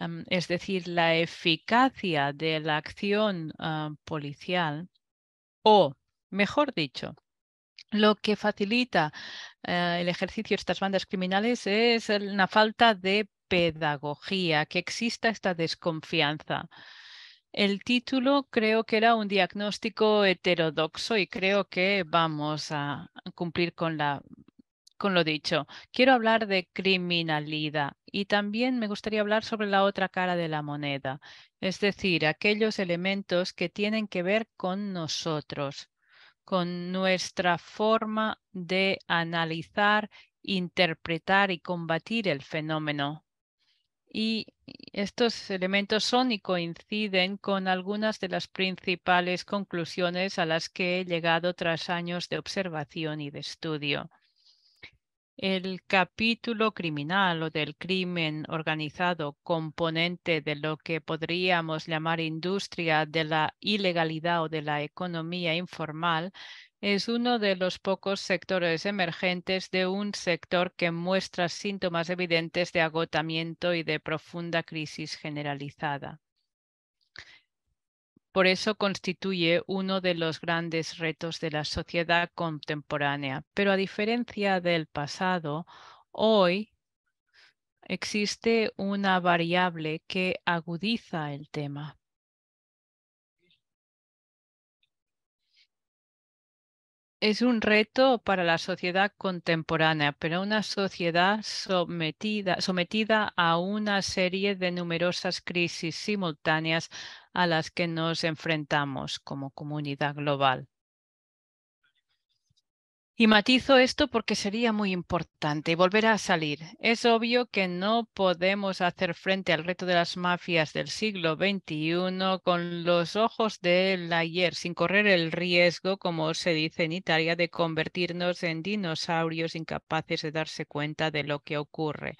em, es decir, la eficacia de la acción ah, policial o, mejor dicho, lo que facilita ah, el ejercicio de estas bandas criminales es la falta de pedagogía, que exista esta desconfianza. El título creo que era un diagnóstico heterodoxo y creo que vamos a cumplir con la con lo dicho, quiero hablar de criminalidad y también me gustaría hablar sobre la otra cara de la moneda, es decir, aquellos elementos que tienen que ver con nosotros, con nuestra forma de analizar, interpretar y combatir el fenómeno. Y estos elementos son y coinciden con algunas de las principales conclusiones a las que he llegado tras años de observación y de estudio. El capítulo criminal o del crimen organizado, componente de lo que podríamos llamar industria de la ilegalidad o de la economía informal, es uno de los pocos sectores emergentes de un sector que muestra síntomas evidentes de agotamiento y de profunda crisis generalizada. Por eso constituye uno de los grandes retos de la sociedad contemporánea. Pero a diferencia del pasado, hoy existe una variable que agudiza el tema. Es un reto para la sociedad contemporánea, pero una sociedad sometida, sometida a una serie de numerosas crisis simultáneas a las que nos enfrentamos como comunidad global. Y matizo esto porque sería muy importante volver a salir. Es obvio que no podemos hacer frente al reto de las mafias del siglo XXI con los ojos del ayer, sin correr el riesgo, como se dice en Italia, de convertirnos en dinosaurios incapaces de darse cuenta de lo que ocurre.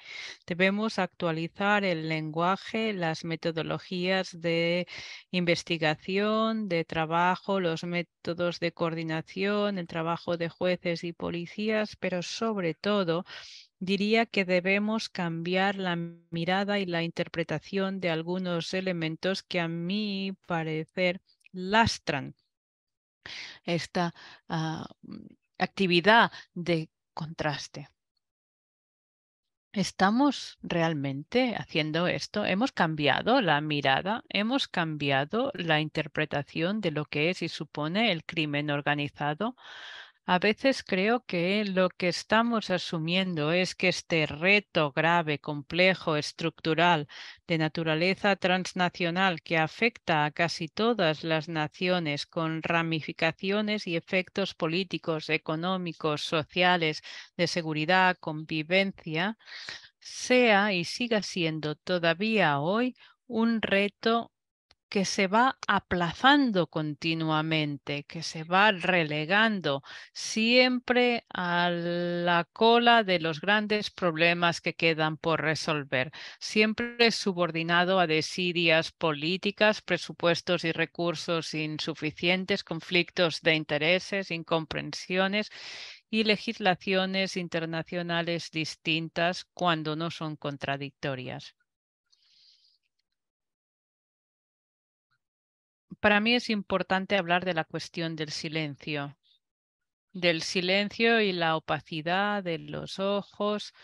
Debemos actualizar el lenguaje, las metodologías de investigación, de trabajo, los métodos de coordinación, el trabajo de jueces y policías, pero sobre todo diría que debemos cambiar la mirada y la interpretación de algunos elementos que a mi parecer lastran esta ah, actividad de contraste. ¿Estamos realmente haciendo esto? ¿Hemos cambiado la mirada? ¿Hemos cambiado la interpretación de lo que es y supone el crimen organizado? A veces creo que lo que estamos asumiendo es que este reto grave, complejo, estructural, de naturaleza transnacional que afecta a casi todas las naciones con ramificaciones y efectos políticos, económicos, sociales, de seguridad, convivencia, sea y siga siendo todavía hoy un reto que se va aplazando continuamente, que se va relegando siempre a la cola de los grandes problemas que quedan por resolver, siempre subordinado a desidias políticas, presupuestos y recursos insuficientes, conflictos de intereses, incomprensiones y legislaciones internacionales distintas cuando no son contradictorias. para mí es importante hablar de la cuestión del silencio, del silencio y la opacidad de los ojos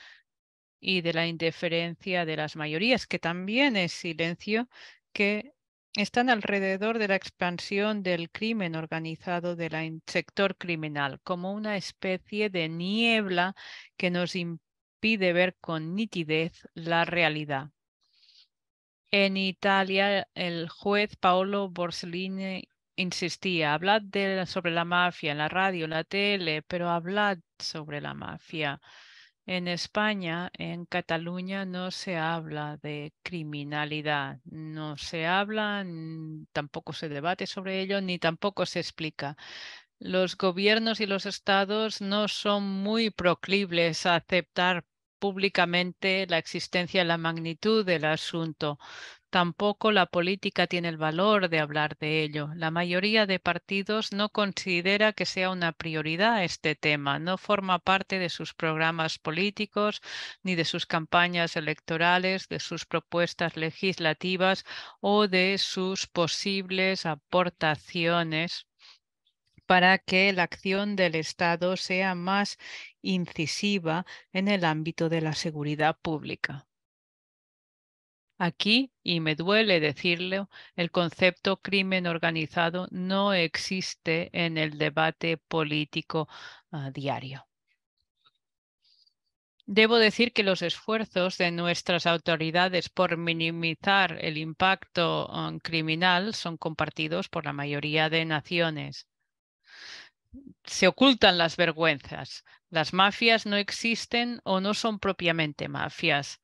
y de la indiferencia de las mayorías, que también es silencio, que están alrededor de la expansión del crimen organizado del sector criminal, como una especie de niebla que nos impide ver con nitidez la realidad. En Italia, el juez Paolo Borsellini insistía, hablad sobre la mafia en la radio, en la tele, pero hablad sobre la mafia. En España, en Cataluña, no se habla de criminalidad, no se habla, tampoco se debate sobre ello, ni tampoco se explica. Los gobiernos y los estados no son muy proclibles a aceptar públicamente la existencia y la magnitud del asunto. Tampoco la política tiene el valor de hablar de ello. La mayoría de partidos no considera que sea una prioridad este tema, no forma parte de sus programas políticos, ni de sus campañas electorales, de sus propuestas legislativas o de sus posibles aportaciones para que la acción del Estado sea más incisiva en el ámbito de la seguridad pública. Aquí, y me duele decirlo, el concepto crimen organizado no existe en el debate político ah, diario. Debo decir que los esfuerzos de nuestras autoridades por minimizar el impacto ah, criminal son compartidos por la mayoría de naciones se ocultan las vergüenzas. Las mafias no existen o no son propiamente mafias.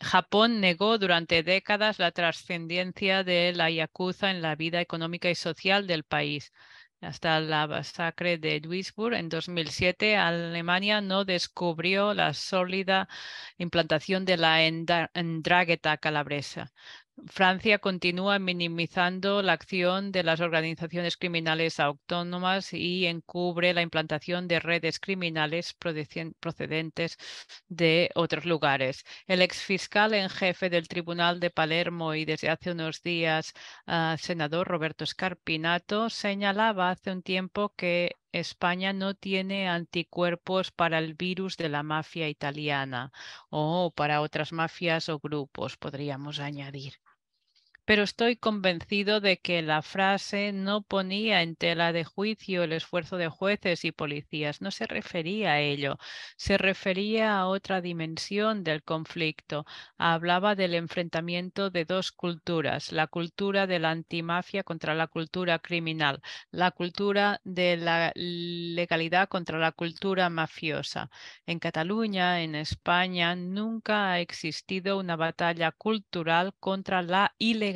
Japón negó durante décadas la trascendencia de la yakuza en la vida económica y social del país. Hasta la masacre de Duisburg en 2007, Alemania no descubrió la sólida implantación de la calabresa. Francia continúa minimizando la acción de las organizaciones criminales autónomas y encubre la implantación de redes criminales procedentes de otros lugares. El exfiscal en jefe del Tribunal de Palermo y desde hace unos días ah, senador Roberto Scarpinato señalaba hace un tiempo que España no tiene anticuerpos para el virus de la mafia italiana o para otras mafias o grupos, podríamos añadir pero estoy convencido de que la frase no ponía en tela de juicio el esfuerzo de jueces y policías, no se refería a ello, se refería a otra dimensión del conflicto. Hablaba del enfrentamiento de dos culturas, la cultura de la antimafia contra la cultura criminal, la cultura de la legalidad contra la cultura mafiosa. En Cataluña, en España, nunca ha existido una batalla cultural contra la ilegalidad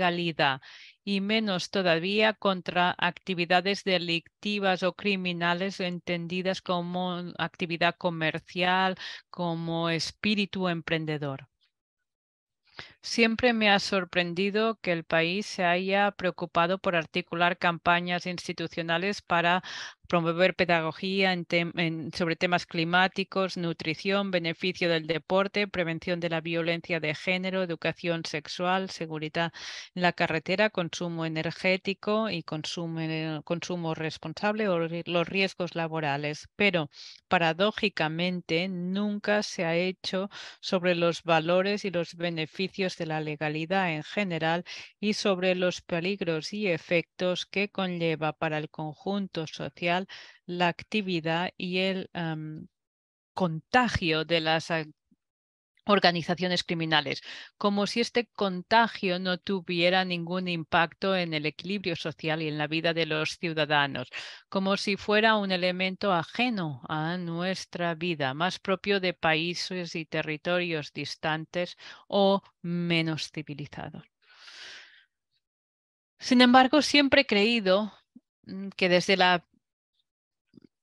y menos todavía contra actividades delictivas o criminales entendidas como actividad comercial, como espíritu emprendedor. Siempre me ha sorprendido que el país se haya preocupado por articular campañas institucionales para promover pedagogía sobre temas climáticos, nutrición, beneficio del deporte, prevención de la violencia de género, educación sexual, seguridad en la carretera, consumo energético y consumo eh, responsable o los riesgos laborales. Pero paradójicamente nunca se ha hecho sobre los valores y los beneficios de la legalidad en general y sobre los peligros y efectos que conlleva para el conjunto social la actividad y el contagio de las organizaciones criminales, como si este contagio no tuviera ningún impacto en el equilibrio social y en la vida de los ciudadanos, como si fuera un elemento ajeno a nuestra vida, más propio de países y territorios distantes o menos civilizados. Sin embargo, siempre he creído mm, que desde la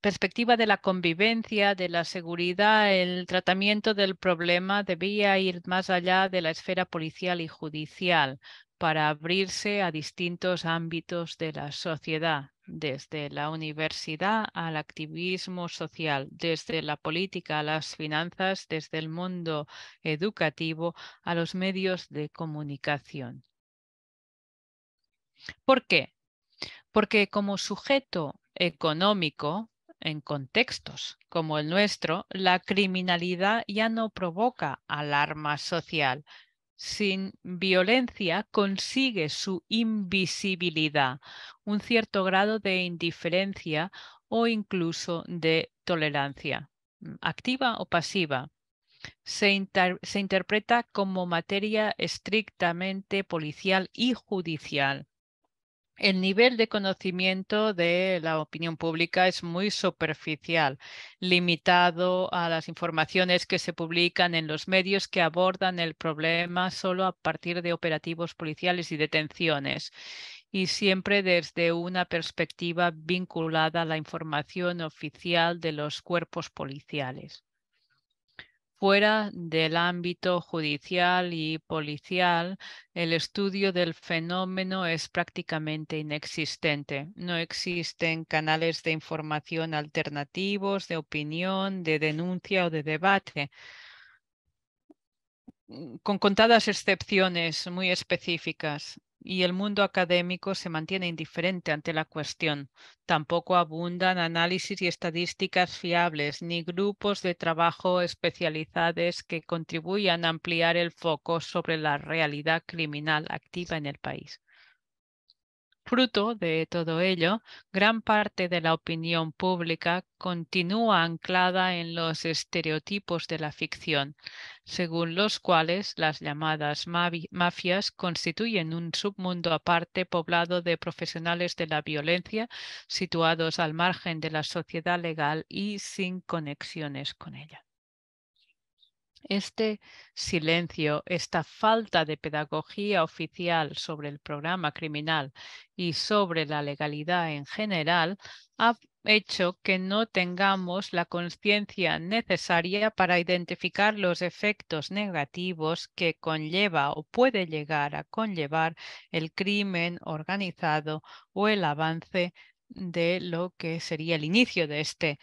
perspectiva de la convivencia, de la seguridad, el tratamiento del problema debía ir más allá de la esfera policial y judicial para abrirse a distintos ámbitos de la sociedad, desde la universidad al activismo social, desde la política a las finanzas, desde el mundo educativo a los medios de comunicación. ¿Por qué? Porque como sujeto económico, en contextos como el nuestro, la criminalidad ya no provoca alarma social. Sin violencia consigue su invisibilidad, un cierto grado de indiferencia o incluso de tolerancia, mm, activa o pasiva. Se, se interpreta como materia estrictamente policial y judicial el nivel de conocimiento de la opinión pública es muy superficial, limitado a las informaciones que se publican en los medios que abordan el problema solo a partir de operativos policiales y detenciones y siempre desde una perspectiva vinculada a la información oficial de los cuerpos policiales. Fuera del ámbito judicial y policial, el estudio del fenómeno es prácticamente inexistente. No existen canales de información alternativos, de opinión, de denuncia o de debate. Mm, con contadas excepciones muy específicas y el mundo académico se mantiene indiferente ante la cuestión. Tampoco abundan análisis y estadísticas fiables ni grupos de trabajo especializados que contribuyan a ampliar el foco sobre la realidad criminal activa en el país. Fruto de todo ello, gran parte de la opinión pública continúa anclada en los estereotipos de la ficción, según los cuales las llamadas mafias constituyen un submundo aparte poblado de profesionales de la violencia situados al margen de la sociedad legal y sin conexiones con ella. Este silencio, esta falta de pedagogía oficial sobre el programa criminal y sobre la legalidad en general ha hecho que no tengamos la conciencia necesaria para identificar los efectos negativos que conlleva o puede llegar a conllevar el crimen organizado o el avance de lo que sería el inicio de este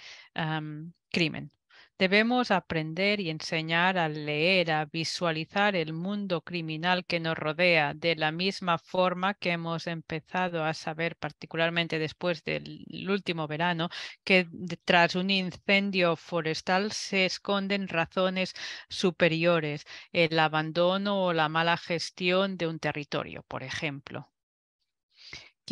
crimen. Debemos aprender y enseñar a leer, a visualizar el mundo criminal que nos rodea de la misma forma que hemos empezado a saber, particularmente después del último verano, que tras un incendio forestal se esconden razones superiores, el abandono o la mala gestión de un territorio, por ejemplo.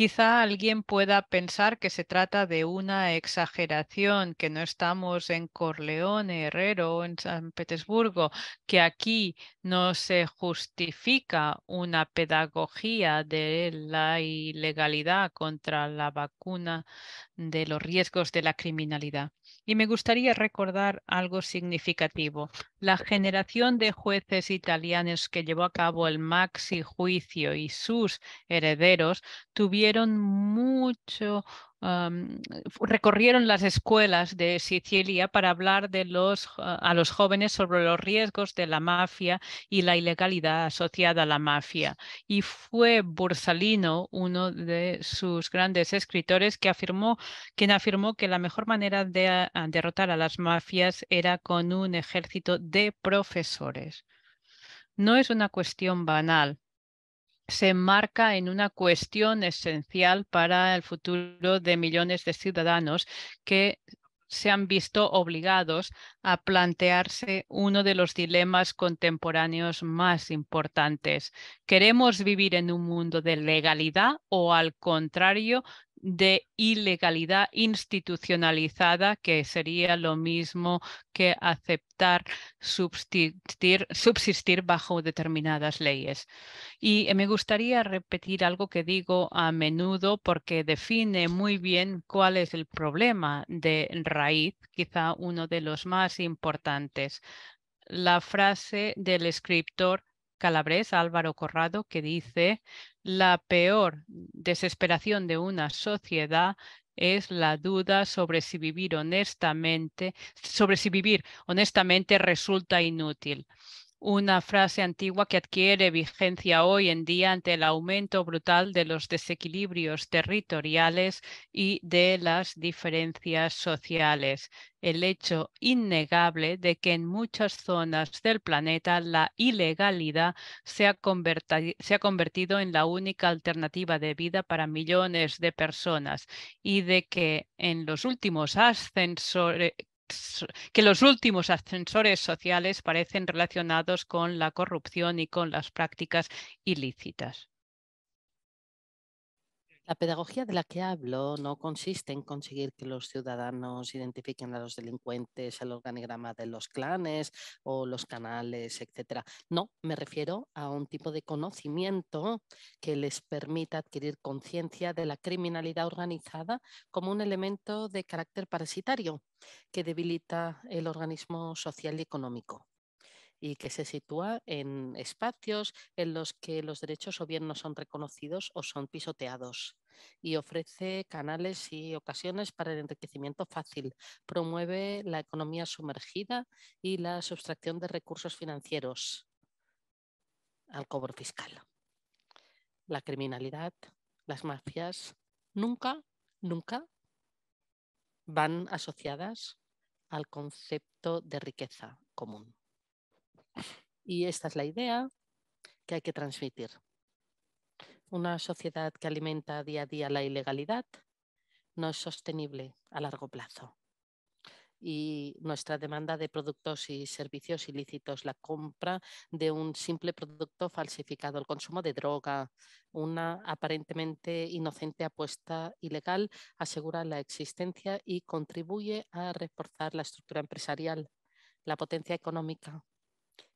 Quizá alguien pueda pensar que se trata de una exageración, que no estamos en Corleone, Herrero o en San Petersburgo, que aquí no se justifica una pedagogía de la ilegalidad contra la vacuna de los riesgos de la criminalidad. Y me gustaría recordar algo significativo. La generación de jueces italianos que llevó a cabo el maxi juicio y sus herederos tuvieron mucho recorrieron las escuelas de Sicilia para hablar a los jóvenes sobre los riesgos de la mafia y la ilegalidad asociada a la mafia. Y fue Borsalino uno de sus grandes escritores que afirmó, quien afirmó que la mejor manera de ah, derrotar a las mafias era con un ejército de profesores. No es una cuestión banal se enmarca en una cuestión esencial para el futuro de millones de ciudadanos que se han visto obligados a plantearse uno de los dilemas contemporáneos más importantes. ¿Queremos vivir en un mundo de legalidad o al contrario de ilegalidad institucionalizada, que sería lo mismo que aceptar subsistir, bajo determinadas leyes. Y eh, me gustaría repetir algo que digo a menudo porque define muy bien cuál es el problema de raíz, quizá uno de los más importantes. La frase del escritor calabrés Álvaro Corrado que dice, la peor desesperación de una sociedad es la duda sobre si vivir honestamente, sobre si vivir honestamente resulta inútil una frase antigua que adquiere vigencia hoy en día ante el aumento brutal de los desequilibrios territoriales y de las diferencias sociales, el hecho innegable de que en muchas zonas del planeta la ilegalidad se ha, convertido en la única alternativa de vida para millones de personas y de que en los últimos ascensores que los últimos ascensores sociales parecen relacionados con la corrupción y con las prácticas ilícitas. La pedagogía de la que hablo no consiste en conseguir que los ciudadanos identifiquen a los delincuentes, el organigrama de los clanes o los canales, etc. No, me refiero a un tipo de conocimiento que les permita adquirir conciencia de la criminalidad organizada como un elemento de carácter parasitario que debilita el organismo social y económico y que se sitúa en espacios en los que los derechos o bien no son reconocidos o son pisoteados y ofrece canales y ocasiones para el enriquecimiento fácil. Promueve la economía sumergida y la sustracción de recursos financieros al cobro fiscal. La criminalidad, las mafias, nunca, nunca van asociadas al concepto de riqueza común. Y esta es la idea que hay que transmitir. Una sociedad que alimenta día a día la ilegalidad no es sostenible a largo plazo. Y nuestra demanda de productos y servicios ilícitos, la compra de un simple producto falsificado, el consumo de droga, una aparentemente inocente apuesta ilegal, asegura la existencia y contribuye a reforzar la estructura empresarial, la potencia económica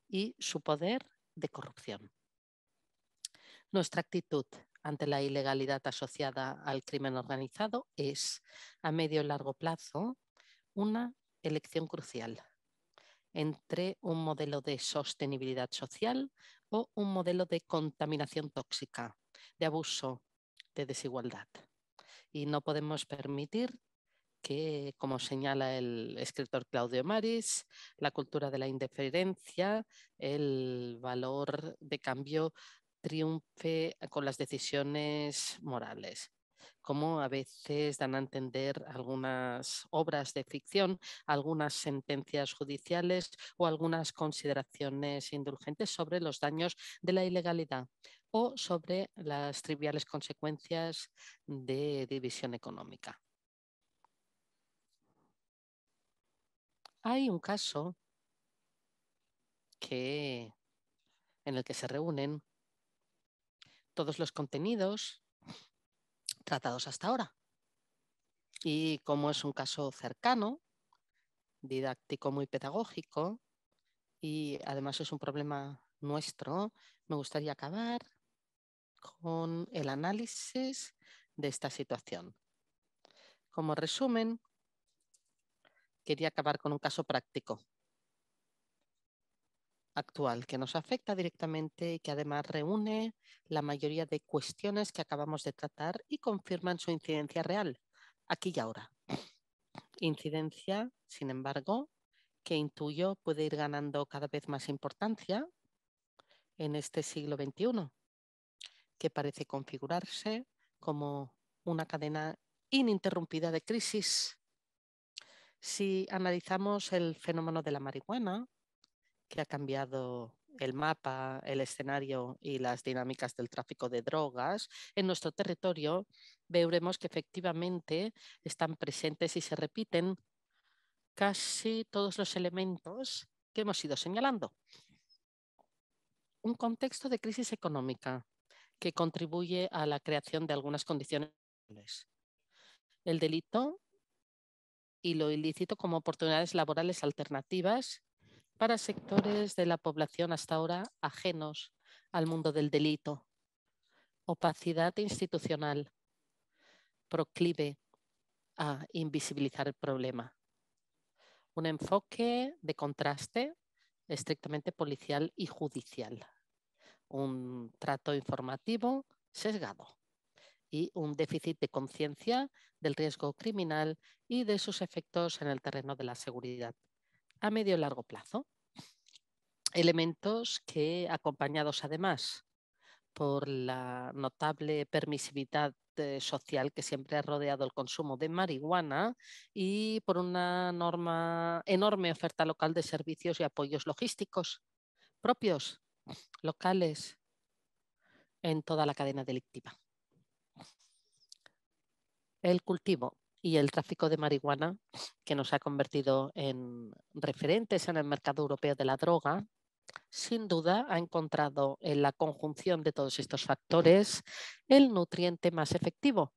y su poder de corrupción. Nuestra actitud ante la ilegalidad asociada al crimen organizado es, a medio y largo plazo, una elección crucial entre un modelo de sostenibilidad social o un modelo de contaminación tóxica, de abuso, de desigualdad. Y no podemos permitir que, como señala el escritor Claudio Maris, la cultura de la indiferencia, el valor de cambio triunfe con las decisiones morales como a veces dan a entender algunas obras de ficción, algunas sentencias judiciales o algunas consideraciones indulgentes sobre los daños de la ilegalidad o sobre las triviales consecuencias de división económica. Hay un caso en el que se reúnen todos los contenidos tratados hasta ahora. Y como es un caso cercano, didáctico, muy pedagógico, y además es un problema nuestro, me gustaría acabar con el análisis de esta situación. Como resumen, quería acabar con un caso práctico actual que nos afecta directamente y que además reúne la mayoría de cuestiones que acabamos de tratar y confirman su incidencia real, aquí y ahora. Incidencia, sin embargo, que intuyo puede ir ganando cada vez más importancia en este siglo XXI, que parece configurarse como una cadena ininterrumpida de crisis si analizamos el fenómeno de la marihuana, que ha cambiado el mapa, el escenario y las dinámicas del tráfico de drogas en nuestro territorio, veremos que efectivamente están presentes y se repiten casi todos los elementos que hemos ido señalando. Un contexto de crisis económica que contribuye a la creación de algunas condiciones. El delito y lo ilícito como oportunidades laborales alternativas para sectores de la población hasta ahora ajenos al mundo del delito. Opacidad institucional proclive a invisibilizar el problema. Un enfoque de contraste estrictamente policial y judicial. Un trato informativo sesgado y un déficit de conciencia del riesgo criminal y de sus efectos en el terreno de la seguridad a medio y largo plazo. Elementos que, acompañados además por la notable permisividad eh, social que siempre ha rodeado el consumo de marihuana y por una enorme oferta local de servicios y apoyos logísticos propios, locales, en toda la cadena delictiva el cultivo y el tráfico de marihuana, que nos ha convertido en referentes en el mercado europeo de la droga, sin duda ha encontrado en la conjunción de todos estos factores el nutriente más efectivo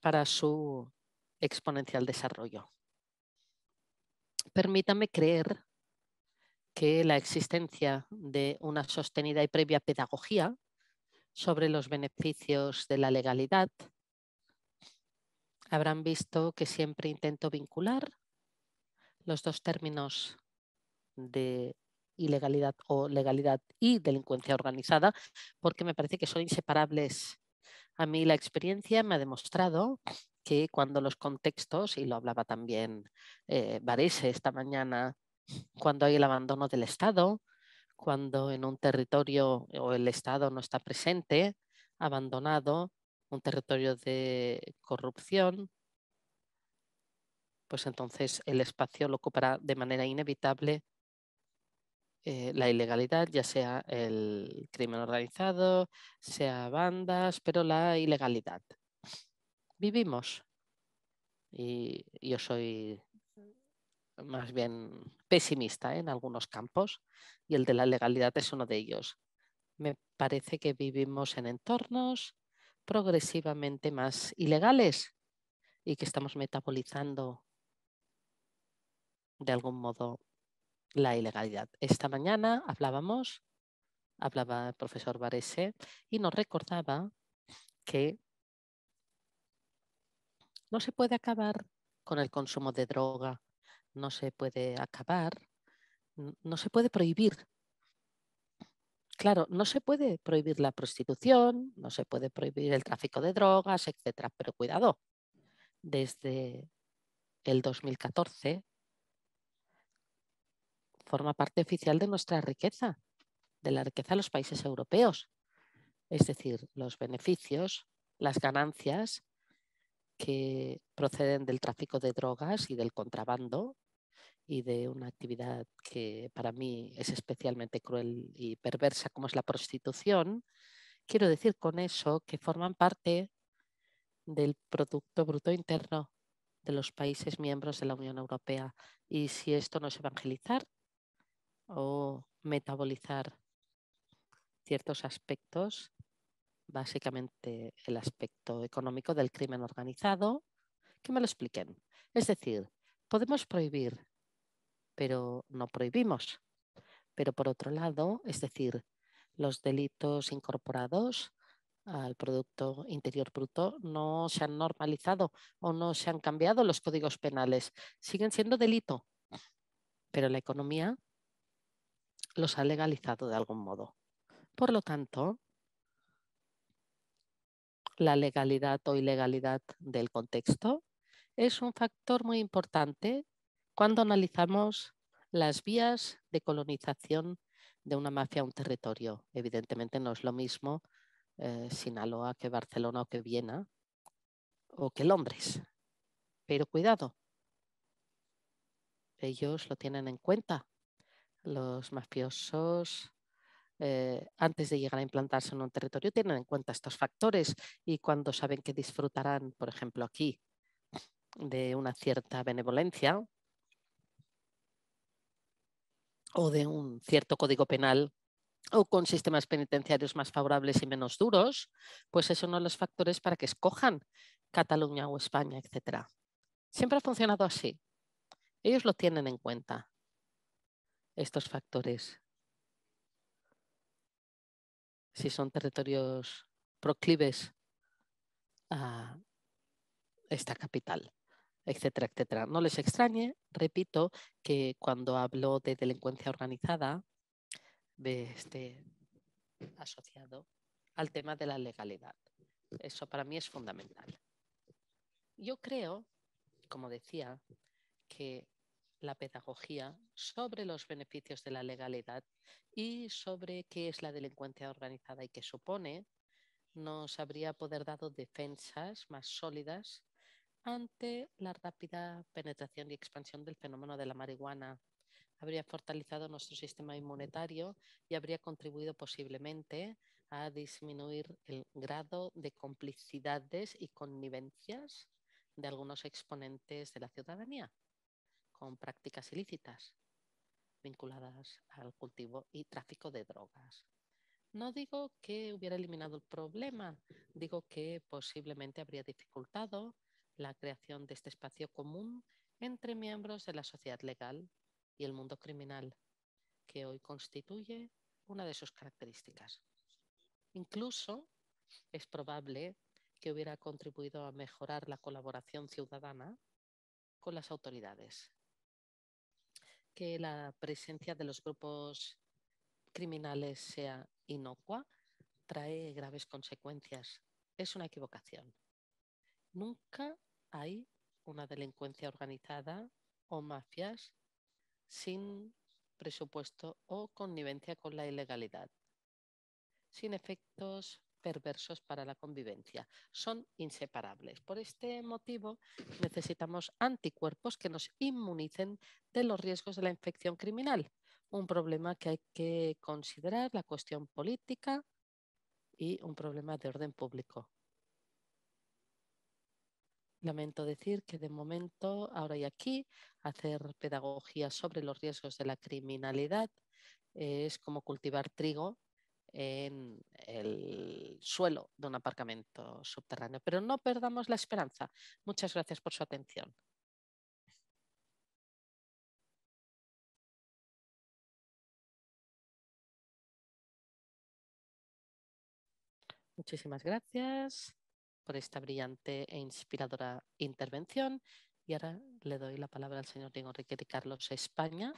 para su exponencial desarrollo. Permítame creer que la existencia de una sostenida y previa pedagogía sobre los beneficios de la legalidad Habrán visto que siempre intento vincular los dos términos de ilegalidad o legalidad y delincuencia organizada, porque me parece que son inseparables. A mí la experiencia me ha demostrado que cuando los contextos, y lo hablaba también eh, Varese esta mañana, cuando hay el abandono del Estado, cuando en un territorio o el Estado no está presente, abandonado, un territorio de corrupción, pues entonces el espacio lo ocupará de manera inevitable eh, la ilegalidad, ya sea el crimen organizado, sea bandas, pero la ilegalidad. Vivimos. Y yo soy más bien pesimista en algunos campos y el de la legalidad es uno de ellos. Me parece que vivimos en entornos progresivamente más ilegales y que estamos metabolizando de algún modo la ilegalidad. Esta mañana hablábamos, hablaba el profesor Varese y nos recordaba que no se puede acabar con el consumo de droga, no se puede acabar, no se puede prohibir Claro, no se puede prohibir la prostitución, no se puede prohibir el tráfico de drogas, etcétera, pero cuidado, desde el 2014 forma parte oficial de nuestra riqueza, de la riqueza de los países europeos, es decir, los beneficios, las ganancias que proceden del tráfico de drogas y del contrabando y de una actividad que para mí es especialmente cruel y perversa como es la prostitución, quiero decir con eso que forman parte del Producto Bruto Interno de los países miembros de la Unión Europea. Y si esto no es evangelizar o metabolizar ciertos aspectos, básicamente el aspecto económico del crimen organizado, que me lo expliquen. Es decir, podemos prohibir pero no prohibimos. Pero por otro lado, es decir, los delitos incorporados al Producto Interior Bruto no se han normalizado o no se han cambiado los códigos penales. Siguen siendo delito, pero la economía los ha legalizado de algún modo. Por lo tanto, la legalidad o ilegalidad del contexto es un factor muy importante cuando analizamos las vías de colonización de una mafia a un territorio. Evidentemente no es lo mismo eh, Sinaloa que Barcelona o que Viena o que Londres. Pero cuidado, ellos lo tienen en cuenta. Los mafiosos, eh, antes de llegar a implantarse en un territorio, tienen en cuenta estos factores y cuando saben que disfrutarán, por ejemplo, aquí de una cierta benevolencia, o de un cierto código penal o con sistemas penitenciarios más favorables y menos duros, pues es uno de los factores para que escojan Cataluña o España, etc. Siempre ha funcionado así. Ellos lo tienen en cuenta, estos factores. Si son territorios proclives a esta capital etcétera, etcétera. No les extrañe, repito, que cuando hablo de delincuencia organizada, de este asociado al tema de la legalidad. Eso para mí es fundamental. Yo creo, como decía, que la pedagogía sobre los beneficios de la legalidad y sobre qué es la delincuencia organizada y qué supone, nos habría poder dado defensas más sólidas ante la rápida penetración y expansión del fenómeno de la marihuana. Habría fortalecido nuestro sistema inmunitario y habría contribuido posiblemente a disminuir el grado de complicidades y connivencias de algunos exponentes de la ciudadanía con prácticas ilícitas vinculadas al cultivo y tráfico de drogas. No digo que hubiera eliminado el problema, digo que posiblemente habría dificultado la creación de este espacio común entre miembros de la sociedad legal y el mundo criminal, que hoy constituye una de sus características. Incluso es probable que hubiera contribuido a mejorar la colaboración ciudadana con las autoridades, que la presencia de los grupos criminales sea inocua trae graves consecuencias. Es una equivocación. Nunca hay una delincuencia organizada o mafias sin presupuesto o connivencia con la ilegalidad, sin efectos perversos para la convivencia. Son inseparables. Por este motivo, necesitamos anticuerpos que nos inmunicen de los riesgos de la infección criminal, un problema que hay que considerar la cuestión política y un problema de orden público. Lamento decir que de momento, ahora y aquí, hacer pedagogía sobre los riesgos de la criminalidad eh, es como cultivar trigo en el suelo de un aparcamiento subterráneo. Pero no perdamos la esperanza. Muchas gracias por su atención. Muchísimas gracias por esta brillante e inspiradora intervención. Y ahora le doy la palabra al señor Diego Enrique de Carlos España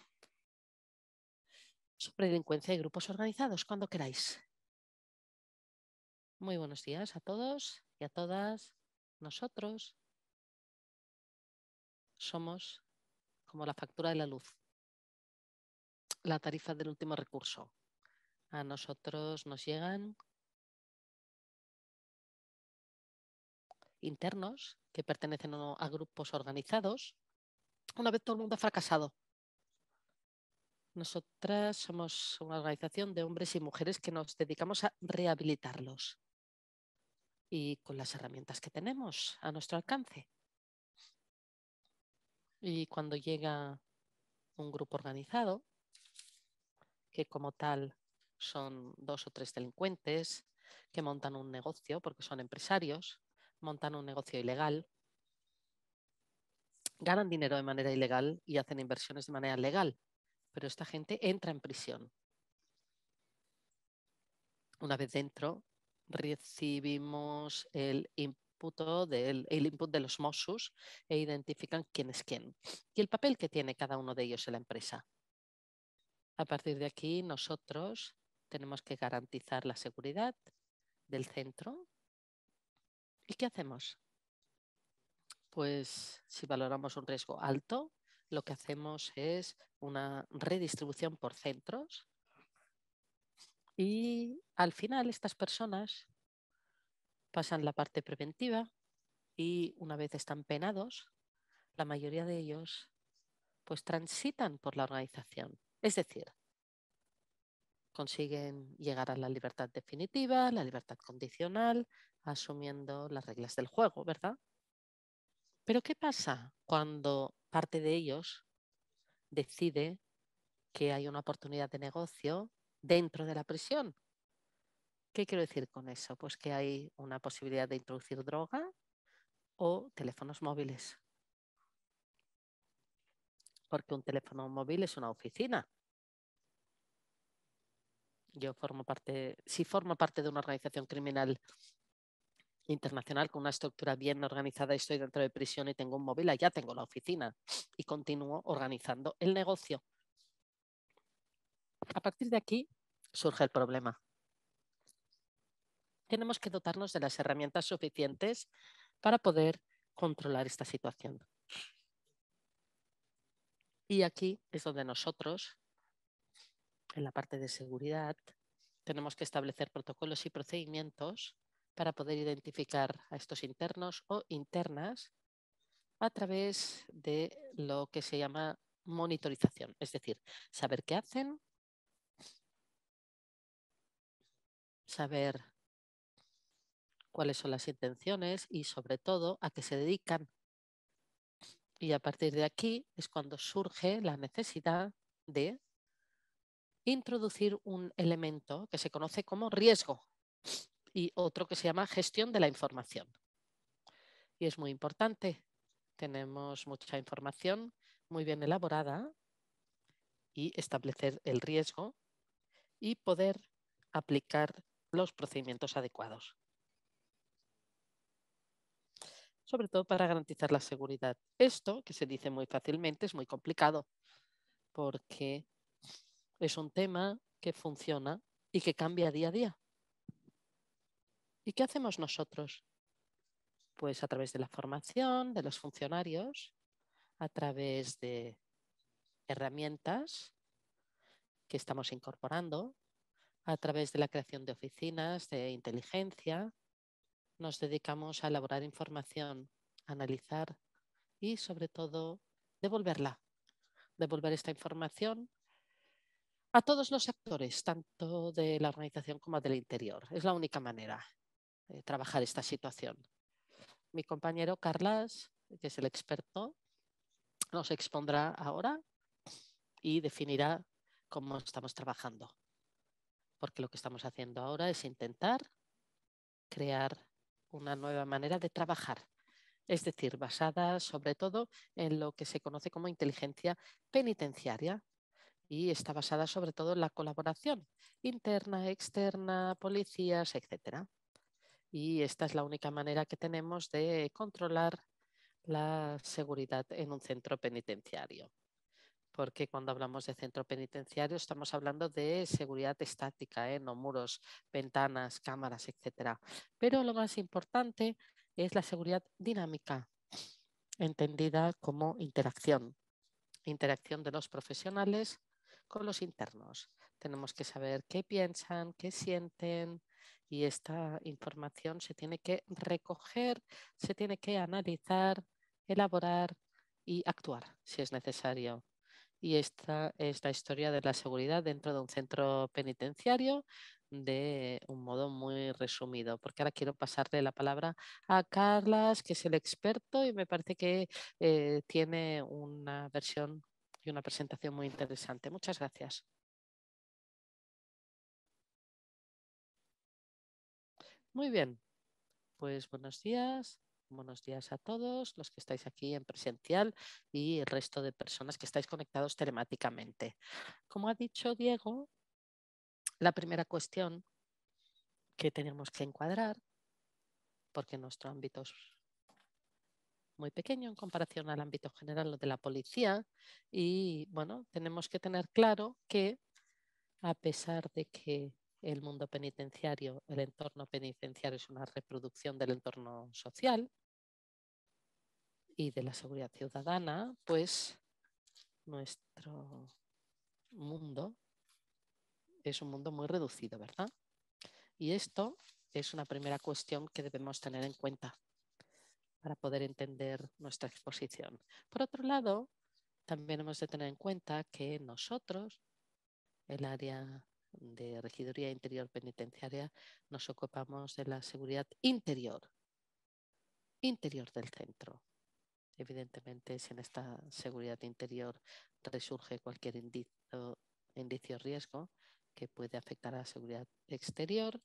sobre delincuencia y grupos organizados, cuando queráis. Muy buenos días a todos y a todas. Nosotros somos como la factura de la luz, la tarifa del último recurso. A nosotros nos llegan internos que pertenecen a grupos organizados, una vez todo el mundo ha fracasado. Nosotras somos una organización de hombres y mujeres que nos dedicamos a rehabilitarlos y con las herramientas que tenemos a nuestro alcance. Y cuando llega un grupo organizado, que como tal son dos o tres delincuentes que montan un negocio porque son empresarios, montan un negocio ilegal, ganan dinero de manera ilegal y hacen inversiones de manera legal, pero esta gente entra en prisión. Una vez dentro, recibimos el input, de los Mossus e identifican quién es quién y el papel que tiene cada uno de ellos en la empresa. A partir de aquí, nosotros tenemos que garantizar la seguridad del centro ¿Y qué hacemos? Pues si valoramos un riesgo alto, lo que hacemos es una redistribución por centros y al final estas personas pasan la parte preventiva y una vez están penados, la mayoría de ellos pues transitan por la organización. Es decir, consiguen llegar a la libertad definitiva, la libertad condicional, asumiendo las reglas del juego, ¿verdad? Pero ¿qué pasa cuando parte de ellos decide que hay una oportunidad de negocio dentro de la prisión? ¿Qué quiero decir con eso? Pues que hay una posibilidad de introducir droga o teléfonos móviles. Porque un teléfono móvil es una oficina yo formo parte, si formo parte de una organización criminal internacional con una estructura bien organizada y estoy dentro de prisión y tengo un móvil, allá tengo la oficina y continúo organizando el negocio. A partir de aquí surge el problema. Tenemos que dotarnos de las herramientas suficientes para poder controlar esta situación. Y aquí es donde nosotros en la parte de seguridad, tenemos que establecer protocolos y procedimientos para poder identificar a estos internos o internas a través de lo que se llama monitorización, es decir, saber qué hacen, saber cuáles son las intenciones y sobre todo a qué se dedican. Y a partir de aquí es cuando surge la necesidad de introducir un elemento que se conoce como riesgo y otro que se llama gestión de la información. Y es muy importante. Tenemos mucha información muy bien elaborada y establecer el riesgo y poder aplicar los procedimientos adecuados. Sobre todo para garantizar la seguridad. Esto, que se dice muy fácilmente, es muy complicado porque es un tema que funciona y que cambia día a día. ¿Y qué hacemos nosotros? Pues a través de la formación, de los funcionarios, a través de herramientas que estamos incorporando, a través de la creación de oficinas de inteligencia, nos dedicamos a elaborar información, analizar y sobre todo devolverla, devolver esta información a todos los actores, tanto de la organización como del interior. Es la única manera de trabajar esta situación. Mi compañero Carlas, que es el experto, nos expondrá ahora y definirá cómo estamos trabajando. Porque lo que estamos haciendo ahora es intentar crear una nueva manera de trabajar, es decir, basada sobre todo en lo que se conoce como inteligencia penitenciaria, y está basada sobre todo en la colaboración interna, externa, policías, etc. Y esta es la única manera que tenemos de controlar la seguridad en un centro penitenciario. Porque cuando hablamos de centro penitenciario estamos hablando de seguridad estática, ¿eh? no muros, ventanas, cámaras, etc. Pero lo más importante es la seguridad dinámica, entendida como interacción. Interacción de los profesionales con los internos. Tenemos que saber qué piensan, qué sienten y esta información se tiene que recoger, se tiene que analizar, elaborar y actuar si es necesario. Y esta es la historia de la seguridad dentro de un centro penitenciario de un modo muy resumido, porque ahora quiero pasarle la palabra a Carlas, que es el experto y me parece que eh, tiene una versión una presentación muy interesante. Muchas gracias. Muy bien, pues buenos días. Buenos días a todos los que estáis aquí en presencial y el resto de personas que estáis conectados telemáticamente. Como ha dicho Diego, la primera cuestión que tenemos que encuadrar, porque nuestro ámbito muy pequeño en comparación al ámbito general de la policía y bueno, tenemos que tener claro que a pesar de que el mundo penitenciario, el entorno penitenciario es una reproducción del entorno social y de la seguridad ciudadana, pues nuestro mundo es un mundo muy reducido, ¿verdad? Y esto es una primera cuestión que debemos tener en cuenta para poder entender nuestra exposición. Por otro lado, también hemos de tener en cuenta que nosotros, el área de regiduría interior penitenciaria, nos ocupamos de la seguridad interior, interior del centro. Evidentemente, si en esta seguridad interior resurge cualquier indicio, indicio riesgo que puede afectar a la seguridad exterior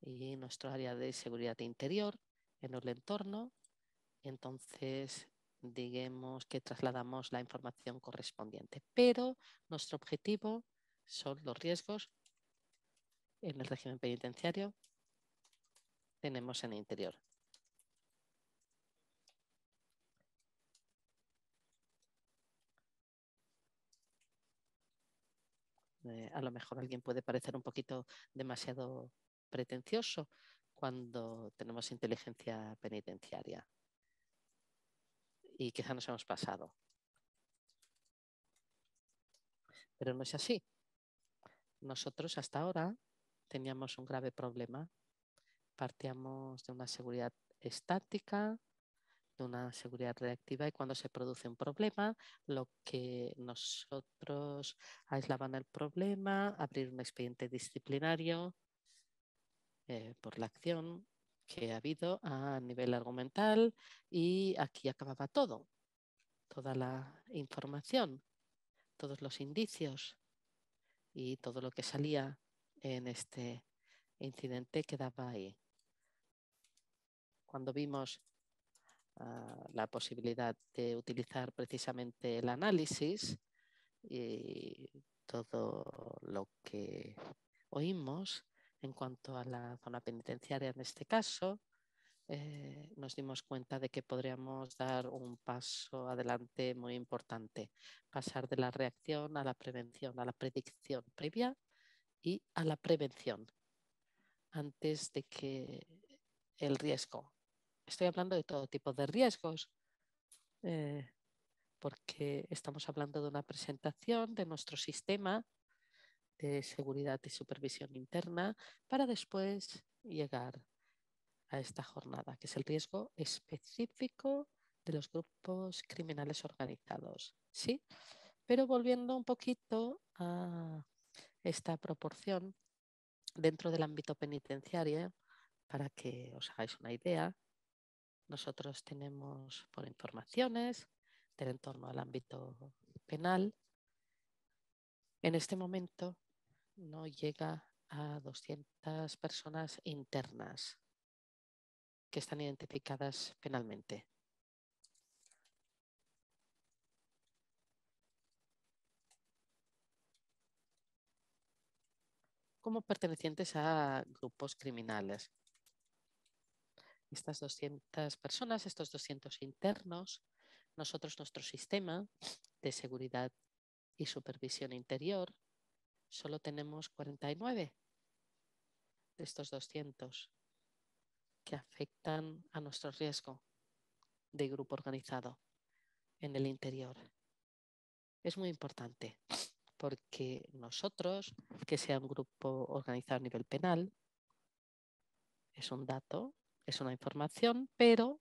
y nuestro área de seguridad interior en el entorno entonces digamos que trasladamos la información correspondiente. Pero nuestro objetivo son los riesgos en el régimen penitenciario tenemos en el interior. Eh, a lo mejor alguien puede parecer un poquito demasiado pretencioso cuando tenemos inteligencia penitenciaria y quizá nos hemos pasado. Pero no es así. Nosotros hasta ahora teníamos un grave problema. Partíamos de una seguridad estática, de una seguridad reactiva y cuando se produce un problema, lo que nosotros aislaban el problema, abrir un expediente disciplinario eh, por la acción, que ha habido a nivel argumental y aquí acababa todo, toda la información, todos los indicios y todo lo que salía en este incidente quedaba ahí. Cuando vimos ah, la posibilidad de utilizar precisamente el análisis y todo lo que oímos, en cuanto a la zona penitenciaria en este caso, eh, nos dimos cuenta de que podríamos dar un paso adelante muy importante, pasar de la reacción a la prevención, a la predicción previa y a la prevención antes de que el riesgo. Estoy hablando de todo tipo de riesgos, eh, porque estamos hablando de una presentación de nuestro sistema de seguridad y supervisión interna para después llegar a esta jornada, que es el riesgo específico de los grupos criminales organizados. ¿sí? Pero volviendo un poquito a esta proporción dentro del ámbito penitenciario, para que os hagáis una idea, nosotros tenemos por informaciones del entorno al ámbito penal, en este momento no llega a 200 personas internas que están identificadas penalmente. como pertenecientes a grupos criminales. Estas 200 personas, estos 200 internos, nosotros nuestro sistema de seguridad y supervisión interior solo tenemos 49 de estos 200 que afectan a nuestro riesgo de grupo organizado en el interior. Es muy importante porque nosotros, que sea un grupo organizado a nivel penal, es un dato, es una información, pero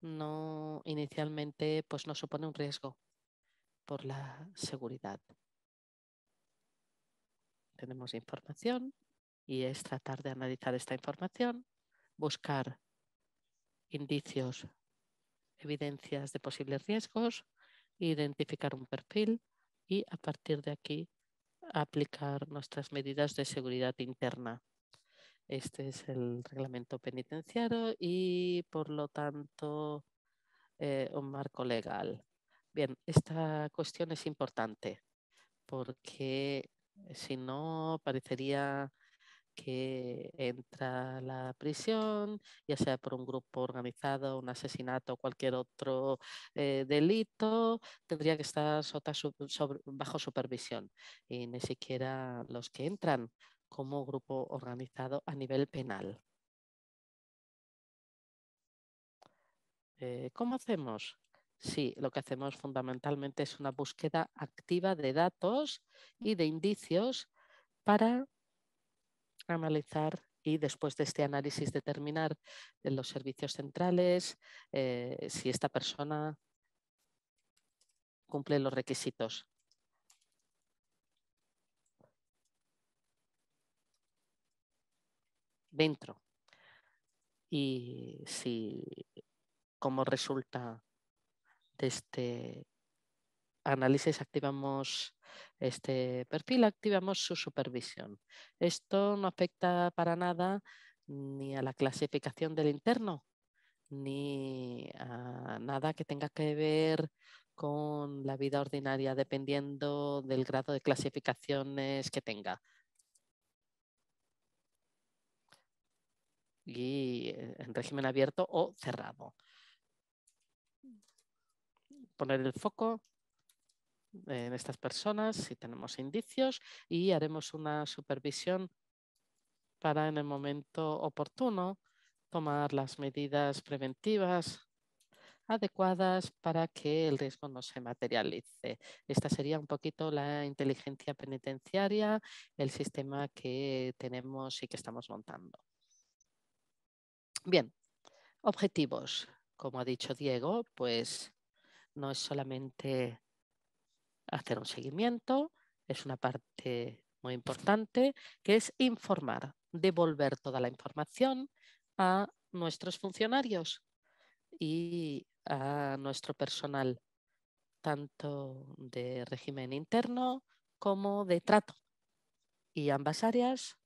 no inicialmente pues no supone un riesgo por la seguridad tenemos información y es tratar de analizar esta información, buscar indicios, evidencias de posibles riesgos, identificar un perfil y a partir de aquí aplicar nuestras medidas de seguridad interna. Este es el reglamento penitenciario y por lo tanto eh, un marco legal. Bien, esta cuestión es importante porque eh, si no, parecería que entra la prisión, ya sea por un grupo organizado, un asesinato o cualquier otro eh, delito, tendría que estar bajo supervisión. Y ni siquiera los que entran como grupo organizado a nivel penal. Eh, ¿Cómo hacemos? Sí, lo que hacemos fundamentalmente es una búsqueda activa de datos y de indicios para analizar y después de este análisis determinar en los servicios centrales eh, si esta persona cumple los requisitos. Dentro. Y si, como resulta este análisis activamos este perfil, activamos su supervisión. Esto no afecta para nada ni a la clasificación del interno, ni a nada que tenga que ver con la vida ordinaria, dependiendo del grado de clasificaciones que tenga. Y eh, en régimen abierto o cerrado poner el foco en estas personas si tenemos indicios y haremos una supervisión para en el momento oportuno tomar las medidas preventivas adecuadas para que el riesgo no se materialice. Esta sería un poquito la inteligencia penitenciaria, el sistema que tenemos y que estamos montando. Bien, objetivos. Como ha dicho Diego, pues no es solamente hacer un seguimiento, es una parte muy importante, que es informar, devolver toda la información a nuestros funcionarios y a nuestro personal, tanto de régimen interno como de trato. Y ambas áreas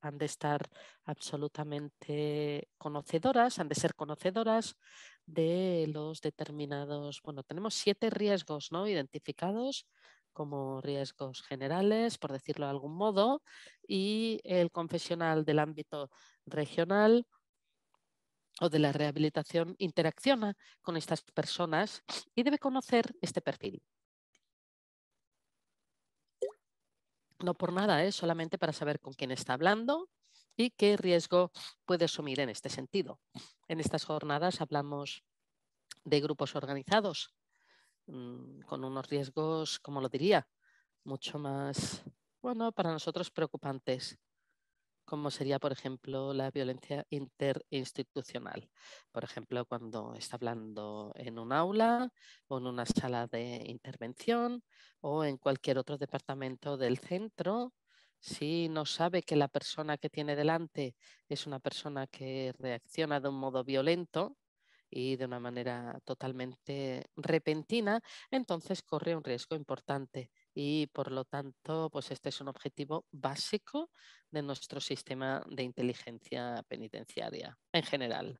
han de estar absolutamente conocedoras, han de ser conocedoras de los determinados, bueno, tenemos siete riesgos ¿no? identificados como riesgos generales, por decirlo de algún modo, y el confesional del ámbito regional o de la rehabilitación interacciona con estas personas y debe conocer este perfil. No por nada, es ¿eh? solamente para saber con quién está hablando, y qué riesgo puede asumir en este sentido. En estas jornadas hablamos de grupos organizados mm, con unos riesgos, como lo diría, mucho más, bueno, para nosotros preocupantes, como sería, por ejemplo, la violencia interinstitucional. Por ejemplo, cuando está hablando en un aula o en una sala de intervención o en cualquier otro departamento del centro si no sabe que la persona que tiene delante es una persona que reacciona de un modo violento y de una manera totalmente repentina, entonces corre un riesgo importante y por lo tanto, pues este es un objetivo básico de nuestro sistema de inteligencia penitenciaria en general.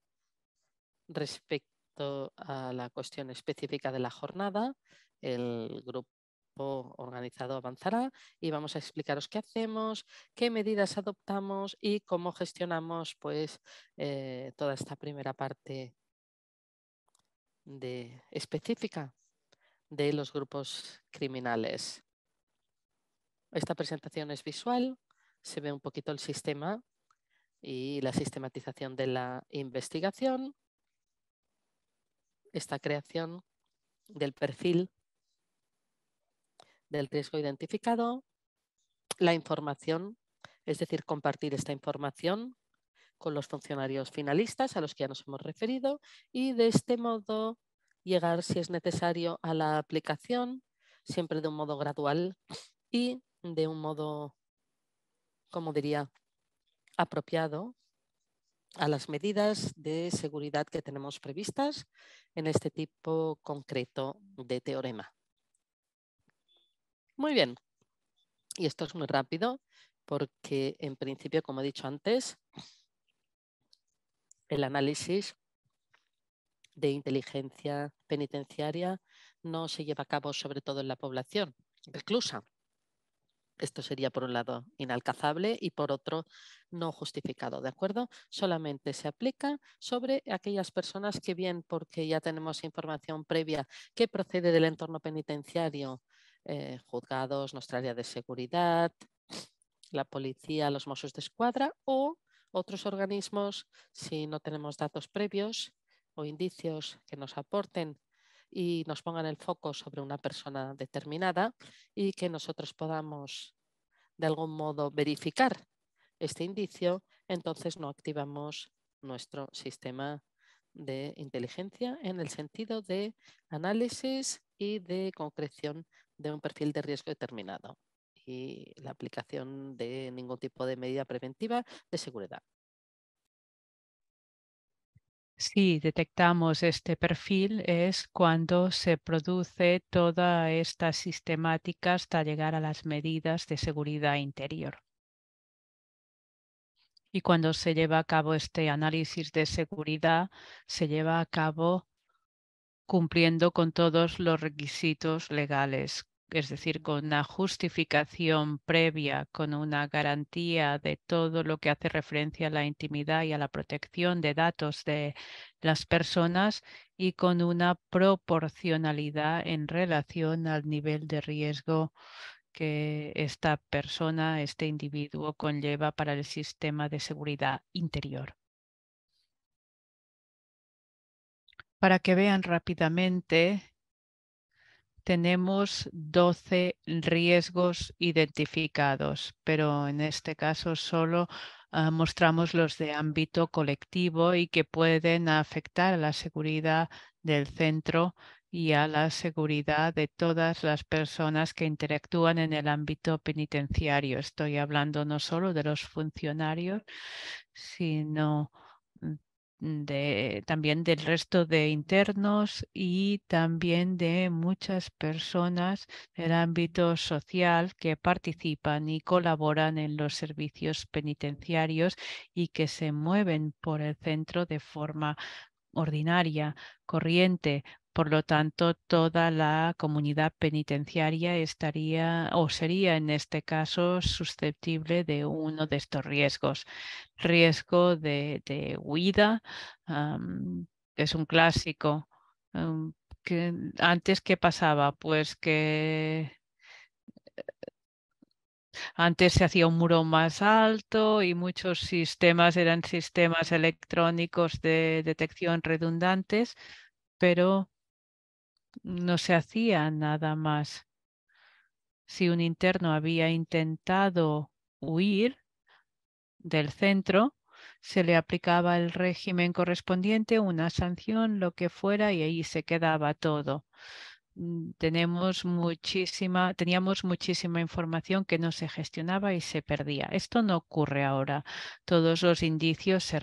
Respecto a la cuestión específica de la jornada, el grupo organizado avanzará y vamos a explicaros qué hacemos, qué medidas adoptamos y cómo gestionamos pues, eh, toda esta primera parte de, específica de los grupos criminales. Esta presentación es visual, se ve un poquito el sistema y la sistematización de la investigación, esta creación del perfil del riesgo identificado, la información, es decir, compartir esta información con los funcionarios finalistas a los que ya nos hemos referido y de este modo llegar, si es necesario, a la aplicación, siempre de un modo gradual y de un modo, como diría, apropiado a las medidas de seguridad que tenemos previstas en este tipo concreto de teorema. Muy bien. Y esto es muy rápido porque en principio, como he dicho antes, el análisis de inteligencia penitenciaria no se lleva a cabo sobre todo en la población reclusa. Esto sería por un lado inalcanzable y por otro no justificado, ¿de acuerdo? Solamente se aplica sobre aquellas personas que bien porque ya tenemos información previa que procede del entorno penitenciario eh, juzgados, nuestra área de seguridad, la policía, los Mossos de Escuadra o otros organismos si no tenemos datos previos o indicios que nos aporten y nos pongan el foco sobre una persona determinada y que nosotros podamos de algún modo verificar este indicio, entonces no activamos nuestro sistema de inteligencia en el sentido de análisis y de concreción de un perfil de riesgo determinado y la aplicación de ningún tipo de medida preventiva de seguridad. Si detectamos este perfil es cuando se produce toda esta sistemática hasta llegar a las medidas de seguridad interior. Y cuando se lleva a cabo este análisis de seguridad, se lleva a cabo cumpliendo con todos los requisitos legales es decir, con una justificación previa, con una garantía de todo lo que hace referencia a la intimidad y a la protección de datos de las personas y con una proporcionalidad en relación al nivel de riesgo que esta persona, este individuo conlleva para el sistema de seguridad interior. Para que vean rápidamente tenemos 12 riesgos identificados, pero en este caso solo ah, mostramos los de ámbito colectivo y que pueden afectar a la seguridad del centro y a la seguridad de todas las personas que interactúan en el ámbito penitenciario. Estoy hablando no solo de los funcionarios, sino también del resto de internos y también de muchas personas del ámbito social que participan y colaboran en los servicios penitenciarios y que se mueven por el centro de forma ordinaria, corriente, por lo tanto, toda la comunidad penitenciaria estaría o sería en este caso susceptible de uno de estos riesgos. Riesgo de, huida, es un clásico. que antes, ¿qué pasaba? Pues que antes se hacía un muro más alto y muchos sistemas eran sistemas electrónicos de detección redundantes, pero no se hacía nada más. Si un interno había intentado huir del centro, se le aplicaba el régimen correspondiente, una sanción, lo que fuera, y ahí se quedaba todo. Mm, tenemos muchísima, teníamos muchísima información que no se gestionaba y se perdía. Esto no ocurre ahora. Todos los indicios se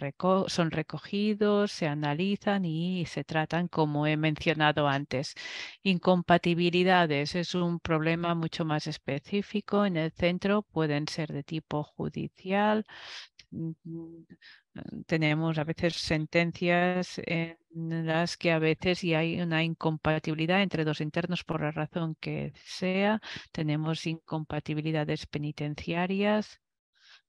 son recogidos, se analizan y se tratan como he mencionado antes. Incompatibilidades es un problema mucho más específico. En el centro pueden ser de tipo judicial, Mm, tenemos a veces sentencias en las que a veces y hay una incompatibilidad entre dos internos por la razón que sea. Tenemos incompatibilidades penitenciarias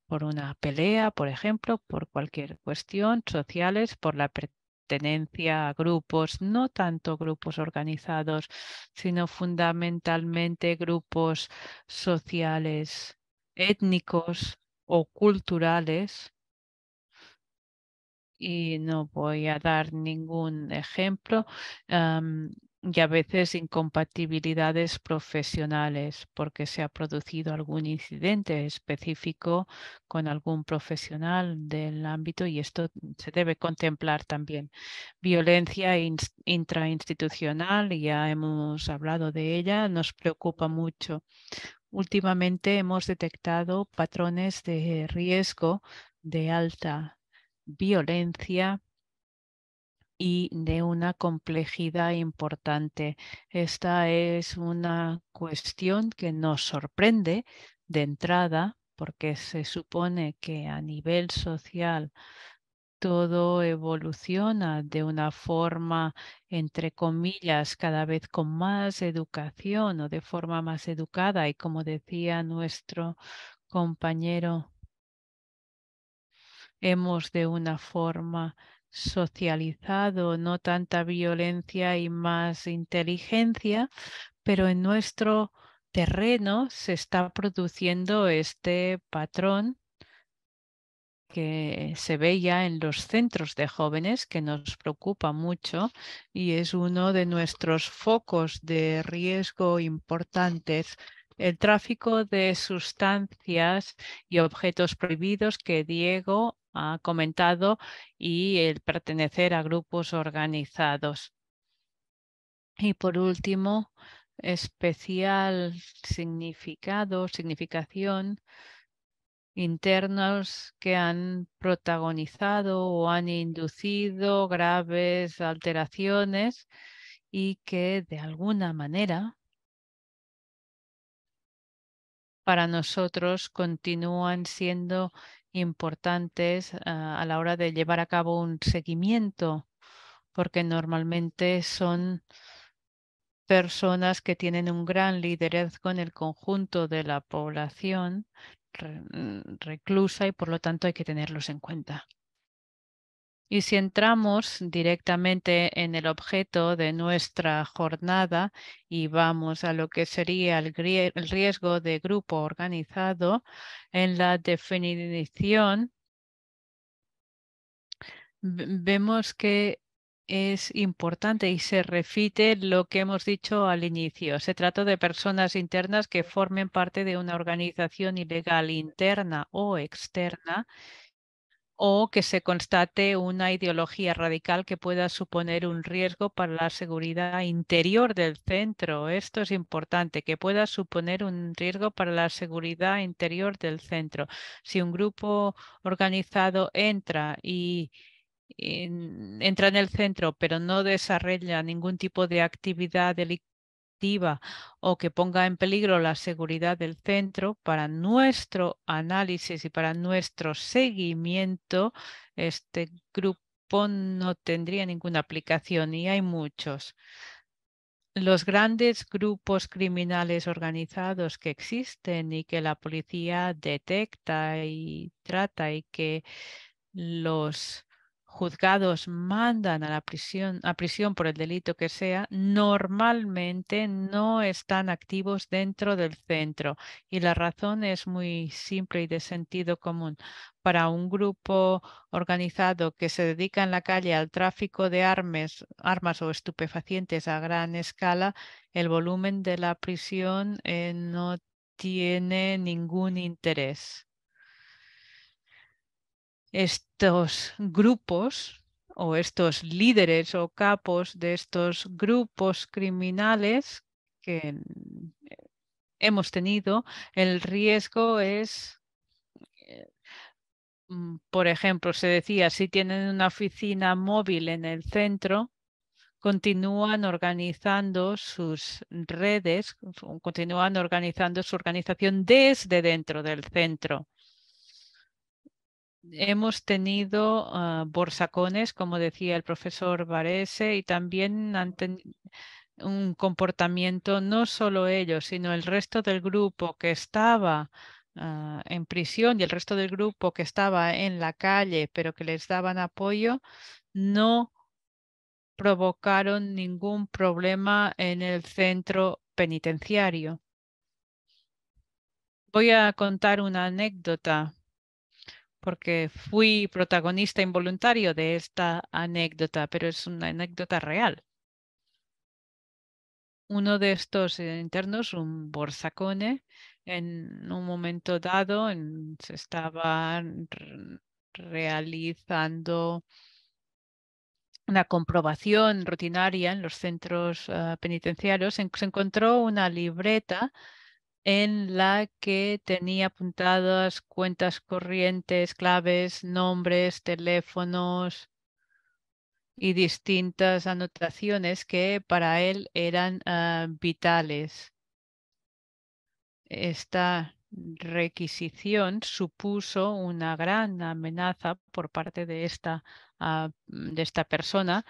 por una pelea, por ejemplo, por cualquier cuestión, sociales, por la pertenencia a grupos, no tanto grupos organizados, sino fundamentalmente grupos sociales, étnicos, o culturales y no voy a dar ningún ejemplo y a veces incompatibilidades profesionales porque se ha producido algún incidente específico con algún profesional del ámbito y esto se debe contemplar también. Violencia intrainstitucional, ya hemos hablado de ella, nos preocupa mucho Últimamente hemos detectado patrones de riesgo de alta violencia y de una complejidad importante. Esta es una cuestión que nos sorprende de entrada porque se supone que a nivel social todo evoluciona de una forma, entre comillas, cada vez con más educación o de forma más educada. Y como decía nuestro compañero, hemos de una forma socializado, no tanta violencia y más inteligencia, pero en nuestro terreno se está produciendo este patrón que se ve ya en los centros de jóvenes, que nos preocupa mucho y es uno de nuestros focos de riesgo importantes. El tráfico de sustancias y objetos prohibidos que Diego ha comentado y el pertenecer a grupos organizados. Y por último, especial significado, significación internos que han protagonizado o han inducido graves alteraciones y que de alguna manera para nosotros continúan siendo importantes ah, a la hora de llevar a cabo un seguimiento, porque normalmente son personas que tienen un gran liderazgo en el conjunto de la población Mm, reclusa y por lo tanto hay que tenerlos en cuenta. Y si entramos directamente en el objeto de nuestra jornada y vamos a lo que sería el riesgo de grupo organizado, en la definición vemos que es importante y se refite lo que hemos dicho al inicio. Se trata de personas internas que formen parte de una organización ilegal interna o externa o que se constate una ideología radical que pueda suponer un riesgo para la seguridad interior del centro. Esto es importante, que pueda suponer un riesgo para la seguridad interior del centro. Si un grupo organizado entra y entra en el centro pero no desarrolla ningún tipo de actividad delictiva o que ponga en peligro la seguridad del centro, para nuestro análisis y para nuestro seguimiento, este grupo no tendría ninguna aplicación y hay muchos. Los grandes grupos criminales organizados que existen y que la policía detecta y trata y que los juzgados mandan a la prisión, a prisión por el delito que sea, normalmente no están activos dentro del centro. Y la razón es muy simple y de sentido común. Para un grupo organizado que se dedica en la calle al tráfico de armas, armas o estupefacientes a gran escala, el volumen de la prisión eh, no tiene ningún interés estos grupos o estos líderes o capos de estos grupos criminales que hemos tenido, el riesgo es, eh, mm, por ejemplo, se decía, si tienen una oficina móvil en el centro, continúan organizando sus redes, continúan organizando su organización desde dentro del centro hemos tenido ah, borsacones, como decía el profesor Varese, y también han tenido un comportamiento no solo ellos, sino el resto del grupo que estaba ah, en prisión y el resto del grupo que estaba en la calle, pero que les daban apoyo, no provocaron ningún problema en el centro penitenciario. Voy a contar una anécdota porque fui protagonista involuntario de esta anécdota, pero es una anécdota real. Uno de estos eh, internos, un borsacone, en un momento dado se estaba realizando una comprobación rutinaria en los centros ah, penitenciarios, se encontró una libreta en la que tenía apuntadas cuentas corrientes, claves, nombres, teléfonos y distintas anotaciones que para él eran ah, vitales. Esta requisición supuso una gran amenaza por parte de ah, de esta persona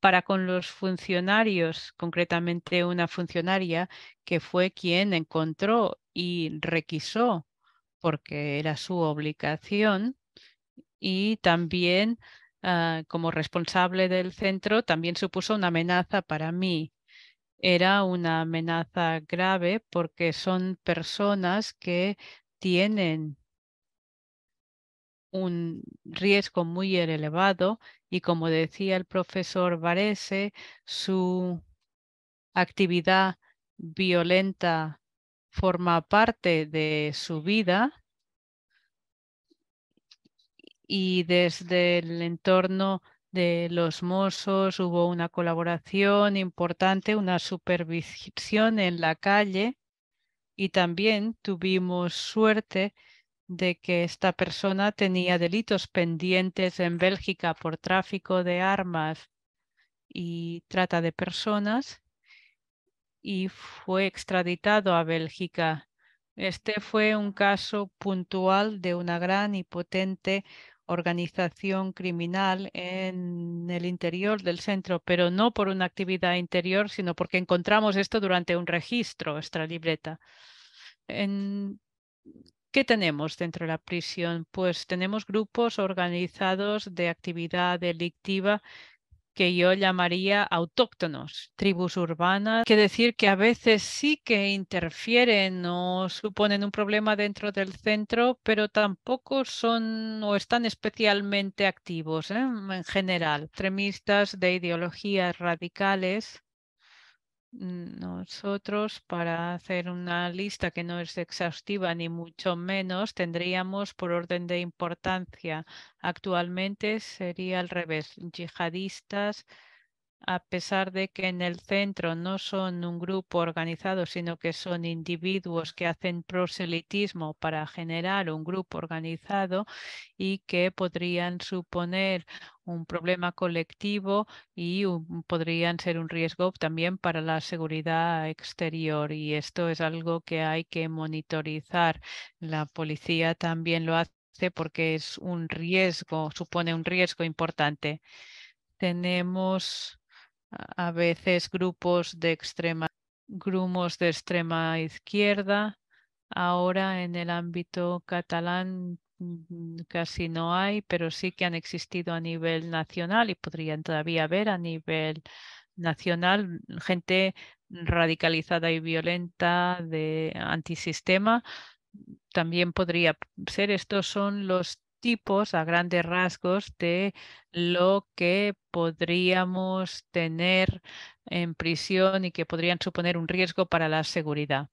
para con los funcionarios, concretamente una funcionaria que fue quien encontró y requisó, porque era su obligación, y también ah, como responsable del centro, también supuso una amenaza para mí. Era una amenaza grave porque son personas que tienen un riesgo muy er elevado y como decía el profesor Varese, su actividad violenta forma parte de su vida y desde el entorno de los mozos hubo una colaboración importante, una supervisión en la calle y también tuvimos suerte de que esta persona tenía delitos pendientes en Bélgica por tráfico de armas y trata de personas y fue extraditado a Bélgica. Este fue un caso puntual de una gran y potente organización criminal en el interior del centro, pero no por una actividad interior, sino porque encontramos esto durante un registro, nuestra libreta. En ¿Qué tenemos dentro de la prisión? Pues tenemos grupos organizados de actividad delictiva que yo llamaría autóctonos, tribus urbanas, que decir que a veces sí que interfieren o suponen un problema dentro del centro, pero tampoco son o están especialmente activos ¿eh? en general. Extremistas de ideologías radicales Mm, nosotros para hacer una lista que no es exhaustiva ni mucho menos tendríamos por orden de importancia. Actualmente sería al revés, yihadistas, a pesar de que en el centro no son un grupo organizado, sino que son individuos que hacen proselitismo para generar un grupo organizado y que podrían suponer un problema colectivo y podrían ser un riesgo también para la seguridad exterior. Y esto es algo que hay que monitorizar. La policía también lo hace porque es un riesgo, supone un riesgo importante. Tenemos a veces grupos de extrema, grumos de extrema izquierda. Ahora en el ámbito catalán mm, mm, casi no hay, pero sí que han existido a nivel nacional y podrían todavía haber a nivel nacional gente radicalizada y violenta de antisistema. También podría ser, estos son los tipos a grandes rasgos de lo que podríamos tener en prisión y que podrían suponer un riesgo para la seguridad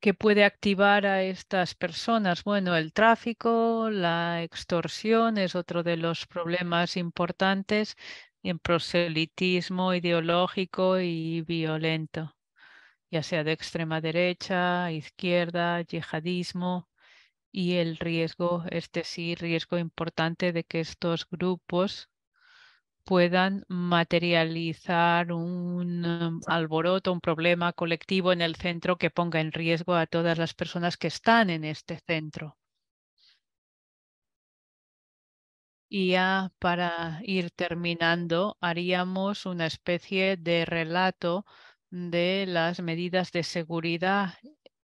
¿Qué puede activar a estas personas? Bueno, el tráfico, la extorsión es otro de los problemas importantes en proselitismo ideológico y violento ya sea de extrema derecha, izquierda, yihadismo, y el riesgo, este sí, riesgo importante de que estos grupos puedan materializar un em, alboroto, un problema colectivo en el centro que ponga en riesgo a todas las personas que están en este centro. Y ya para ir terminando, haríamos una especie de relato de las medidas de seguridad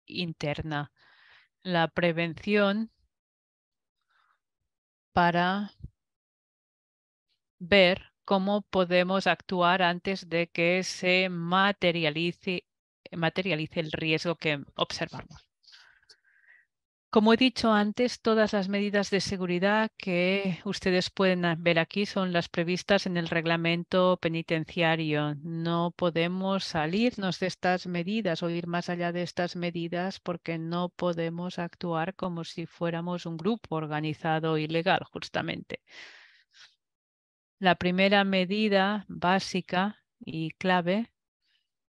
interna. La prevención para ver cómo podemos actuar antes de que se materialice, materialice el riesgo que observamos. Como he dicho antes, todas las medidas de seguridad que ustedes pueden ver aquí son las previstas en el reglamento penitenciario. No podemos salirnos de estas medidas o ir más allá de estas medidas porque no podemos actuar como si fuéramos un grupo organizado ilegal, justamente. La primera medida básica y clave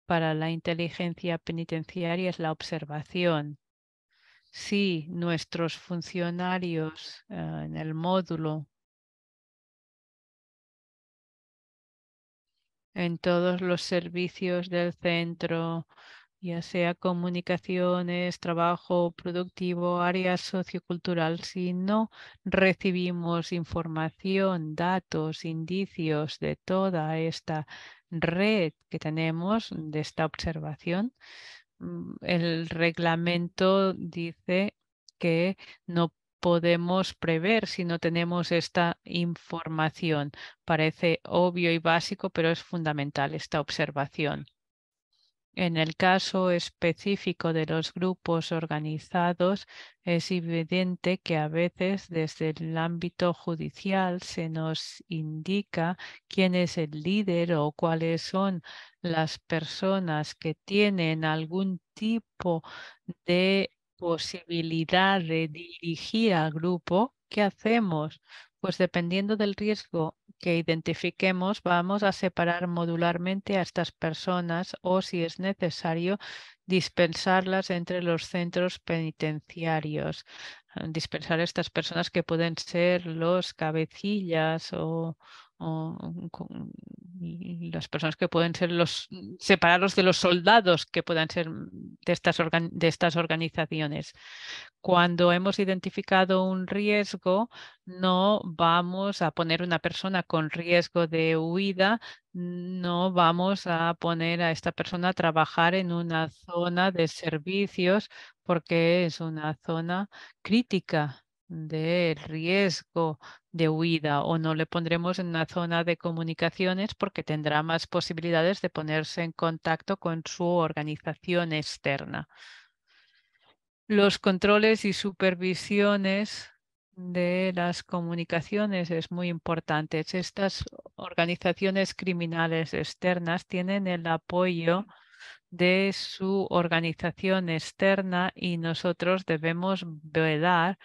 para la inteligencia penitenciaria es la observación si nuestros funcionarios ah, en el módulo en todos los servicios del centro, ya sea comunicaciones, trabajo productivo, área sociocultural, si no recibimos información, datos, indicios de toda esta red que tenemos, de esta observación, Mm, el reglamento dice que no podemos prever si no tenemos esta información. Parece obvio y básico, pero es fundamental esta observación. En el caso específico de los grupos organizados, es evidente que a veces desde el ámbito judicial se nos indica quién es el líder o cuáles son las personas que tienen algún tipo de posibilidad de dirigir al grupo. ¿Qué hacemos? Pues dependiendo del riesgo que identifiquemos, vamos a separar modularmente a estas personas o, si es necesario, dispensarlas entre los centros penitenciarios. Ah, dispensar a estas personas que pueden ser los cabecillas o, Mm, las personas que pueden ser los mm, separados de los soldados que puedan ser mm, de estas, de estas organizaciones. Cuando hemos identificado un riesgo, no vamos a poner una persona con riesgo de huida, no vamos a poner a esta persona a trabajar en una zona de servicios porque es una zona crítica del riesgo de huida o no le pondremos en una zona de comunicaciones porque tendrá más posibilidades de ponerse en contacto con su organización externa. Los controles y supervisiones de las comunicaciones es muy importante. Estas organizaciones criminales externas tienen el apoyo de su organización externa y nosotros debemos velar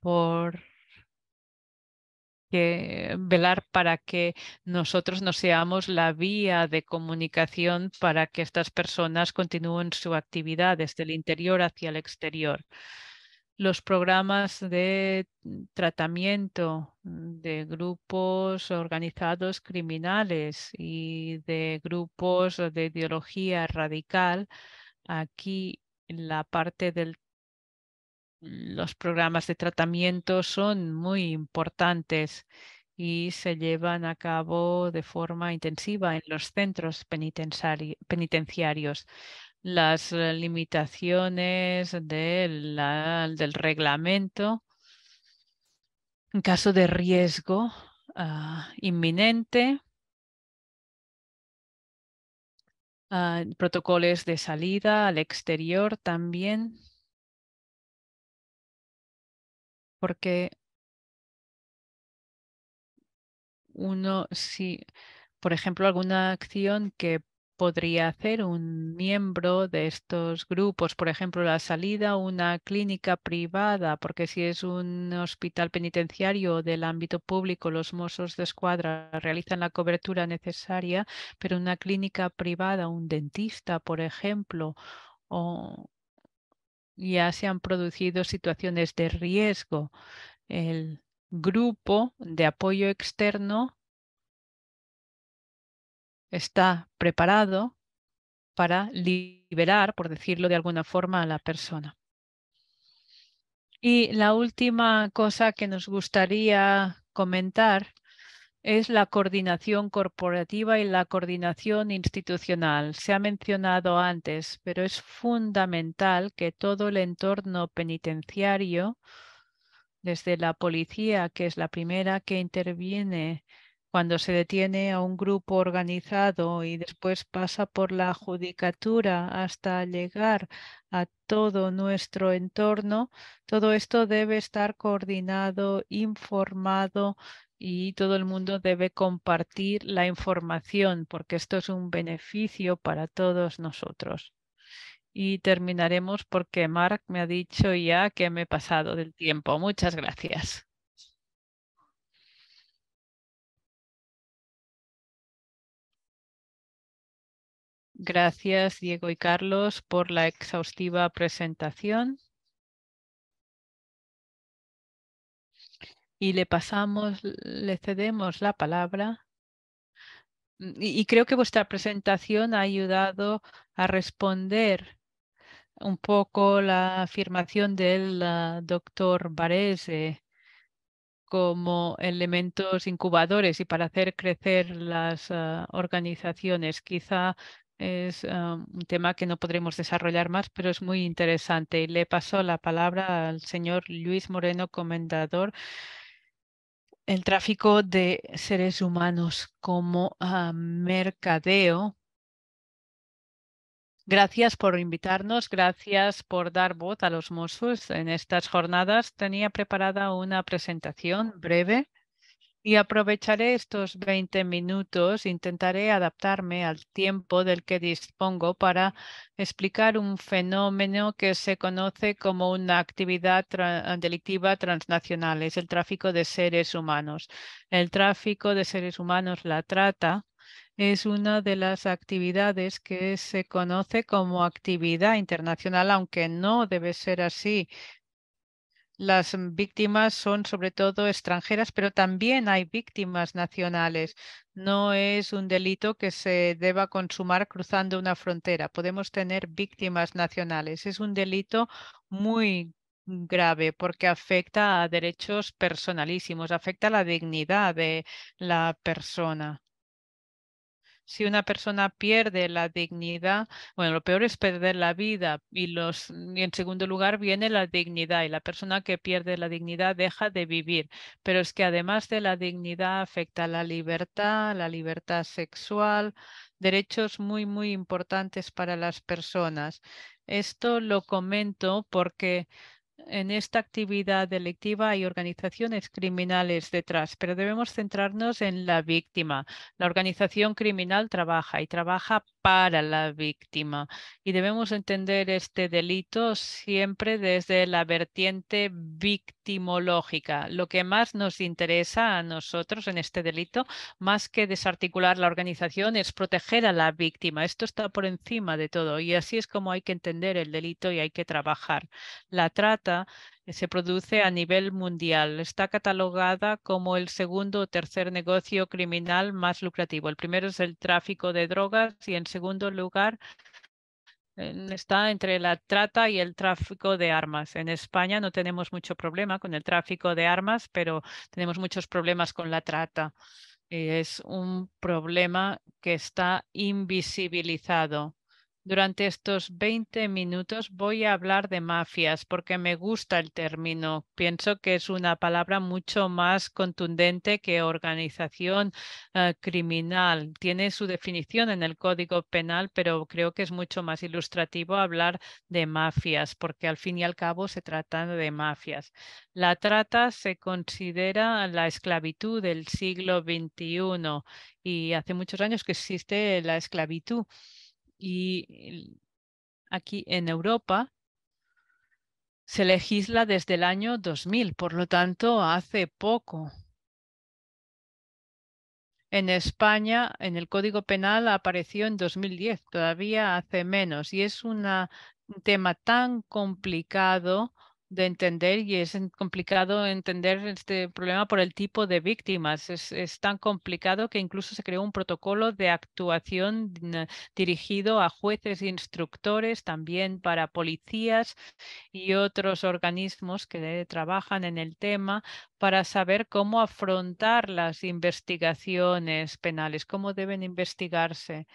por velar para que nosotros no seamos la vía de comunicación para que estas personas continúen su actividad desde el interior hacia el exterior. Los programas de tratamiento de grupos organizados criminales y de grupos de ideología radical, aquí en la parte del los programas de tratamiento son muy importantes y se llevan a cabo de forma intensiva en los centros penitenciarios. Las eh, limitaciones del reglamento en caso de riesgo ah, inminente, ah, protocolos de salida al exterior también porque uno, si, por ejemplo, alguna acción que podría hacer un miembro de estos grupos, por ejemplo, la salida a una clínica privada, porque si es un hospital penitenciario del ámbito público, los mozos de escuadra realizan la cobertura necesaria, pero una clínica privada, un dentista, por ejemplo, o ya se han producido situaciones de riesgo. El grupo de apoyo externo está preparado para liberar, por decirlo de alguna forma, a la persona. Y la última cosa que nos gustaría comentar es la coordinación corporativa y la coordinación institucional. Se ha mencionado antes, pero es fundamental que todo el entorno penitenciario, desde la policía, que es la primera que interviene cuando se detiene a un grupo organizado y después pasa por la judicatura hasta llegar a todo nuestro entorno, todo esto debe estar coordinado, informado y todo el mundo debe compartir la información porque esto es un beneficio para todos nosotros. Y terminaremos porque Mark me ha dicho ya que me he pasado del tiempo. Muchas gracias. Gracias, Diego y Carlos, por la exhaustiva presentación. y le pasamos, le cedemos la palabra. Mm, y, creo que vuestra presentación ha ayudado a responder un poco la afirmación del ah, doctor Varese como elementos incubadores y para hacer crecer las ah, organizaciones. Quizá es ah, un tema que no podremos desarrollar más, pero es muy interesante. Y le paso la palabra al señor Luis Moreno, comendador el tráfico de seres humanos como ah, mercadeo. Gracias por invitarnos, gracias por dar voz a los Mossos en estas jornadas. Tenía preparada una presentación breve y aprovecharé estos 20 minutos, intentaré adaptarme al tiempo del que dispongo para explicar un fenómeno que se conoce como una actividad delictiva transnacional, es el tráfico de seres humanos. El tráfico de seres humanos, la trata, es una de las actividades que se conoce como actividad internacional, aunque no debe ser así las víctimas son sobre todo extranjeras, pero también hay víctimas nacionales. No es un delito que se deba consumar cruzando una frontera. Podemos tener víctimas nacionales. Es un delito muy grave porque afecta a derechos personalísimos, afecta a la dignidad de la persona si una persona pierde la dignidad, bueno, lo peor es perder la vida y, los, en segundo lugar viene la dignidad y la persona que pierde la dignidad deja de vivir. Pero es que además de la dignidad afecta la libertad, la libertad sexual, derechos muy, muy importantes para las personas. Esto lo comento porque en esta actividad delictiva hay organizaciones criminales detrás, pero debemos centrarnos en la víctima. La organización criminal trabaja y trabaja a la víctima. Y debemos entender este delito siempre desde la vertiente victimológica. Lo que más nos interesa a nosotros en este delito, más que desarticular la organización, es proteger a la víctima. Esto está por encima de todo y así es como hay que entender el delito y hay que trabajar. La trata se produce a nivel mundial. Está catalogada como el segundo o tercer negocio criminal más lucrativo. El primero es el tráfico de drogas y en segundo lugar está entre la trata y el tráfico de armas. En España no tenemos mucho problema con el tráfico de armas, pero tenemos muchos problemas con la trata. Es un problema que está invisibilizado durante estos 20 minutos voy a hablar de mafias porque me gusta el término. Pienso que es una palabra mucho más contundente que organización eh, criminal. Tiene su definición en el Código Penal, pero creo que es mucho más ilustrativo hablar de mafias porque al fin y al cabo se trata de mafias. La trata se considera la esclavitud del siglo XXI y hace muchos años que existe la esclavitud y aquí en Europa se legisla desde el año 2000, por lo tanto hace poco. En España, en el Código Penal apareció en 2010, todavía hace menos, y es un tema tan complicado de entender y es complicado entender este problema por el tipo de víctimas. Es, es, tan complicado que incluso se creó un protocolo de actuación eh, dirigido a jueces e instructores, también para policías y otros organismos que trabajan en el tema para saber cómo afrontar las investigaciones penales, cómo deben investigarse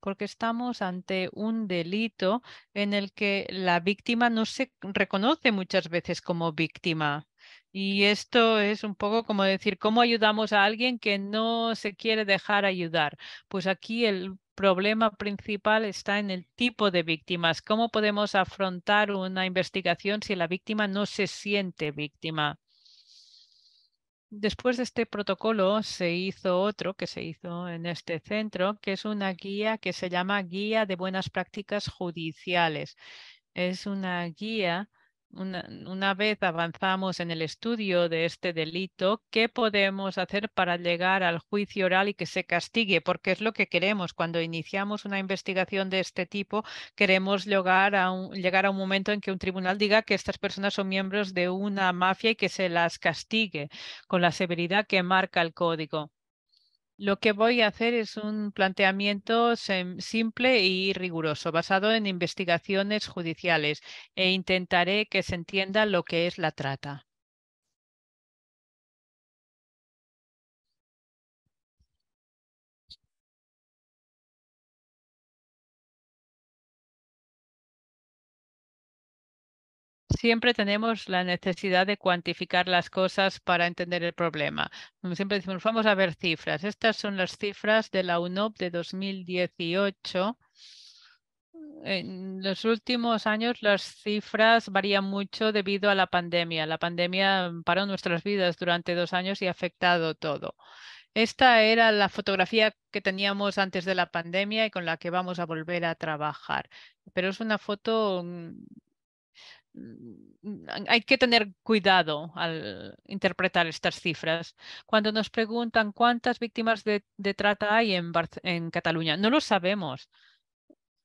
porque estamos ante un delito en el que la víctima no se reconoce muchas veces como víctima. Y esto es un poco como decir, ¿cómo ayudamos a alguien que no se quiere dejar ayudar? Pues aquí el problema principal está en el tipo de víctimas. ¿Cómo podemos afrontar una investigación si la víctima no se siente víctima? Después de este protocolo se hizo otro que se hizo en este centro, que es una guía que se llama Guía de Buenas Prácticas Judiciales. Es una guía una, vez avanzamos en el estudio de este delito, ¿qué podemos hacer para llegar al juicio oral y que se castigue? Porque es lo que queremos. Cuando iniciamos una investigación de este tipo, queremos llegar a llegar a un momento en que un tribunal diga que estas personas son miembros de una mafia y que se las castigue con la severidad que marca el código. Lo que voy a hacer es un planteamiento simple y riguroso, basado en investigaciones judiciales, e intentaré que se entienda lo que es la trata. siempre tenemos la necesidad de cuantificar las cosas para entender el problema. Siempre decimos, vamos a ver cifras. Estas son las cifras de la UNOP de 2018. En los últimos años las cifras varían mucho debido a la pandemia. La pandemia paró nuestras vidas durante dos años y ha afectado todo. Esta era la fotografía que teníamos antes de la pandemia y con la que vamos a volver a trabajar. Pero es una foto mm, Mm, mm, hay que tener cuidado al interpretar estas cifras. Cuando nos preguntan cuántas víctimas de, trata hay en, en Cataluña, no lo sabemos.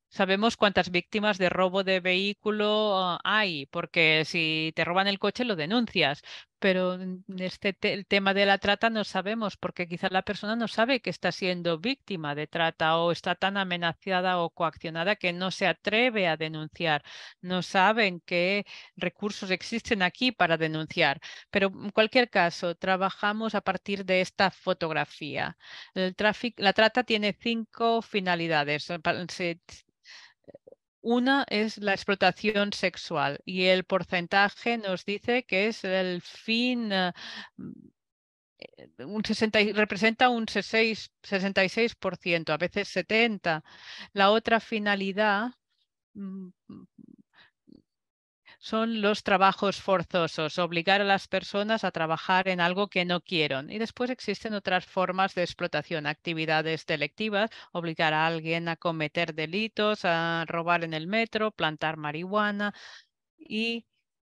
Sabemos cuántas víctimas de robo de vehículo ah, hay, porque si te roban el coche lo denuncias, pero este el tema de la trata no sabemos, porque quizás la persona no sabe que está siendo víctima de trata o está tan amenazada o coaccionada que no se atreve a denunciar, no saben qué recursos existen aquí para denunciar. Pero en cualquier caso, trabajamos a partir de esta fotografía. El la trata tiene cinco finalidades. Una es la explotación sexual y el porcentaje nos dice que es el fin, eh, mm, eh, un representa un 66%, a veces 70%. La otra finalidad mm, son los trabajos forzosos, obligar a las personas a trabajar en algo que no quieren. Y después existen otras formas de explotación, actividades delictivas, obligar a alguien a cometer delitos, a robar en el metro, plantar marihuana. Y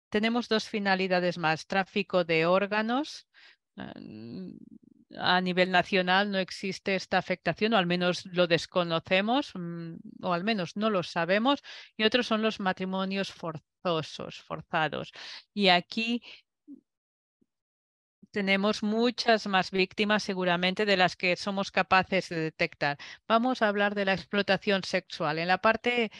tenemos dos finalidades más, tráfico de órganos eh, a nivel nacional no existe esta afectación, o al menos lo desconocemos, mm, o al menos no lo sabemos, y otros son los matrimonios forzosos, forzados. Y aquí tenemos muchas más víctimas seguramente de las que somos capaces de detectar. Vamos a hablar de la explotación sexual. En la parte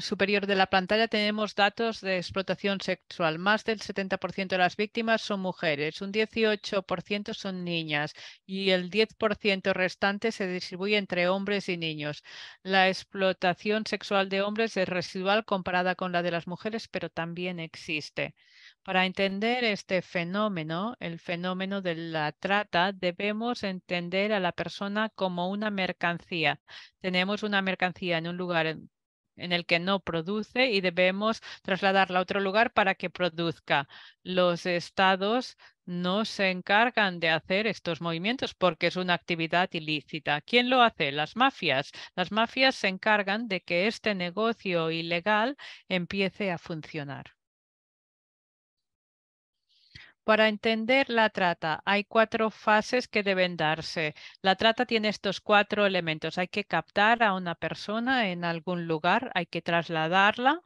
superior de la pantalla tenemos datos de explotación sexual. Más del 70% de las víctimas son mujeres, un 18% son niñas y el 10% restante se distribuye entre hombres y niños. La explotación sexual de hombres es residual comparada con la de las mujeres, pero también existe. Para entender este fenómeno, el fenómeno de la trata, debemos entender a la persona como una mercancía. Tenemos una mercancía en un lugar en el que no produce y debemos trasladarla a otro lugar para que produzca. Los estados no se encargan de hacer estos movimientos porque es una actividad ilícita. ¿Quién lo hace? Las mafias. Las mafias se encargan de que este negocio ilegal empiece a funcionar. Para entender la trata, hay cuatro fases que deben darse. La trata tiene estos cuatro elementos. Hay que captar a una persona en algún lugar, hay que trasladarla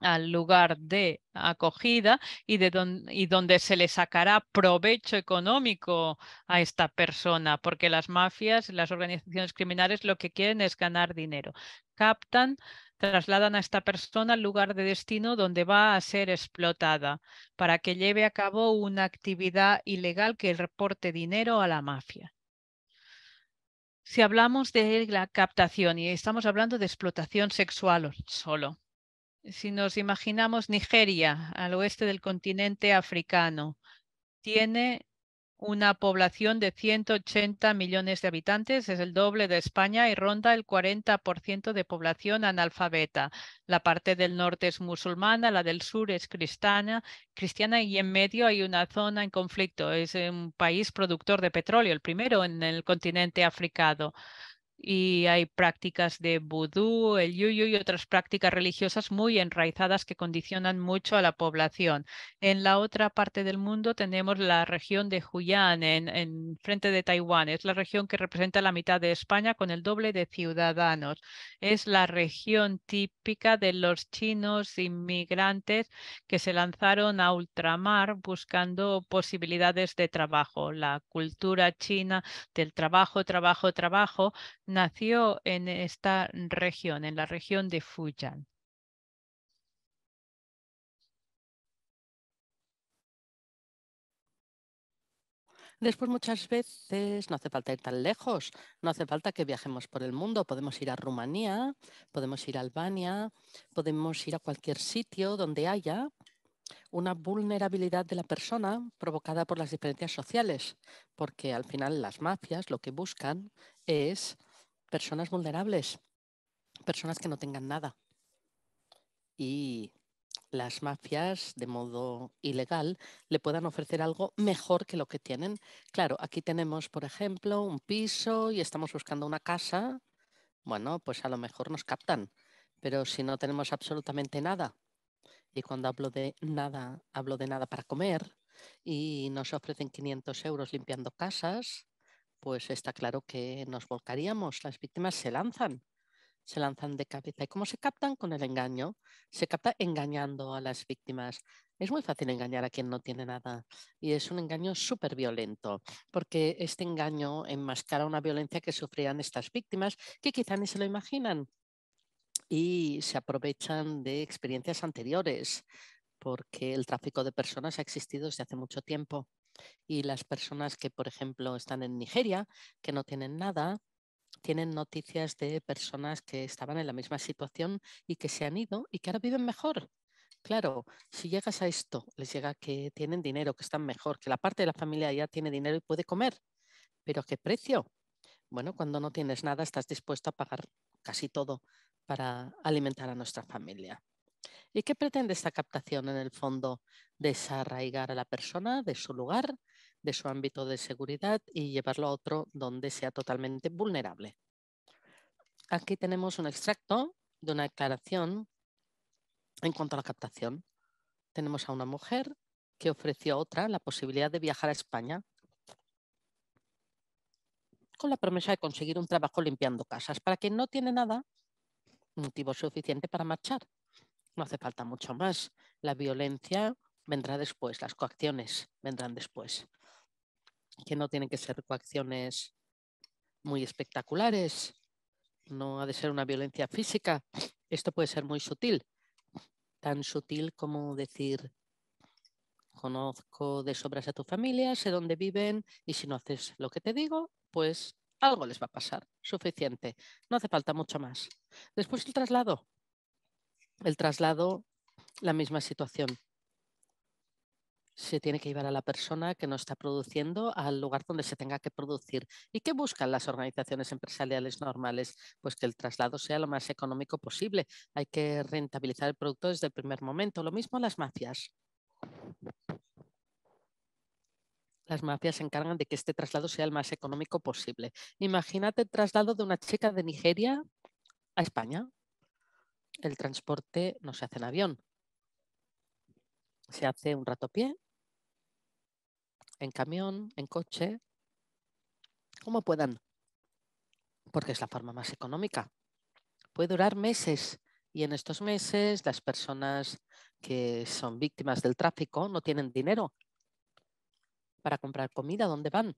al lugar de acogida y, de y donde se le sacará provecho económico a esta persona, porque las mafias, las organizaciones criminales lo que quieren es ganar dinero. Captan trasladan a esta persona al lugar de destino donde va a ser explotada para que lleve a cabo una actividad ilegal que reporte dinero a la mafia. Si hablamos de la captación y estamos hablando de explotación sexual solo, si nos imaginamos Nigeria al oeste del continente africano, tiene una población de 180 millones de habitantes, es el doble de España y ronda el 40% de población analfabeta. La parte del norte es musulmana, la del sur es cristiana, cristiana y en medio hay una zona en conflicto. Es un país productor de petróleo, el primero en el continente africano y hay prácticas de vudú, el yuyu y otras prácticas religiosas muy enraizadas que condicionan mucho a la población. En la otra parte del mundo tenemos la región de Huyan, en, en frente de Taiwán. Es la región que representa la mitad de España con el doble de ciudadanos. Es la región típica de los chinos inmigrantes que se lanzaron a ultramar buscando posibilidades de trabajo. La cultura china del trabajo, trabajo, trabajo nació en esta región, en la región de Fujian. Después muchas veces no hace falta ir tan lejos, no hace falta que viajemos por el mundo, podemos ir a Rumanía, podemos ir a Albania, podemos ir a cualquier sitio donde haya una vulnerabilidad de la persona provocada por las diferencias sociales, porque al final las mafias lo que buscan es personas vulnerables, personas que no tengan nada. Y las mafias, de modo ilegal, le puedan ofrecer algo mejor que lo que tienen. Claro, aquí tenemos, por ejemplo, un piso y estamos buscando una casa. Bueno, pues a lo mejor nos captan, pero si no tenemos absolutamente nada, y cuando hablo de nada, hablo de nada para comer, y nos ofrecen 500 euros limpiando casas, pues está claro que nos volcaríamos. Las víctimas se lanzan, se lanzan de cabeza. ¿Y cómo se captan con el engaño? Se capta engañando a las víctimas. Es muy fácil engañar a quien no tiene nada y es un engaño súper violento, porque este engaño enmascara una violencia que sufrían estas víctimas que quizá ni se lo imaginan y se aprovechan de experiencias anteriores, porque el tráfico de personas ha existido desde hace mucho tiempo y las personas que, por ejemplo, están en Nigeria, que no tienen nada, tienen noticias de personas que estaban en la misma situación y que se han ido y que ahora viven mejor. Claro, si llegas a esto, les llega que tienen dinero, que están mejor, que la parte de la familia ya tiene dinero y puede comer, pero ¿a qué precio? Bueno, cuando no tienes nada, estás dispuesto a pagar casi todo para alimentar a nuestra familia. ¿Y qué pretende esta captación en el fondo? Desarraigar a la persona de su lugar, de su ámbito de seguridad y llevarlo a otro donde sea totalmente vulnerable. Aquí tenemos un extracto de una declaración en cuanto a la captación. Tenemos a una mujer que ofreció a otra la posibilidad de viajar a España con la promesa de conseguir un trabajo limpiando casas para quien no tiene nada, motivo suficiente para marchar no hace falta mucho más. La violencia vendrá después, las coacciones vendrán después, que no tienen que ser coacciones muy espectaculares, no ha de ser una violencia física, esto puede ser muy sutil, tan sutil como decir, conozco de sobras a tu familia, sé dónde viven y si no haces lo que te digo, pues algo les va a pasar, suficiente, no hace falta mucho más. Después el traslado, el traslado, la misma situación. Se tiene que llevar a la persona que no está produciendo al lugar donde se tenga que producir. ¿Y qué buscan las organizaciones empresariales normales? Pues que el traslado sea lo más económico posible. Hay que rentabilizar el producto desde el primer momento. Lo mismo las mafias. Las mafias se encargan de que este traslado sea el más económico posible. Imagínate el traslado de una chica de Nigeria a España el transporte no se hace en avión. Se hace un rato pie, en camión, en coche, como puedan, porque es la forma más económica. Puede durar meses y en estos meses las personas que son víctimas del tráfico no tienen dinero para comprar comida, ¿dónde van?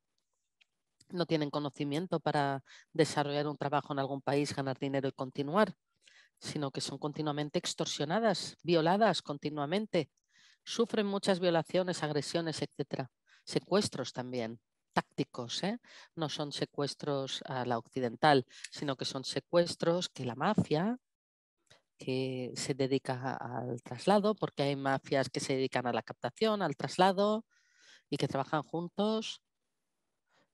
No tienen conocimiento para desarrollar un trabajo en algún país, ganar dinero y continuar sino que son continuamente extorsionadas, violadas continuamente, sufren muchas violaciones, agresiones, etcétera. Secuestros también, tácticos, ¿eh? no son secuestros a la occidental, sino que son secuestros que la mafia que se dedica al traslado, porque hay mafias que se dedican a la captación, al traslado y que trabajan juntos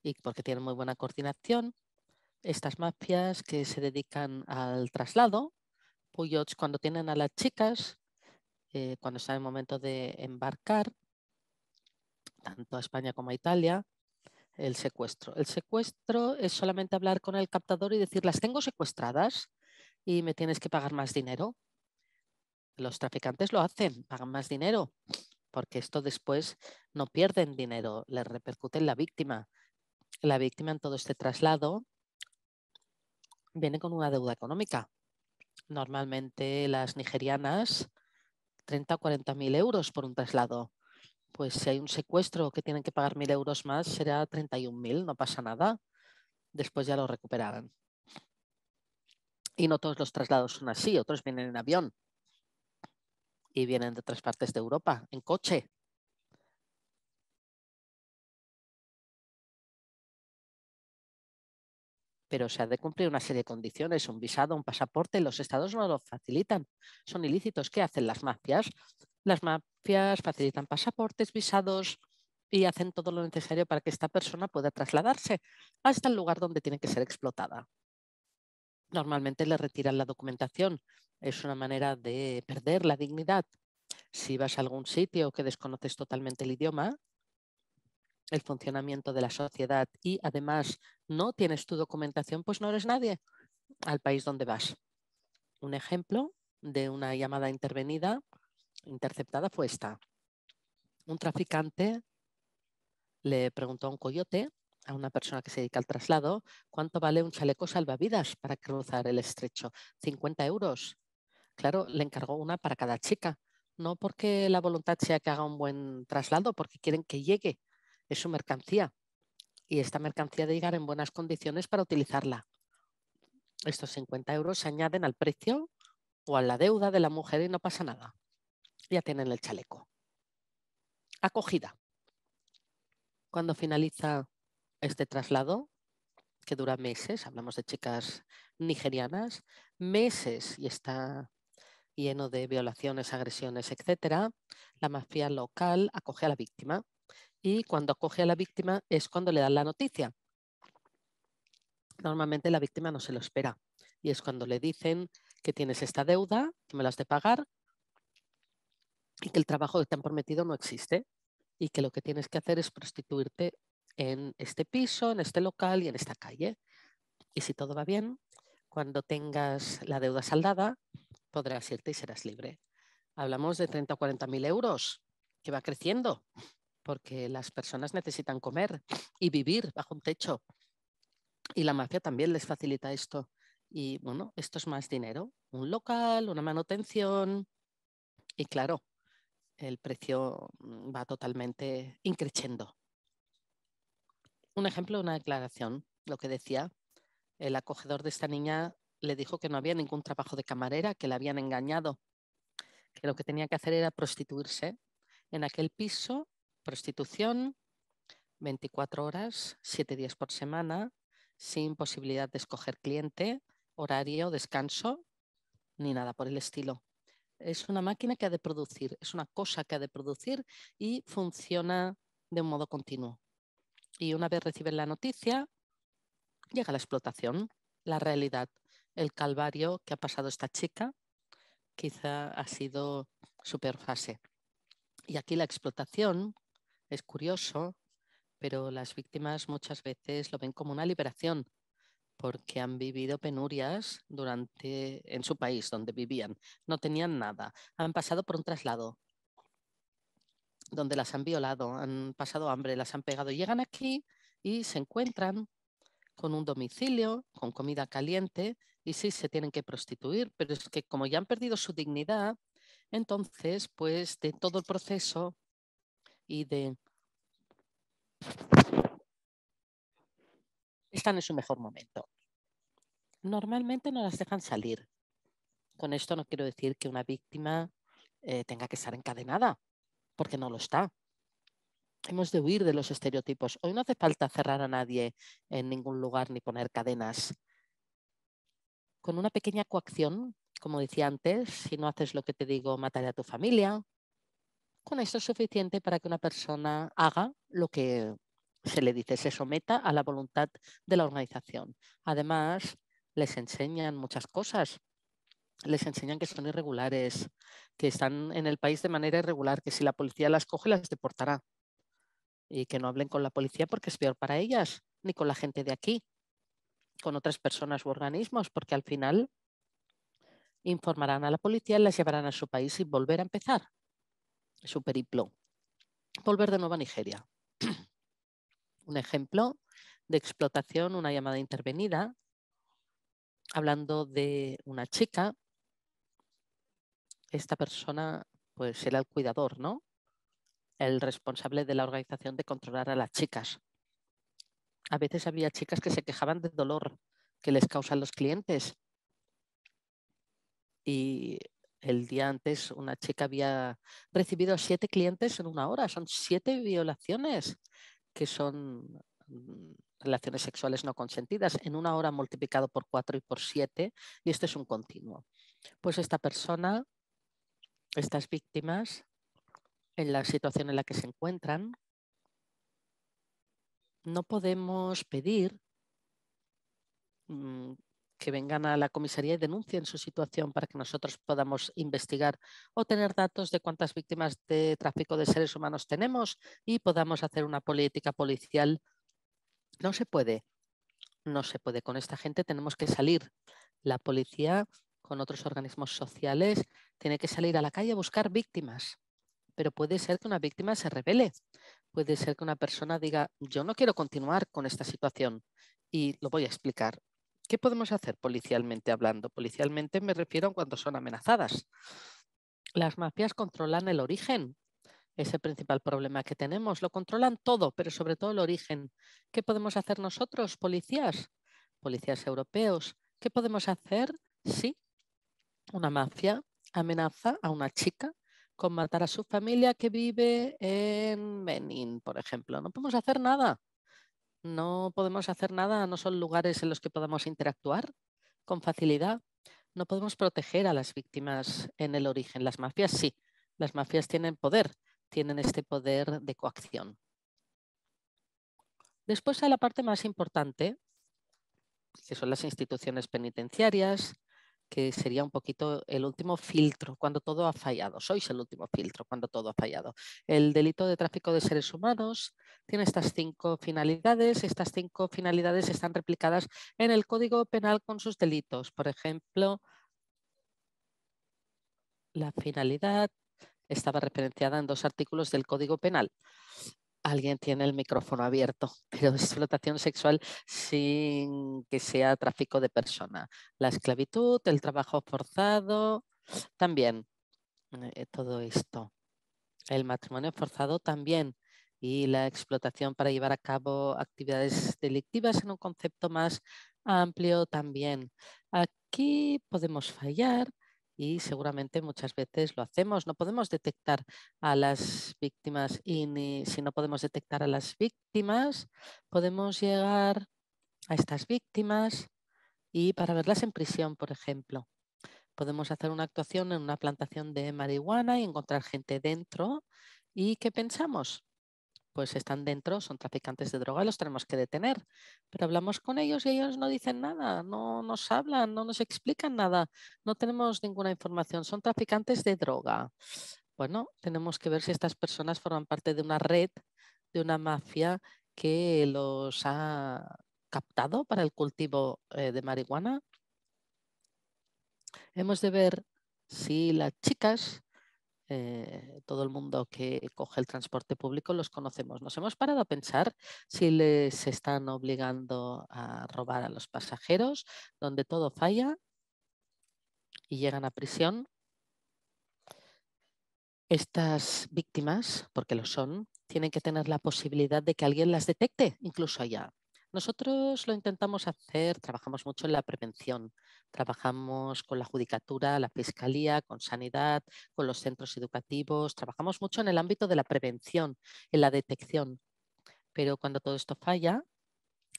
y porque tienen muy buena coordinación. Estas mafias que se dedican al traslado cuando tienen a las chicas, eh, cuando está el momento de embarcar, tanto a España como a Italia, el secuestro. El secuestro es solamente hablar con el captador y decir, las tengo secuestradas y me tienes que pagar más dinero. Los traficantes lo hacen, pagan más dinero, porque esto después no pierden dinero, le repercute en la víctima. La víctima en todo este traslado viene con una deuda económica normalmente las nigerianas 30 o 40 mil euros por un traslado. Pues si hay un secuestro que tienen que pagar mil euros más, será 31 mil, no pasa nada. Después ya lo recuperarán. Y no todos los traslados son así, otros vienen en avión y vienen de otras partes de Europa, en coche. pero se ha de cumplir una serie de condiciones, un visado, un pasaporte, los estados no lo facilitan, son ilícitos. ¿Qué hacen las mafias? Las mafias facilitan pasaportes, visados y hacen todo lo necesario para que esta persona pueda trasladarse hasta el lugar donde tiene que ser explotada. Normalmente le retiran la documentación, es una manera de perder la dignidad. Si vas a algún sitio que desconoces totalmente el idioma, el funcionamiento de la sociedad y además no tienes tu documentación, pues no eres nadie al país donde vas. Un ejemplo de una llamada intervenida, interceptada, fue esta. Un traficante le preguntó a un coyote, a una persona que se dedica al traslado, cuánto vale un chaleco salvavidas para cruzar el estrecho. 50 euros. Claro, le encargó una para cada chica. No porque la voluntad sea que haga un buen traslado, porque quieren que llegue es su mercancía y esta mercancía debe llegar en buenas condiciones para utilizarla. Estos 50 euros se añaden al precio o a la deuda de la mujer y no pasa nada. Ya tienen el chaleco. Acogida. Cuando finaliza este traslado, que dura meses, hablamos de chicas nigerianas, meses y está lleno de violaciones, agresiones, etc., la mafia local acoge a la víctima y cuando acoge a la víctima es cuando le dan la noticia. Normalmente la víctima no se lo espera y es cuando le dicen que tienes esta deuda, que me la has de pagar y que el trabajo que te han prometido no existe y que lo que tienes que hacer es prostituirte en este piso, en este local y en esta calle. Y si todo va bien, cuando tengas la deuda saldada, podrás irte y serás libre. Hablamos de 30 o 40 mil euros, que va creciendo porque las personas necesitan comer y vivir bajo un techo. Y la mafia también les facilita esto. Y bueno, esto es más dinero, un local, una manutención. Y claro, el precio mm, va totalmente increciendo. Un ejemplo, una declaración, lo que decía, el acogedor de esta niña le dijo que no había ningún trabajo de camarera, que la habían engañado, que lo que tenía que hacer era prostituirse en aquel piso Prostitución, 24 horas, 7 días por semana, sin posibilidad de escoger cliente, horario, descanso, ni nada por el estilo. Es una máquina que ha de producir, es una cosa que ha de producir y funciona de un modo continuo. Y una vez reciben la noticia, llega la explotación, la realidad, el calvario que ha pasado esta chica, quizá ha sido superfase. Y aquí la explotación es curioso, pero las víctimas muchas veces lo ven como una liberación porque han vivido penurias durante en su país donde vivían, no tenían nada, han pasado por un traslado donde las han violado, han pasado hambre, las han pegado, llegan aquí y se encuentran con un domicilio, con comida caliente y sí se tienen que prostituir, pero es que como ya han perdido su dignidad, entonces pues de todo el proceso y de... Están en su mejor momento. Normalmente no las dejan salir. Con esto no quiero decir que una víctima eh, tenga que estar encadenada, porque no lo está. Hemos de huir de los estereotipos. Hoy no hace falta cerrar a nadie en ningún lugar ni poner cadenas. Con una pequeña coacción, como decía antes, si no haces lo que te digo, mataré a tu familia, con esto es suficiente para que una persona haga lo que se le dice, se someta a la voluntad de la organización. Además, les enseñan muchas cosas. Les enseñan que son irregulares, que están en el país de manera irregular, que si la policía las coge las deportará. Y que no hablen con la policía porque es peor para ellas, ni con la gente de aquí, con otras personas u organismos, porque al final informarán a la policía las llevarán a su país y volver a empezar su periplo. Volver de nuevo a Nigeria. Un ejemplo de explotación, una llamada intervenida, hablando de una chica. Esta persona pues era el cuidador, ¿no? El responsable de la organización de controlar a las chicas. A veces había chicas que se quejaban del dolor que les causan los clientes. Y el día antes una chica había recibido siete clientes en una hora. Son siete violaciones que son mm, relaciones sexuales no consentidas en una hora multiplicado por cuatro y por siete. Y esto es un continuo. Pues esta persona, estas víctimas, en la situación en la que se encuentran, no podemos pedir mm, que vengan a la comisaría y denuncien su situación para que nosotros podamos investigar o tener datos de cuántas víctimas de tráfico de seres humanos tenemos y podamos hacer una política policial. No se puede, no se puede. Con esta gente tenemos que salir. La policía con otros organismos sociales tiene que salir a la calle a buscar víctimas. Pero puede ser que una víctima se revele, puede ser que una persona diga, yo no quiero continuar con esta situación y lo voy a explicar ¿Qué podemos hacer policialmente hablando? Policialmente me refiero a cuando son amenazadas. Las mafias controlan el origen. Es el principal problema que tenemos. Lo controlan todo, pero sobre todo el origen. ¿Qué podemos hacer nosotros, policías? Policías europeos. ¿Qué podemos hacer si una mafia amenaza a una chica con matar a su familia que vive en Benin, por ejemplo? No podemos hacer nada. No podemos hacer nada, no son lugares en los que podamos interactuar con facilidad. No podemos proteger a las víctimas en el origen. Las mafias sí, las mafias tienen poder, tienen este poder de coacción. Después a la parte más importante, que son las instituciones penitenciarias, que sería un poquito el último filtro, cuando todo ha fallado. Sois el último filtro, cuando todo ha fallado. El delito de tráfico de seres humanos tiene estas cinco finalidades. Estas cinco finalidades están replicadas en el Código Penal con sus delitos. Por ejemplo, la finalidad estaba referenciada en dos artículos del Código Penal alguien tiene el micrófono abierto, pero explotación sexual sin que sea tráfico de persona. La esclavitud, el trabajo forzado, también eh, todo esto. El matrimonio forzado también y la explotación para llevar a cabo actividades delictivas en un concepto más amplio también. Aquí podemos fallar y seguramente muchas veces lo hacemos. No podemos detectar a las víctimas y si no podemos detectar a las víctimas, podemos llegar a estas víctimas y para verlas en prisión, por ejemplo. Podemos hacer una actuación en una plantación de marihuana y encontrar gente dentro. ¿Y qué pensamos? pues están dentro, son traficantes de droga, los tenemos que detener. Pero hablamos con ellos y ellos no dicen nada, no nos hablan, no nos explican nada, no tenemos ninguna información, son traficantes de droga. Bueno, tenemos que ver si estas personas forman parte de una red, de una mafia que los ha captado para el cultivo eh, de marihuana. Hemos de ver si las chicas eh, todo el mundo que coge el transporte público los conocemos. Nos hemos parado a pensar si les están obligando a robar a los pasajeros, donde todo falla y llegan a prisión. Estas víctimas, porque lo son, tienen que tener la posibilidad de que alguien las detecte, incluso allá. Nosotros lo intentamos hacer, trabajamos mucho en la prevención, trabajamos con la judicatura, la fiscalía, con sanidad, con los centros educativos, trabajamos mucho en el ámbito de la prevención, en la detección. Pero cuando todo esto falla,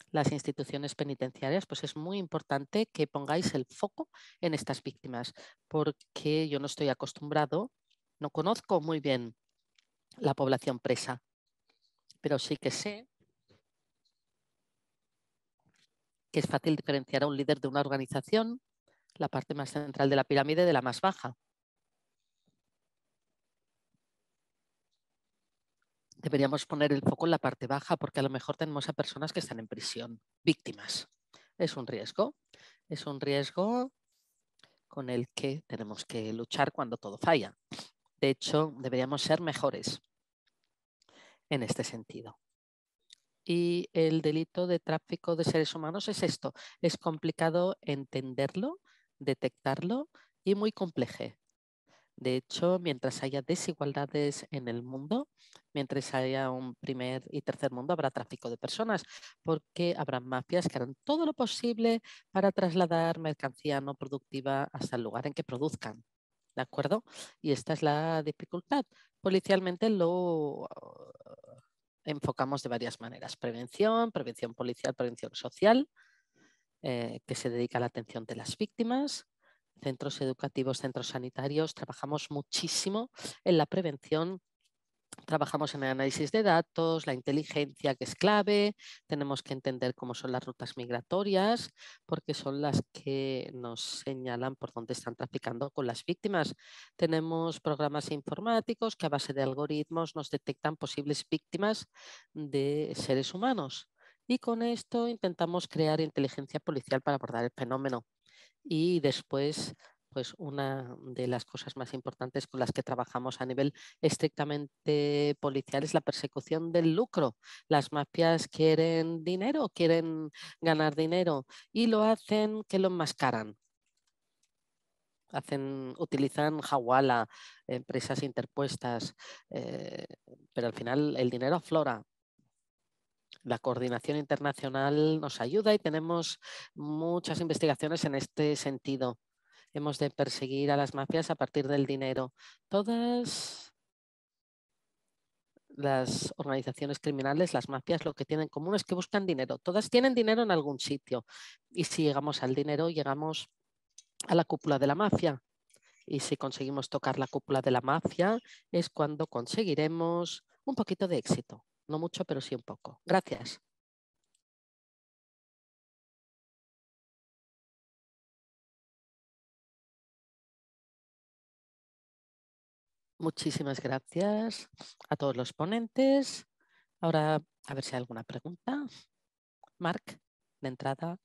las instituciones penitenciarias, pues es muy importante que pongáis el foco en estas víctimas, porque yo no estoy acostumbrado, no conozco muy bien la población presa, pero sí que sé es fácil diferenciar a un líder de una organización, la parte más central de la pirámide de la más baja. Deberíamos poner el foco en la parte baja porque a lo mejor tenemos a personas que están en prisión, víctimas. Es un riesgo, es un riesgo con el que tenemos que luchar cuando todo falla. De hecho, deberíamos ser mejores en este sentido y el delito de tráfico de seres humanos es esto. Es complicado entenderlo, detectarlo y muy complejo. De hecho, mientras haya desigualdades en el mundo, mientras haya un primer y tercer mundo, habrá tráfico de personas, porque habrá mafias que harán todo lo posible para trasladar mercancía no productiva hasta el lugar en que produzcan. ¿De acuerdo? Y esta es la dificultad. Policialmente lo enfocamos de varias maneras. Prevención, prevención policial, prevención social, eh, que se dedica a la atención de las víctimas. Centros educativos, centros sanitarios, trabajamos muchísimo en la prevención Trabajamos en el análisis de datos, la inteligencia que es clave, tenemos que entender cómo son las rutas migratorias, porque son las que nos señalan por dónde están traficando con las víctimas. Tenemos programas informáticos que a base de algoritmos nos detectan posibles víctimas de seres humanos. Y con esto intentamos crear inteligencia policial para abordar el fenómeno. Y después pues una de las cosas más importantes con las que trabajamos a nivel estrictamente policial es la persecución del lucro. Las mafias quieren dinero, quieren ganar dinero y lo hacen que lo enmascaran. Hacen, utilizan Hawala, empresas interpuestas, eh, pero al final el dinero aflora, la coordinación internacional nos ayuda y tenemos muchas investigaciones en este sentido. Hemos de perseguir a las mafias a partir del dinero. Todas las organizaciones criminales, las mafias, lo que tienen en común es que buscan dinero. Todas tienen dinero en algún sitio. Y si llegamos al dinero, llegamos a la cúpula de la mafia. Y si conseguimos tocar la cúpula de la mafia, es cuando conseguiremos un poquito de éxito. No mucho, pero sí un poco. Gracias. Muchísimas gracias a todos los ponentes. Ahora, a ver si hay alguna pregunta. Marc, de entrada,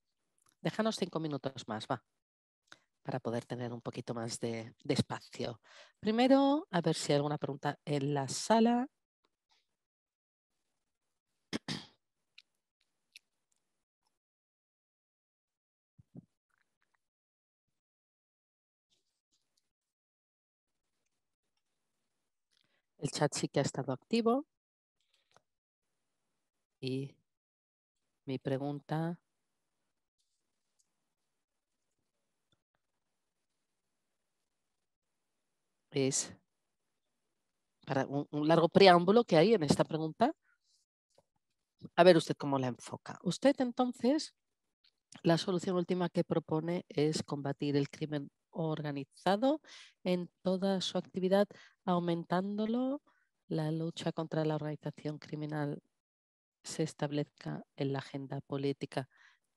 déjanos cinco minutos más, va, para poder tener un poquito más de, de espacio. Primero, a ver si hay alguna pregunta en la sala. El chat sí que ha estado activo. Y mi pregunta es para un, largo preámbulo que hay en esta pregunta. A ver usted cómo la enfoca. Usted entonces, la solución última que propone es combatir el crimen organizado en toda su actividad, aumentándolo la lucha contra la organización criminal se establezca en la agenda política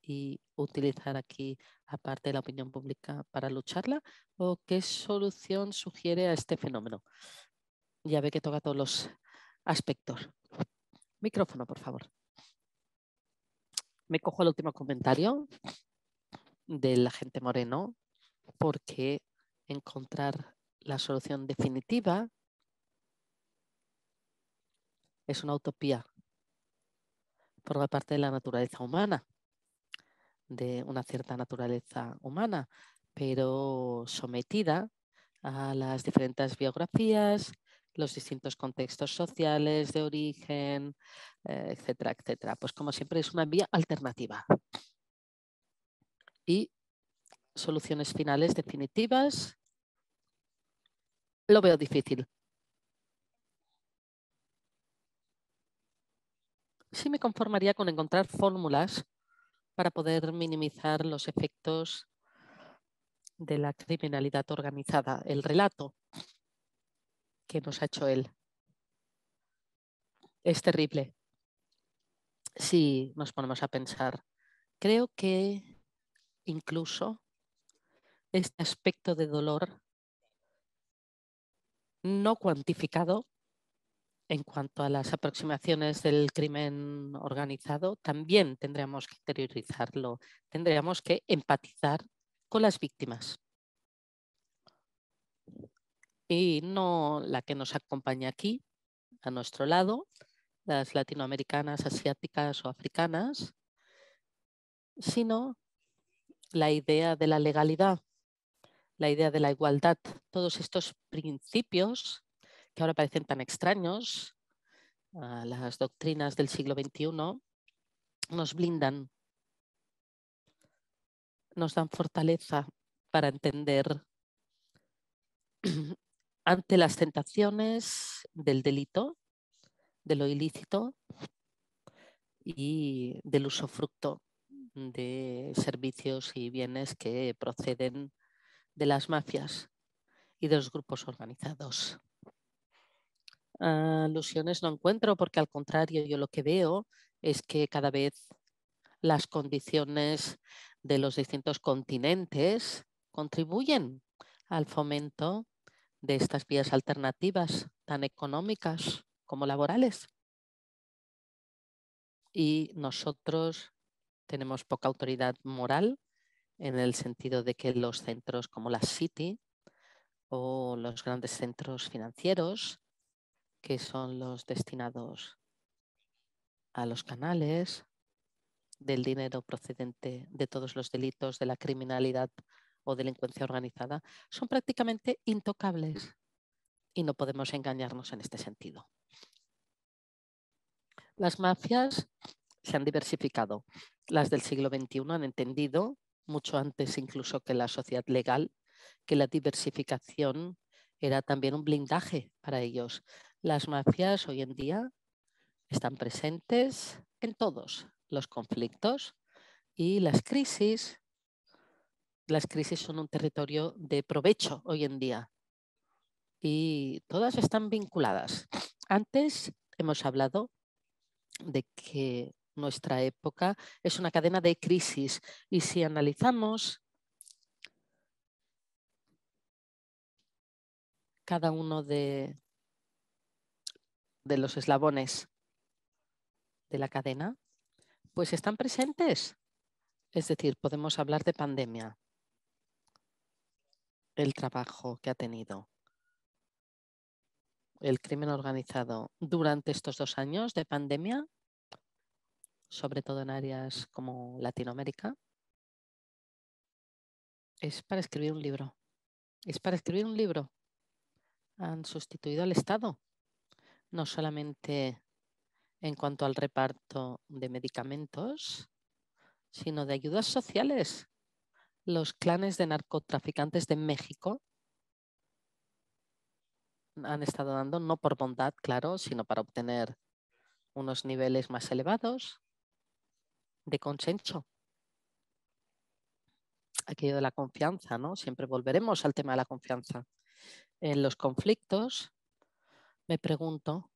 y utilizar aquí aparte de la opinión pública para lucharla o qué solución sugiere a este fenómeno. Ya ve que toca todos los aspectos. Micrófono, por favor. Me cojo el último comentario del agente Moreno porque encontrar la solución definitiva es una utopía. por la parte de la naturaleza humana, de una cierta naturaleza humana, pero sometida a las diferentes biografías, los distintos contextos sociales de origen, eh, etcétera, etcétera. Pues como siempre es una vía alternativa. Y soluciones finales definitivas. Lo veo difícil. Sí me conformaría con encontrar fórmulas para poder minimizar los efectos de la criminalidad organizada. El relato que nos ha hecho él es terrible. Si nos ponemos a pensar, creo que incluso este aspecto de dolor no cuantificado en cuanto a las aproximaciones del crimen organizado, también tendríamos que interiorizarlo, tendríamos que empatizar con las víctimas. Y no la que nos acompaña aquí, a nuestro lado, las latinoamericanas, asiáticas o africanas, sino la idea de la legalidad la idea de la igualdad, todos estos principios que ahora parecen tan extraños a las doctrinas del siglo XXI, nos blindan, nos dan fortaleza para entender ante las tentaciones del delito, de lo ilícito y del usufructo de servicios y bienes que proceden de las mafias y de los grupos organizados. Alusiones ah, no encuentro porque al contrario yo lo que veo es que cada vez las condiciones de los distintos continentes contribuyen al fomento de estas vías alternativas, tan económicas como laborales. Y nosotros tenemos poca autoridad moral en el sentido de que los centros como la City o los grandes centros financieros, que son los destinados a los canales del dinero procedente de todos los delitos de la criminalidad o delincuencia organizada, son prácticamente intocables y no podemos engañarnos en este sentido. Las mafias se han diversificado. Las del siglo XXI han entendido mucho antes incluso que la sociedad legal, que la diversificación era también un blindaje para ellos. Las mafias hoy en día están presentes en todos los conflictos y las crisis. Las crisis son un territorio de provecho hoy en día y todas están vinculadas. Antes hemos hablado de que nuestra época es una cadena de crisis y si analizamos cada uno de, los eslabones de la cadena, pues están presentes. Es decir, podemos hablar de pandemia, el trabajo que ha tenido el crimen organizado durante estos dos años de pandemia sobre todo en áreas como Latinoamérica, es para escribir un libro. Es para escribir un libro. Han sustituido al Estado, no solamente en cuanto al reparto de medicamentos, sino de ayudas sociales. Los clanes de narcotraficantes de México han estado dando, no por bondad, claro, sino para obtener unos niveles más elevados de consenso. Aquello de la confianza, ¿no? Siempre volveremos al tema de la confianza. En los conflictos, me pregunto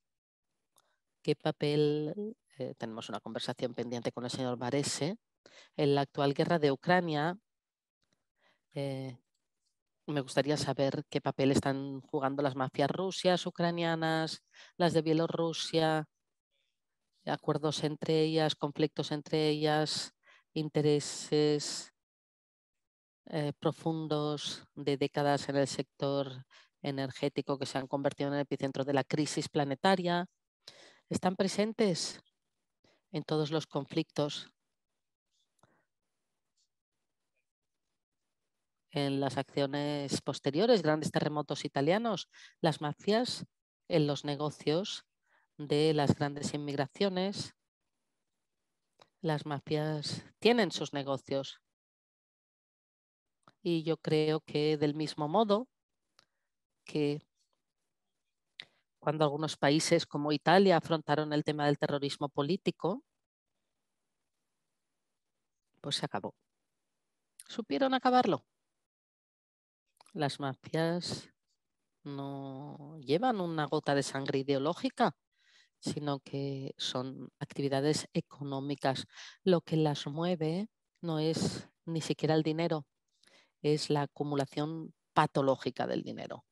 qué papel, eh, tenemos una conversación pendiente con el señor Varese, en la actual guerra de Ucrania, eh, me gustaría saber qué papel están jugando las mafias rusias, ucranianas, las de Bielorrusia, acuerdos entre ellas, conflictos entre ellas, intereses eh, profundos de décadas en el sector energético que se han convertido en el epicentro de la crisis planetaria, están presentes en todos los conflictos, en las acciones posteriores, grandes terremotos italianos, las mafias en los negocios de las grandes inmigraciones, las mafias tienen sus negocios. Y yo creo que del mismo modo que cuando algunos países como Italia afrontaron el tema del terrorismo político, pues se acabó. Supieron acabarlo. Las mafias no llevan una gota de sangre ideológica sino que son actividades económicas. Lo que las mueve no es ni siquiera el dinero, es la acumulación patológica del dinero.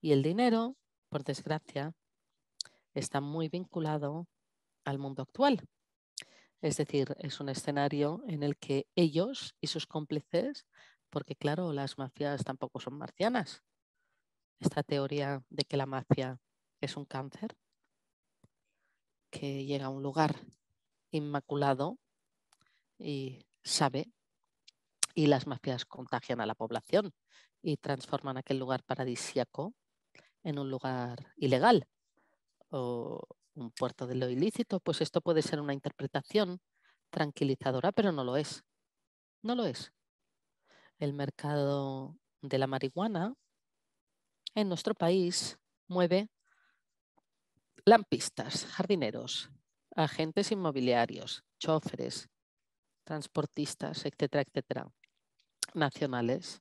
Y el dinero, por desgracia, está muy vinculado al mundo actual. Es decir, es un escenario en el que ellos y sus cómplices, porque claro, las mafias tampoco son marcianas. Esta teoría de que la mafia es un cáncer que llega a un lugar inmaculado y sabe, y las mafias contagian a la población y transforman aquel lugar paradisíaco en un lugar ilegal o un puerto de lo ilícito, pues esto puede ser una interpretación tranquilizadora, pero no lo es. No lo es. El mercado de la marihuana en nuestro país mueve lampistas, jardineros, agentes inmobiliarios, choferes, transportistas, etcétera, etcétera, nacionales.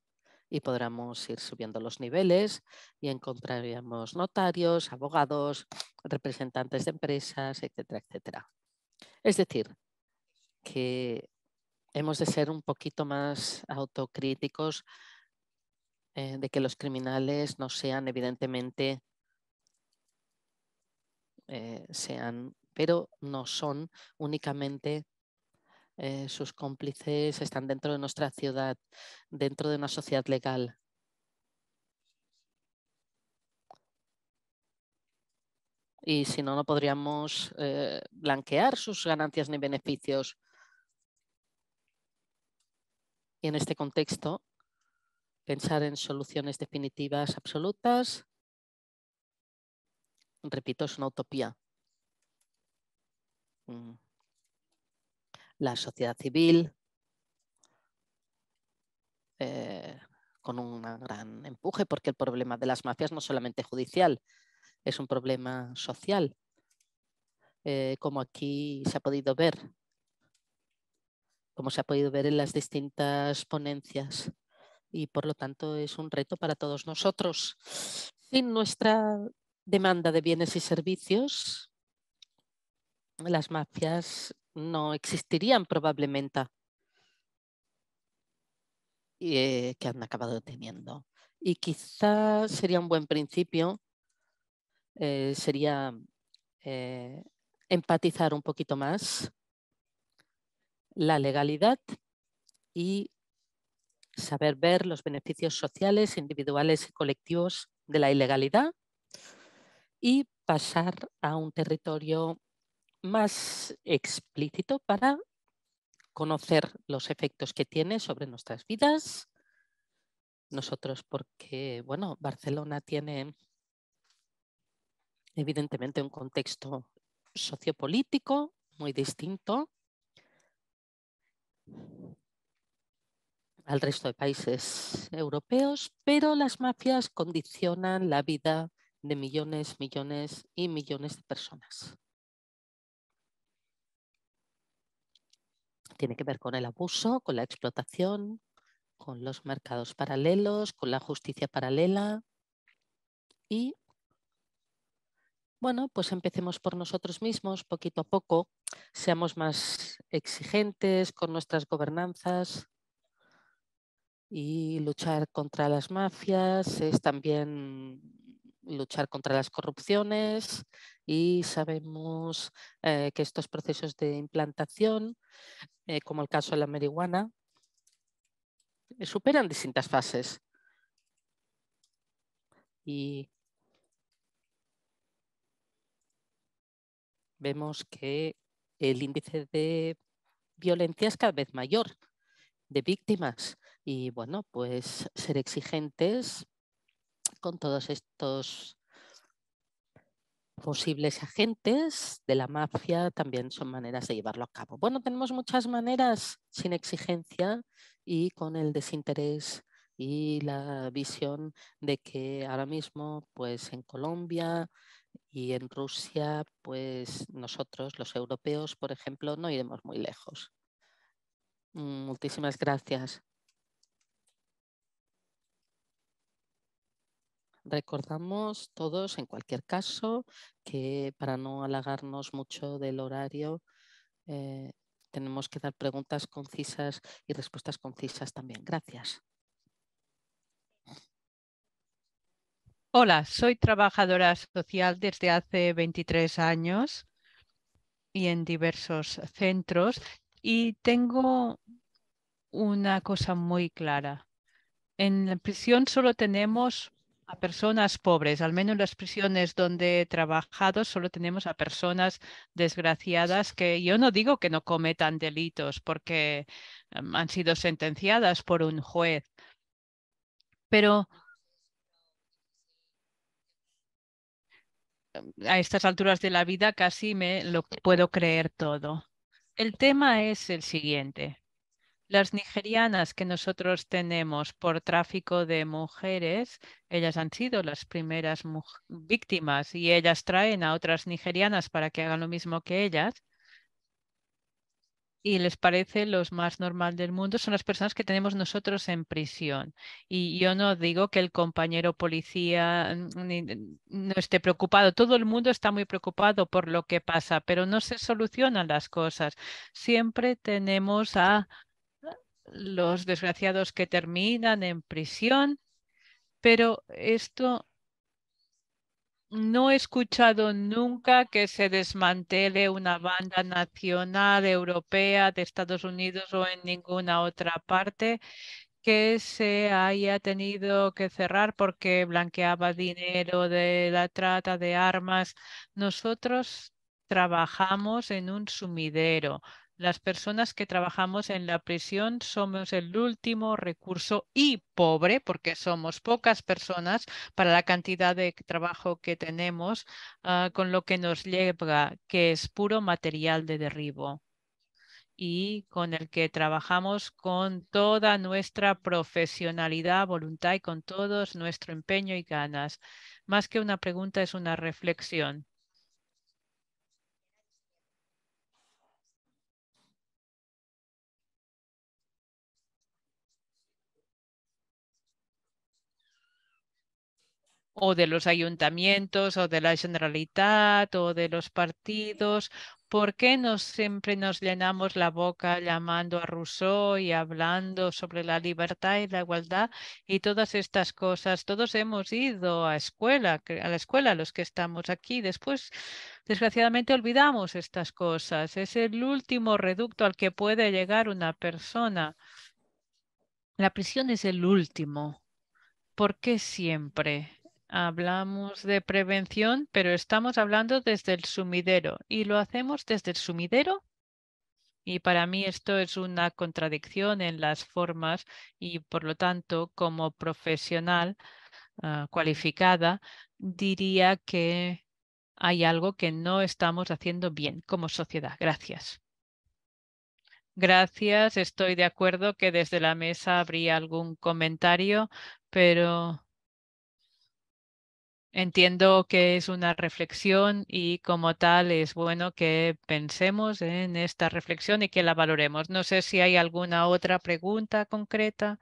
Y podremos ir subiendo los niveles y encontraríamos notarios, abogados, representantes de empresas, etcétera, etcétera. Es decir, que hemos de ser un poquito más autocríticos eh, de que los criminales no sean evidentemente eh, sean, pero no son únicamente eh, sus cómplices, están dentro de nuestra ciudad, dentro de una sociedad legal. Y si no, no podríamos eh, blanquear sus ganancias ni beneficios. Y en este contexto, pensar en soluciones definitivas absolutas repito, es una utopía. Mm. La sociedad civil, eh, con un gran empuje, porque el problema de las mafias no es solamente judicial, es un problema social, eh, como aquí se ha podido ver, como se ha podido ver en las distintas ponencias. Y por lo tanto es un reto para todos nosotros. Sin nuestra Demanda de bienes y servicios. Las mafias no existirían probablemente y, eh, que han acabado teniendo. Y quizás sería un buen principio, eh, sería eh, empatizar un poquito más la legalidad y saber ver los beneficios sociales, individuales y colectivos de la ilegalidad y pasar a un territorio más explícito para conocer los efectos que tiene sobre nuestras vidas. Nosotros, porque, bueno, Barcelona tiene evidentemente un contexto sociopolítico muy distinto al resto de países europeos, pero las mafias condicionan la vida de millones, millones y millones de personas. Tiene que ver con el abuso, con la explotación, con los mercados paralelos, con la justicia paralela y bueno, pues empecemos por nosotros mismos, poquito a poco, seamos más exigentes con nuestras gobernanzas y luchar contra las mafias es también luchar contra las corrupciones y sabemos eh, que estos procesos de implantación, eh, como el caso de la marihuana, eh, superan distintas fases. Y vemos que el índice de violencia es cada vez mayor de víctimas. Y bueno, pues ser exigentes con todos estos posibles agentes de la mafia también son maneras de llevarlo a cabo. Bueno, tenemos muchas maneras sin exigencia y con el desinterés y la visión de que ahora mismo pues en Colombia y en Rusia pues nosotros los europeos, por ejemplo, no iremos muy lejos. Mm, muchísimas gracias. Recordamos todos, en cualquier caso, que para no halagarnos mucho del horario, eh, tenemos que dar preguntas concisas y respuestas concisas también. Gracias. Hola, soy trabajadora social desde hace 23 años y en diversos centros y tengo una cosa muy clara. En la prisión solo tenemos a personas pobres, al menos en las prisiones donde he trabajado solo tenemos a personas desgraciadas que yo no digo que no cometan delitos porque em, han sido sentenciadas por un juez, pero a estas alturas de la vida casi me lo puedo creer todo. El tema es el siguiente. Las nigerianas que nosotros tenemos por tráfico de mujeres, ellas han sido las primeras víctimas y ellas traen a otras nigerianas para que hagan lo mismo que ellas. Y les parece lo más normal del mundo son las personas que tenemos nosotros en prisión. Y yo no digo que el compañero policía mm, no esté preocupado. Todo el mundo está muy preocupado por lo que pasa, pero no se solucionan las cosas. Siempre tenemos a los desgraciados que terminan en prisión, pero esto no he escuchado nunca que se desmantele una banda nacional europea de Estados Unidos o en ninguna otra parte que se haya tenido que cerrar porque blanqueaba dinero de la trata de armas. Nosotros trabajamos en un sumidero. Las personas que trabajamos en la prisión somos el último recurso y pobre, porque somos pocas personas para la cantidad de trabajo que tenemos, ah, con lo que nos llega, que es puro material de derribo y con el que trabajamos con toda nuestra profesionalidad, voluntad y con todo nuestro empeño y ganas. Más que una pregunta, es una reflexión. o de los ayuntamientos o de la Generalitat o de los partidos. ¿Por qué no siempre nos llenamos la boca llamando a Rousseau y hablando sobre la libertad y la igualdad y todas estas cosas? Todos hemos ido a escuela, a la escuela los que estamos aquí. Después, desgraciadamente, olvidamos estas cosas. Es el último reducto al que puede llegar una persona. La prisión es el último. ¿Por qué siempre? hablamos de prevención, pero estamos hablando desde el sumidero y lo hacemos desde el sumidero. Y para mí esto es una contradicción en las formas y por lo tanto como profesional ah, cualificada diría que hay algo que no estamos haciendo bien como sociedad. Gracias. Gracias, estoy de acuerdo que desde la mesa habría algún comentario, pero Entiendo que es una reflexión y como tal es bueno que pensemos en esta reflexión y que la valoremos. No sé si hay alguna otra pregunta concreta.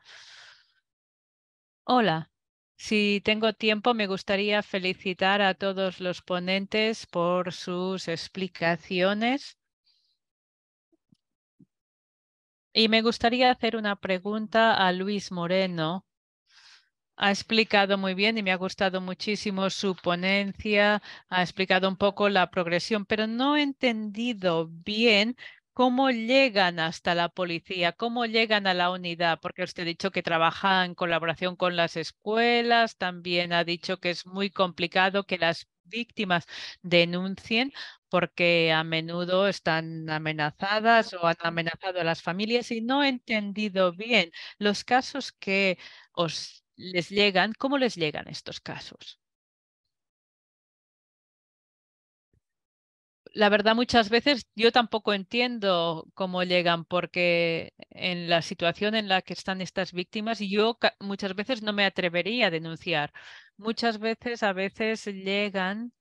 Hola, si tengo tiempo me gustaría felicitar a todos los ponentes por sus explicaciones. Y me gustaría hacer una pregunta a Luis Moreno ha explicado muy bien y me ha gustado muchísimo su ponencia. Ha explicado un poco la progresión, pero no he entendido bien cómo llegan hasta la policía, cómo llegan a la unidad, porque usted ha dicho que trabaja en colaboración con las escuelas, también ha dicho que es muy complicado que las víctimas denuncien porque a menudo están amenazadas o han amenazado a las familias y no he entendido bien los casos que os les llegan, ¿cómo les llegan estos casos? La verdad, muchas veces yo tampoco entiendo cómo llegan, porque en la situación en la que están estas víctimas, yo muchas veces no me atrevería a denunciar. Muchas veces, a veces llegan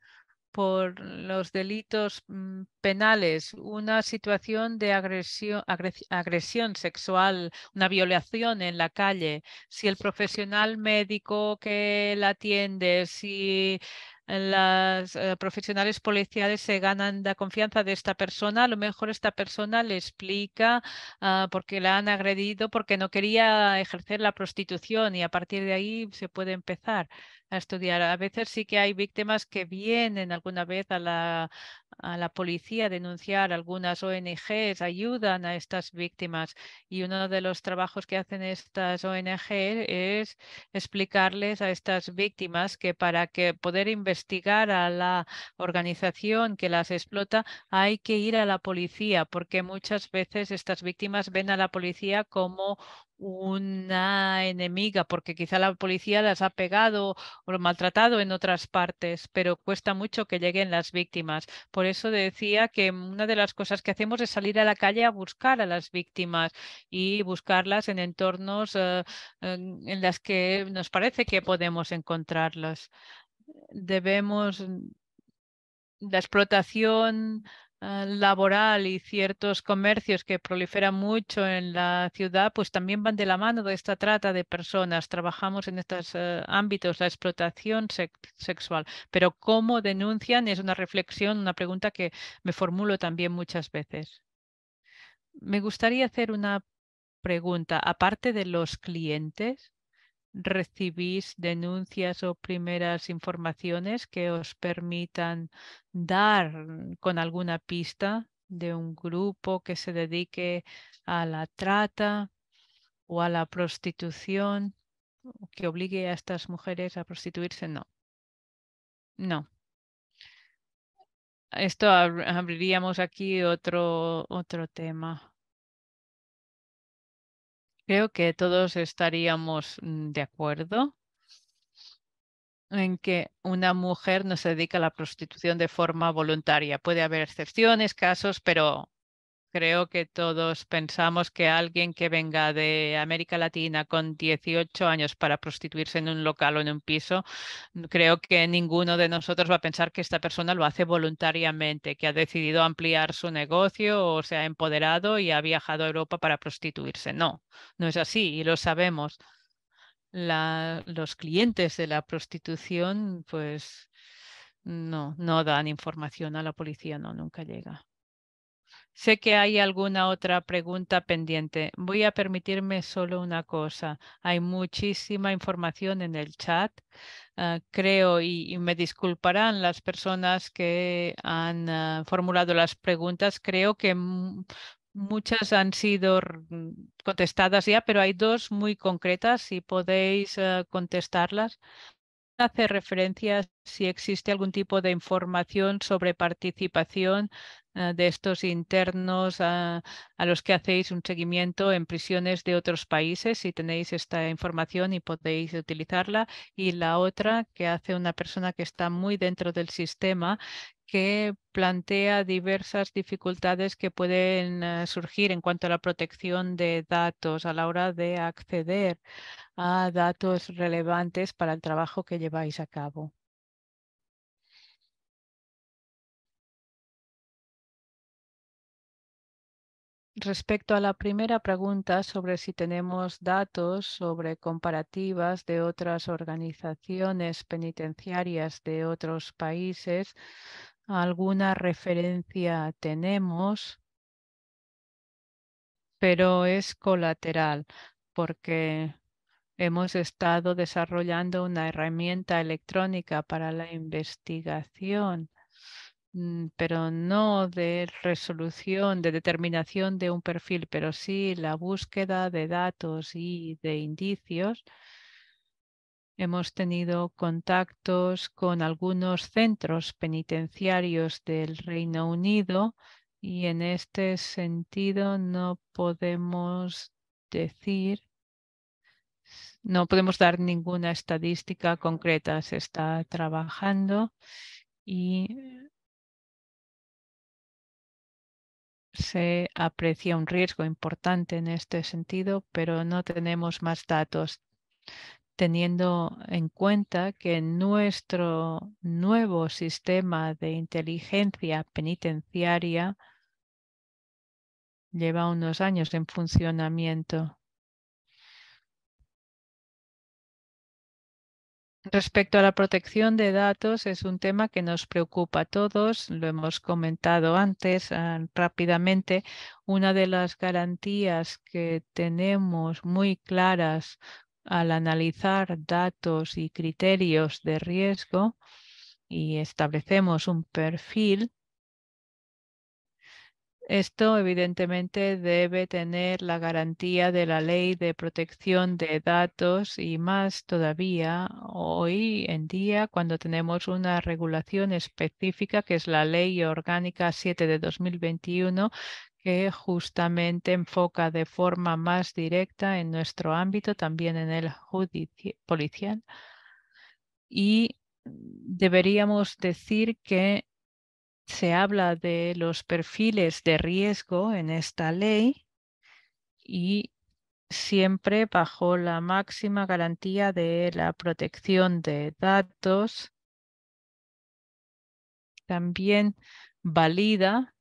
por los delitos mm, penales, una situación de agresión, sexual, una violación en la calle, si el profesional médico que la atiende, si las eh, profesionales policiales se ganan la confianza de esta persona, a lo mejor esta persona le explica ah, por qué la han agredido, porque no quería ejercer la prostitución y a partir de ahí se puede empezar a estudiar. A veces sí que hay víctimas que vienen alguna vez a la, a la policía a denunciar, algunas ONGs ayudan a estas víctimas y uno de los trabajos que hacen estas ONG es explicarles a estas víctimas que para que poder investigar a la organización que las explota hay que ir a la policía porque muchas veces estas víctimas ven a la policía como una enemiga, porque quizá la policía las ha pegado o maltratado en otras partes, pero cuesta mucho que lleguen las víctimas. Por eso decía que una de las cosas que hacemos es salir a la calle a buscar a las víctimas y buscarlas en entornos eh, en las que nos parece que podemos encontrarlas. Debemos mm, la explotación Ah, laboral y ciertos comercios que proliferan mucho en la ciudad, pues también van de la mano de esta trata de personas. Trabajamos en estos eh, ámbitos, la explotación sexual. Pero cómo denuncian es una reflexión, una pregunta que me formulo también muchas veces. Me gustaría hacer una pregunta. Aparte de los clientes, recibís denuncias o primeras informaciones que os permitan dar mm, con alguna pista de un grupo que se dedique a la trata o a la prostitución, que obligue a estas mujeres a prostituirse, no. No. Esto abriríamos aquí otro, otro tema. Creo que todos estaríamos mm, de acuerdo en que una mujer no se dedica a la prostitución de forma voluntaria. Puede haber excepciones, casos, pero Creo que todos pensamos que alguien que venga de América Latina con 18 años para prostituirse en un local o en un piso, creo que ninguno de nosotros va a pensar que esta persona lo hace voluntariamente, que ha decidido ampliar su negocio o se ha empoderado y ha viajado a Europa para prostituirse. No, no es así y lo sabemos. los clientes de la prostitución, pues no, no dan información a la policía, no, nunca llega. Sé que hay alguna otra pregunta pendiente. Voy a permitirme solo una cosa. Hay muchísima información en el chat. Ah, creo y, me disculparán las personas que han ah, formulado las preguntas. Creo que muchas han sido contestadas ya, pero hay dos muy concretas. Si podéis ah, contestarlas hace referencia si existe algún tipo de información sobre participación Ah, de estos internos a, los que hacéis un seguimiento en prisiones de otros países, si tenéis esta información y podéis utilizarla. Y la otra que hace una persona que está muy dentro del sistema que plantea diversas dificultades que pueden ah, surgir en cuanto a la protección de datos a la hora de acceder a datos relevantes para el trabajo que lleváis a cabo. Respecto a la primera pregunta sobre si tenemos datos sobre comparativas de otras organizaciones penitenciarias de otros países, alguna referencia tenemos, pero es colateral porque hemos estado desarrollando una herramienta electrónica para la investigación Mm, pero no de resolución, de determinación de un perfil, pero sí la búsqueda de datos y de indicios. Hemos tenido contactos con algunos centros penitenciarios del Reino Unido y en este sentido no podemos decir no podemos dar ninguna estadística concreta. Se está trabajando y se aprecia un riesgo importante en este sentido, pero no tenemos más datos, teniendo en cuenta que nuestro nuevo sistema de inteligencia penitenciaria lleva unos años en funcionamiento. Respecto a la protección de datos, es un tema que nos preocupa a todos, lo hemos comentado antes ah, rápidamente. Una de las garantías que tenemos muy claras al analizar datos y criterios de riesgo y establecemos un perfil esto evidentemente debe tener la garantía de la ley de protección de datos y más todavía hoy en día cuando tenemos una regulación específica que es la Ley Orgánica 7 de 2021 que justamente enfoca de forma más directa en nuestro ámbito, también en el policial. Y deberíamos decir que se habla de los perfiles de riesgo en esta ley y siempre bajo la máxima garantía de la protección de datos. También valida,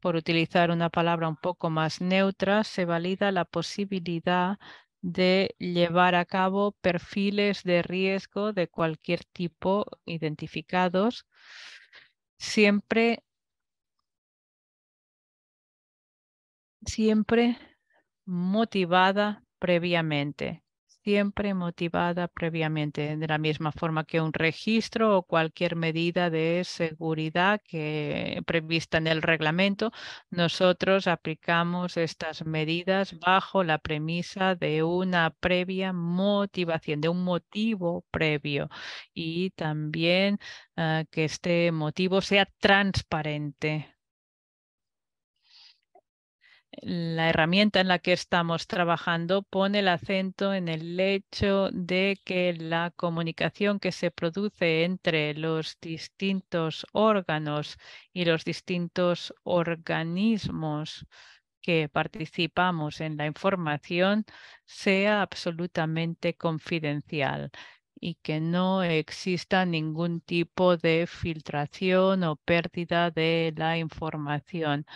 por utilizar una palabra un poco más neutra, se valida la posibilidad de llevar a cabo perfiles de riesgo de cualquier tipo identificados siempre, siempre motivada previamente siempre motivada previamente, de la misma forma que un registro o cualquier medida de seguridad que prevista en el reglamento. Nosotros aplicamos estas medidas bajo la premisa de una previa motivación, de un motivo previo y también ah, que este motivo sea transparente la herramienta en la que estamos trabajando pone el acento en el hecho de que la comunicación que se produce entre los distintos órganos y los distintos organismos que participamos en la información sea absolutamente confidencial y que no exista ningún tipo de filtración o pérdida de la información.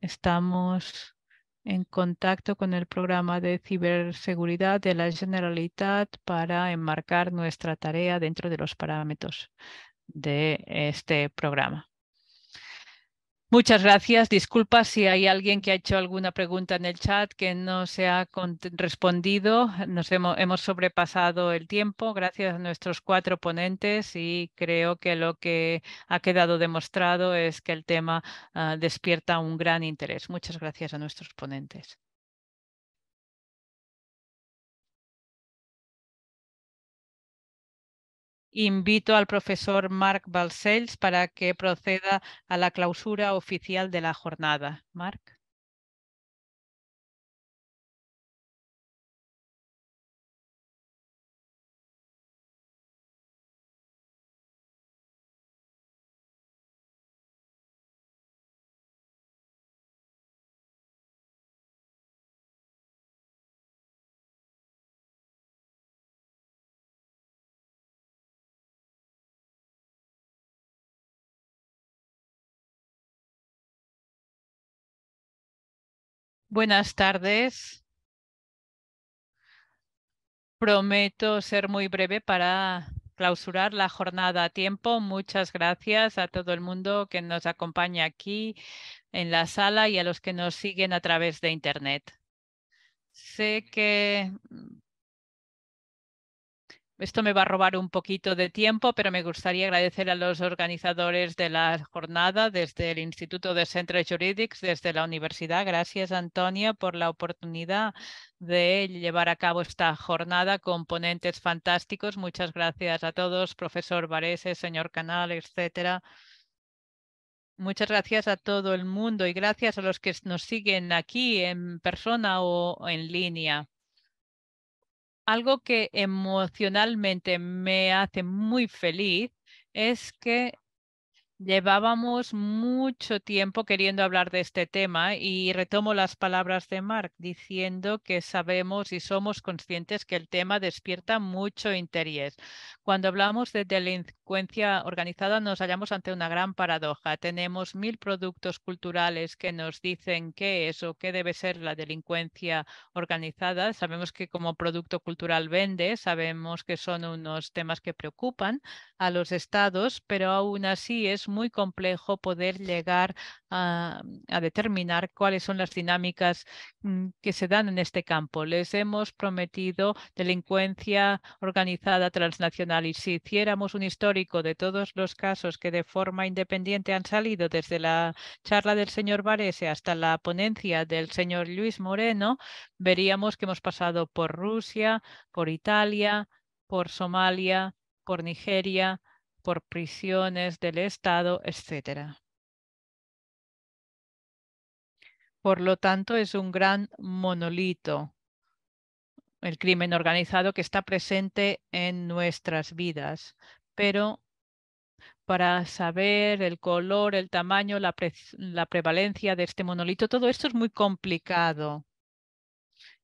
Estamos en contacto con el programa de ciberseguridad de la Generalitat para enmarcar nuestra tarea dentro de los parámetros de este programa. Muchas gracias. Disculpa si hay alguien que ha hecho alguna pregunta en el chat que no se ha respondido. Nos hemos, sobrepasado el tiempo gracias a nuestros cuatro ponentes y creo que lo que ha quedado demostrado es que el tema ah, despierta un gran interés. Muchas gracias a nuestros ponentes. invito al profesor Marc Balsells para que proceda a la clausura oficial de la jornada. Marc. Buenas tardes. Prometo ser muy breve para clausurar la jornada a tiempo. Muchas gracias a todo el mundo que nos acompaña aquí en la sala y a los que nos siguen a través de Internet. Sé que esto me va a robar un poquito de tiempo, pero me gustaría agradecer a los organizadores de la jornada desde el Instituto de Centro Juridics, desde la universidad. Gracias, Antonia, por la oportunidad de llevar a cabo esta jornada con ponentes fantásticos. Muchas gracias a todos, profesor Varese, señor Canal, etcétera. Muchas gracias a todo el mundo y gracias a los que nos siguen aquí en persona o en línea algo que emocionalmente me hace muy feliz es que Llevábamos mucho tiempo queriendo hablar de este tema y retomo las palabras de Mark diciendo que sabemos y somos conscientes que el tema despierta mucho interés. Cuando hablamos de delincuencia organizada nos hallamos ante una gran paradoja. Tenemos mil productos culturales que nos dicen qué es o qué debe ser la delincuencia organizada. Sabemos que como producto cultural vende, sabemos que son unos temas que preocupan a los estados, pero aún así es muy complejo poder llegar a, determinar cuáles son las dinámicas mm, que se dan en este campo. Les hemos prometido delincuencia organizada transnacional y si hiciéramos un histórico de todos los casos que de forma independiente han salido desde la charla del señor Varese hasta la ponencia del señor Luis Moreno, veríamos que hemos pasado por Rusia, por Italia, por Somalia, por Nigeria, por prisiones del Estado, etc. Por lo tanto, es un gran monolito, el crimen organizado que está presente en nuestras vidas. Pero para saber el color, el tamaño, la, prevalencia de este monolito, todo esto es muy complicado.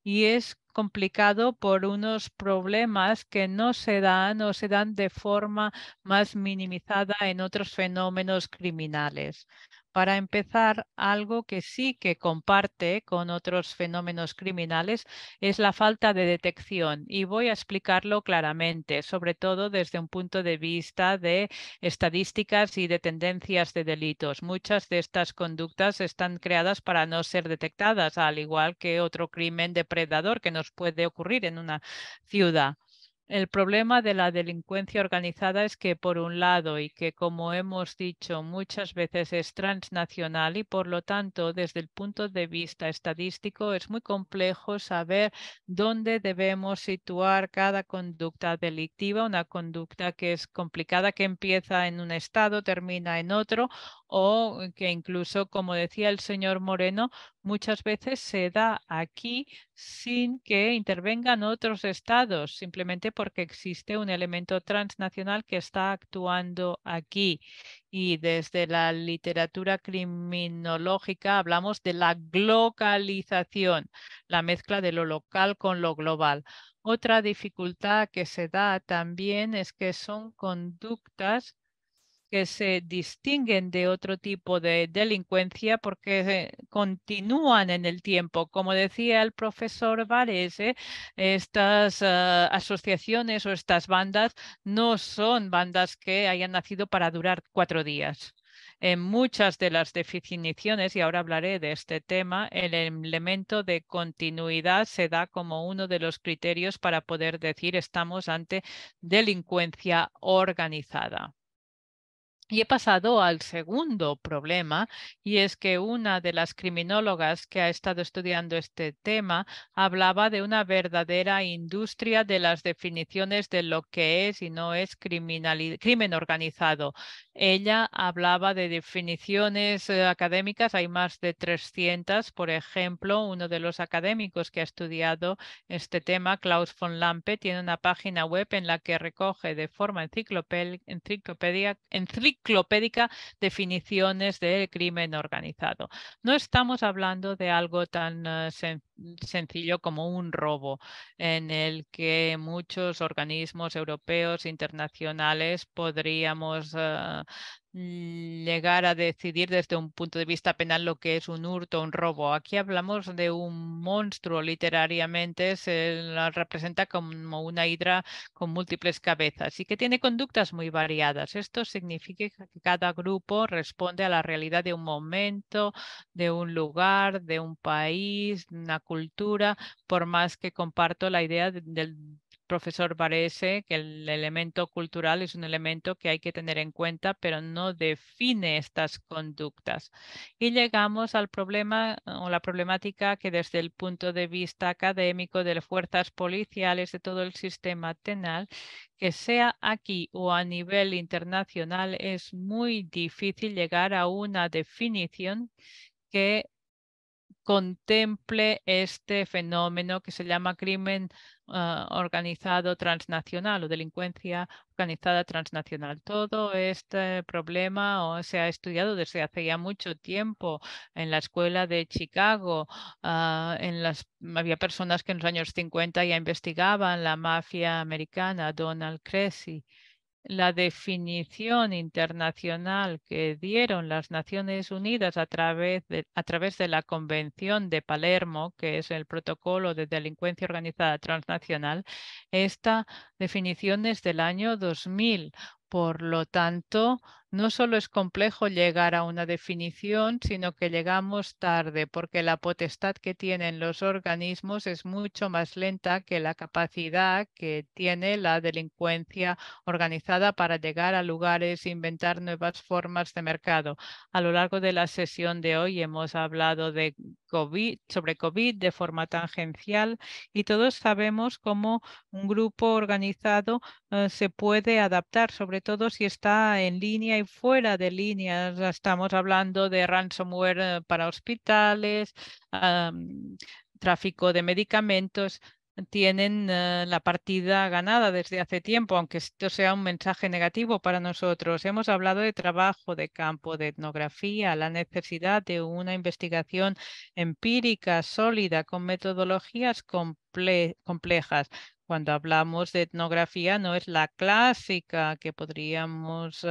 Y es complicado por unos problemas que no se dan o se dan de forma más minimizada en otros fenómenos criminales para empezar, algo que sí que comparte con otros fenómenos criminales es la falta de detección y voy a explicarlo claramente, sobre todo desde un punto de vista de estadísticas y de tendencias de delitos. Muchas de estas conductas están creadas para no ser detectadas, al igual que otro crimen depredador que nos puede ocurrir en una ciudad. El problema de la delincuencia organizada es que, por un lado, y que como hemos dicho muchas veces es transnacional y por lo tanto, desde el punto de vista estadístico, es muy complejo saber dónde debemos situar cada conducta delictiva, una conducta que es complicada, que empieza en un estado, termina en otro, o que incluso, como decía el señor Moreno, muchas veces se da aquí sin que intervengan otros estados, simplemente porque existe un elemento transnacional que está actuando aquí. Y desde la literatura criminológica hablamos de la globalización, la mezcla de lo local con lo global. Otra dificultad que se da también es que son conductas que se distinguen de otro tipo de delincuencia porque eh, continúan en el tiempo. Como decía el profesor Varese, eh, estas ah, asociaciones o estas bandas no son bandas que hayan nacido para durar cuatro días en muchas de las definiciones, y ahora hablaré de este tema, el elemento de continuidad se da como uno de los criterios para poder decir estamos ante delincuencia organizada. Y he pasado al segundo problema, y es que una de las criminólogas que ha estado estudiando este tema hablaba de una verdadera industria de las definiciones de lo que es y no es crimen organizado. Ella hablaba de definiciones eh, académicas, hay más de 300. Por ejemplo, uno de los académicos que ha estudiado este tema, Klaus von Lampe, tiene una página web en la que recoge de forma enciclopédica enciclopédica definiciones de crimen organizado. No estamos hablando de algo tan eh, sencillo como un robo, en el que muchos organismos europeos, internacionales, podríamos eh, Mm, llegar a decidir desde un punto de vista penal lo que es un hurto, un robo. Aquí hablamos de un monstruo, literariamente se la representa como una hidra con múltiples cabezas y que tiene conductas muy variadas. Esto significa que cada grupo responde a la realidad de un momento, de un lugar, de un país, una cultura, por más que comparto la idea del profesor parece que el elemento cultural es un elemento que hay que tener en cuenta, pero no define estas conductas. Y llegamos al problema o la problemática que desde el punto de vista académico de las fuerzas policiales de todo el sistema penal, que sea aquí o a nivel internacional, es muy difícil llegar a una definición que contemple este fenómeno que se llama crimen ah, organizado transnacional o delincuencia organizada transnacional. Todo este problema se ha estudiado desde hace ya mucho tiempo en la escuela de Chicago. Ah, en las, había personas que en los años 50 ya investigaban la mafia americana, Donald Cressy la definición internacional que dieron las Naciones Unidas a través, de, la Convención de Palermo, que es el protocolo de delincuencia organizada transnacional, esta definición es del año 2000. Por lo tanto, no solo es complejo llegar a una definición, sino que llegamos tarde porque la potestad que tienen los organismos es mucho más lenta que la capacidad que tiene la delincuencia organizada para llegar a lugares e inventar nuevas formas de mercado. A lo largo de la sesión de hoy hemos hablado de COVID, sobre COVID de forma tangencial y todos sabemos cómo un grupo organizado eh, se puede adaptar, sobre todo si está en línea fuera de líneas. Estamos hablando de ransomware eh, para hospitales, tráfico de medicamentos tienen eh, la partida ganada desde hace tiempo, aunque esto sea un mensaje negativo para nosotros. Hemos hablado de trabajo de campo, de etnografía, la necesidad de una investigación empírica, sólida, con metodologías complejas, cuando hablamos de etnografía, no es la clásica que podríamos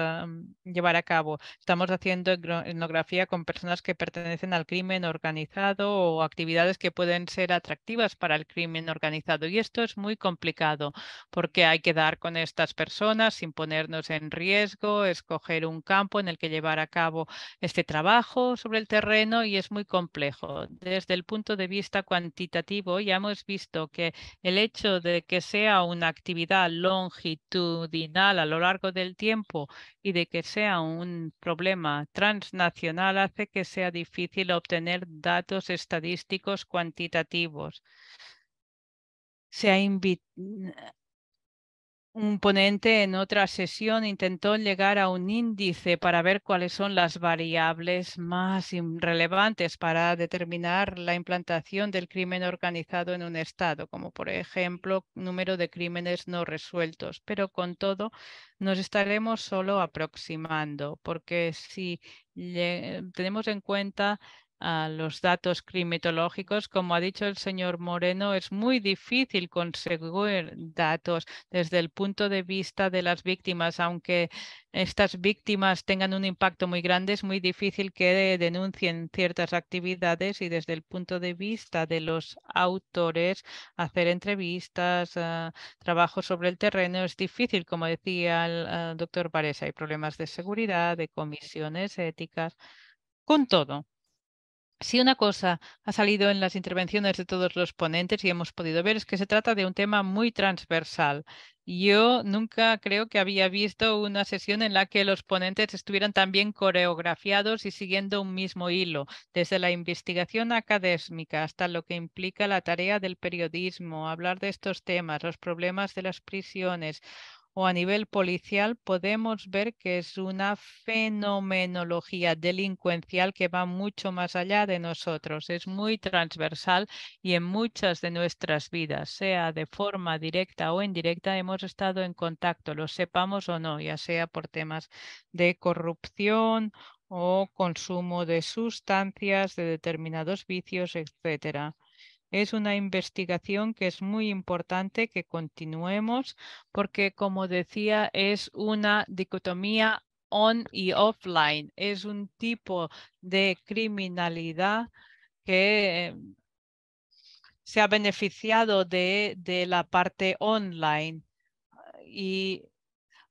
llevar a cabo. Estamos haciendo etnografía con personas que pertenecen al crimen organizado o actividades que pueden ser atractivas para el crimen organizado. Y esto es muy complicado porque hay que dar con estas personas sin ponernos en riesgo, escoger un campo en el que llevar a cabo este trabajo sobre el terreno y es muy complejo. Desde el punto de vista cuantitativo, ya hemos visto que el hecho de que que sea una actividad longitudinal a lo largo del tiempo y de que sea un problema transnacional hace que sea difícil obtener datos estadísticos cuantitativos. Se ha, un ponente en otra sesión intentó llegar a un índice para ver cuáles son las variables más relevantes para determinar la implantación del crimen organizado en un Estado, como por ejemplo número de crímenes no resueltos. Pero con todo, nos estaremos solo aproximando, porque si tenemos en cuenta a los datos climatológicos. Como ha dicho el señor Moreno, es muy difícil conseguir datos desde el punto de vista de las víctimas, aunque estas víctimas tengan un impacto muy grande, es muy difícil que denuncien ciertas actividades y desde el punto de vista de los autores, hacer entrevistas, ah, trabajo sobre el terreno es difícil, como decía el ah, doctor Varese, hay problemas de seguridad, de comisiones éticas, con todo. Si una cosa ha salido en las intervenciones de todos los ponentes y hemos podido ver es que se trata de un tema muy transversal. Yo nunca creo que había visto una sesión en la que los ponentes estuvieran tan bien coreografiados y siguiendo un mismo hilo, desde la investigación académica hasta lo que implica la tarea del periodismo, hablar de estos temas, los problemas de las prisiones o a nivel policial, podemos ver que es una fenomenología delincuencial que va mucho más allá de nosotros. Es muy transversal y en muchas de nuestras vidas, sea de forma directa o indirecta, hemos estado en contacto, lo sepamos o no, ya sea por temas de corrupción o consumo de sustancias, de determinados vicios, etcétera. Es una investigación que es muy importante que continuemos porque, como decía, es una dicotomía on y offline. Es un tipo de criminalidad que eh, se ha beneficiado de, la parte online y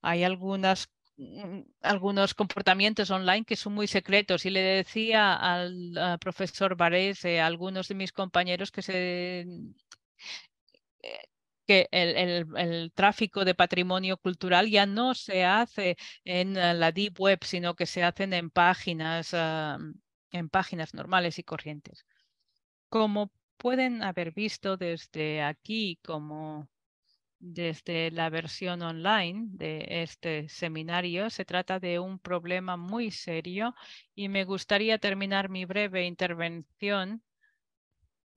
hay algunas Mm, algunos comportamientos online que son muy secretos y le decía al, profesor Varese, a eh, algunos de mis compañeros que mm, eh, el, tráfico de patrimonio cultural ya no se hace en eh, la deep web, sino que se hacen en páginas, ah, mm, en páginas normales y corrientes. Como pueden haber visto desde aquí, como desde la versión online de este seminario. Se trata de un problema muy serio y me gustaría terminar mi breve intervención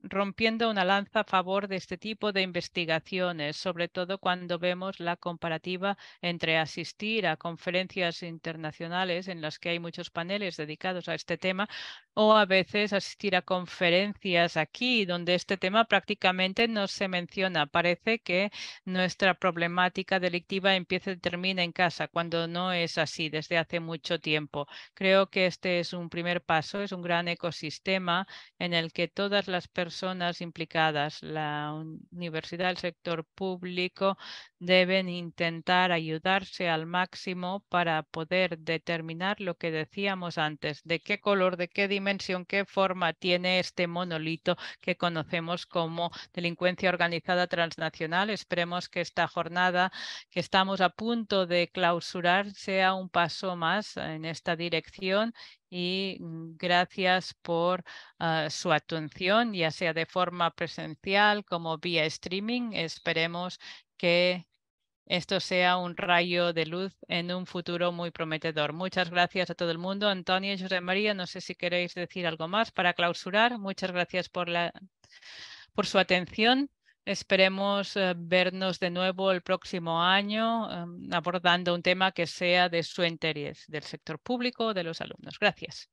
rompiendo una lanza a favor de este tipo de investigaciones, sobre todo cuando vemos la comparativa entre asistir a conferencias internacionales en las que hay muchos paneles dedicados a este tema o a veces asistir a conferencias aquí donde este tema prácticamente no se menciona. Parece que nuestra problemática delictiva empieza y termina en casa cuando no es así desde hace mucho tiempo. Creo que este es un primer paso, es un gran ecosistema en el que todas las personas personas implicadas, la universidad, el sector público deben intentar ayudarse al máximo para poder determinar lo que decíamos antes, de qué color, de qué dimensión, qué forma tiene este monolito que conocemos como delincuencia organizada transnacional. Esperemos que esta jornada que estamos a punto de clausurar sea un paso más en esta dirección y mm, gracias por ah, su atención, ya sea de forma presencial como vía streaming. Esperemos que esto sea un rayo de luz en un futuro muy prometedor. Muchas gracias a todo el mundo. Antonio y José María, no sé si queréis decir algo más para clausurar. Muchas gracias por, la, por su atención. Esperemos eh, vernos de nuevo el próximo año em, abordando un tema que sea de su interés, del sector público, de los alumnos. Gracias.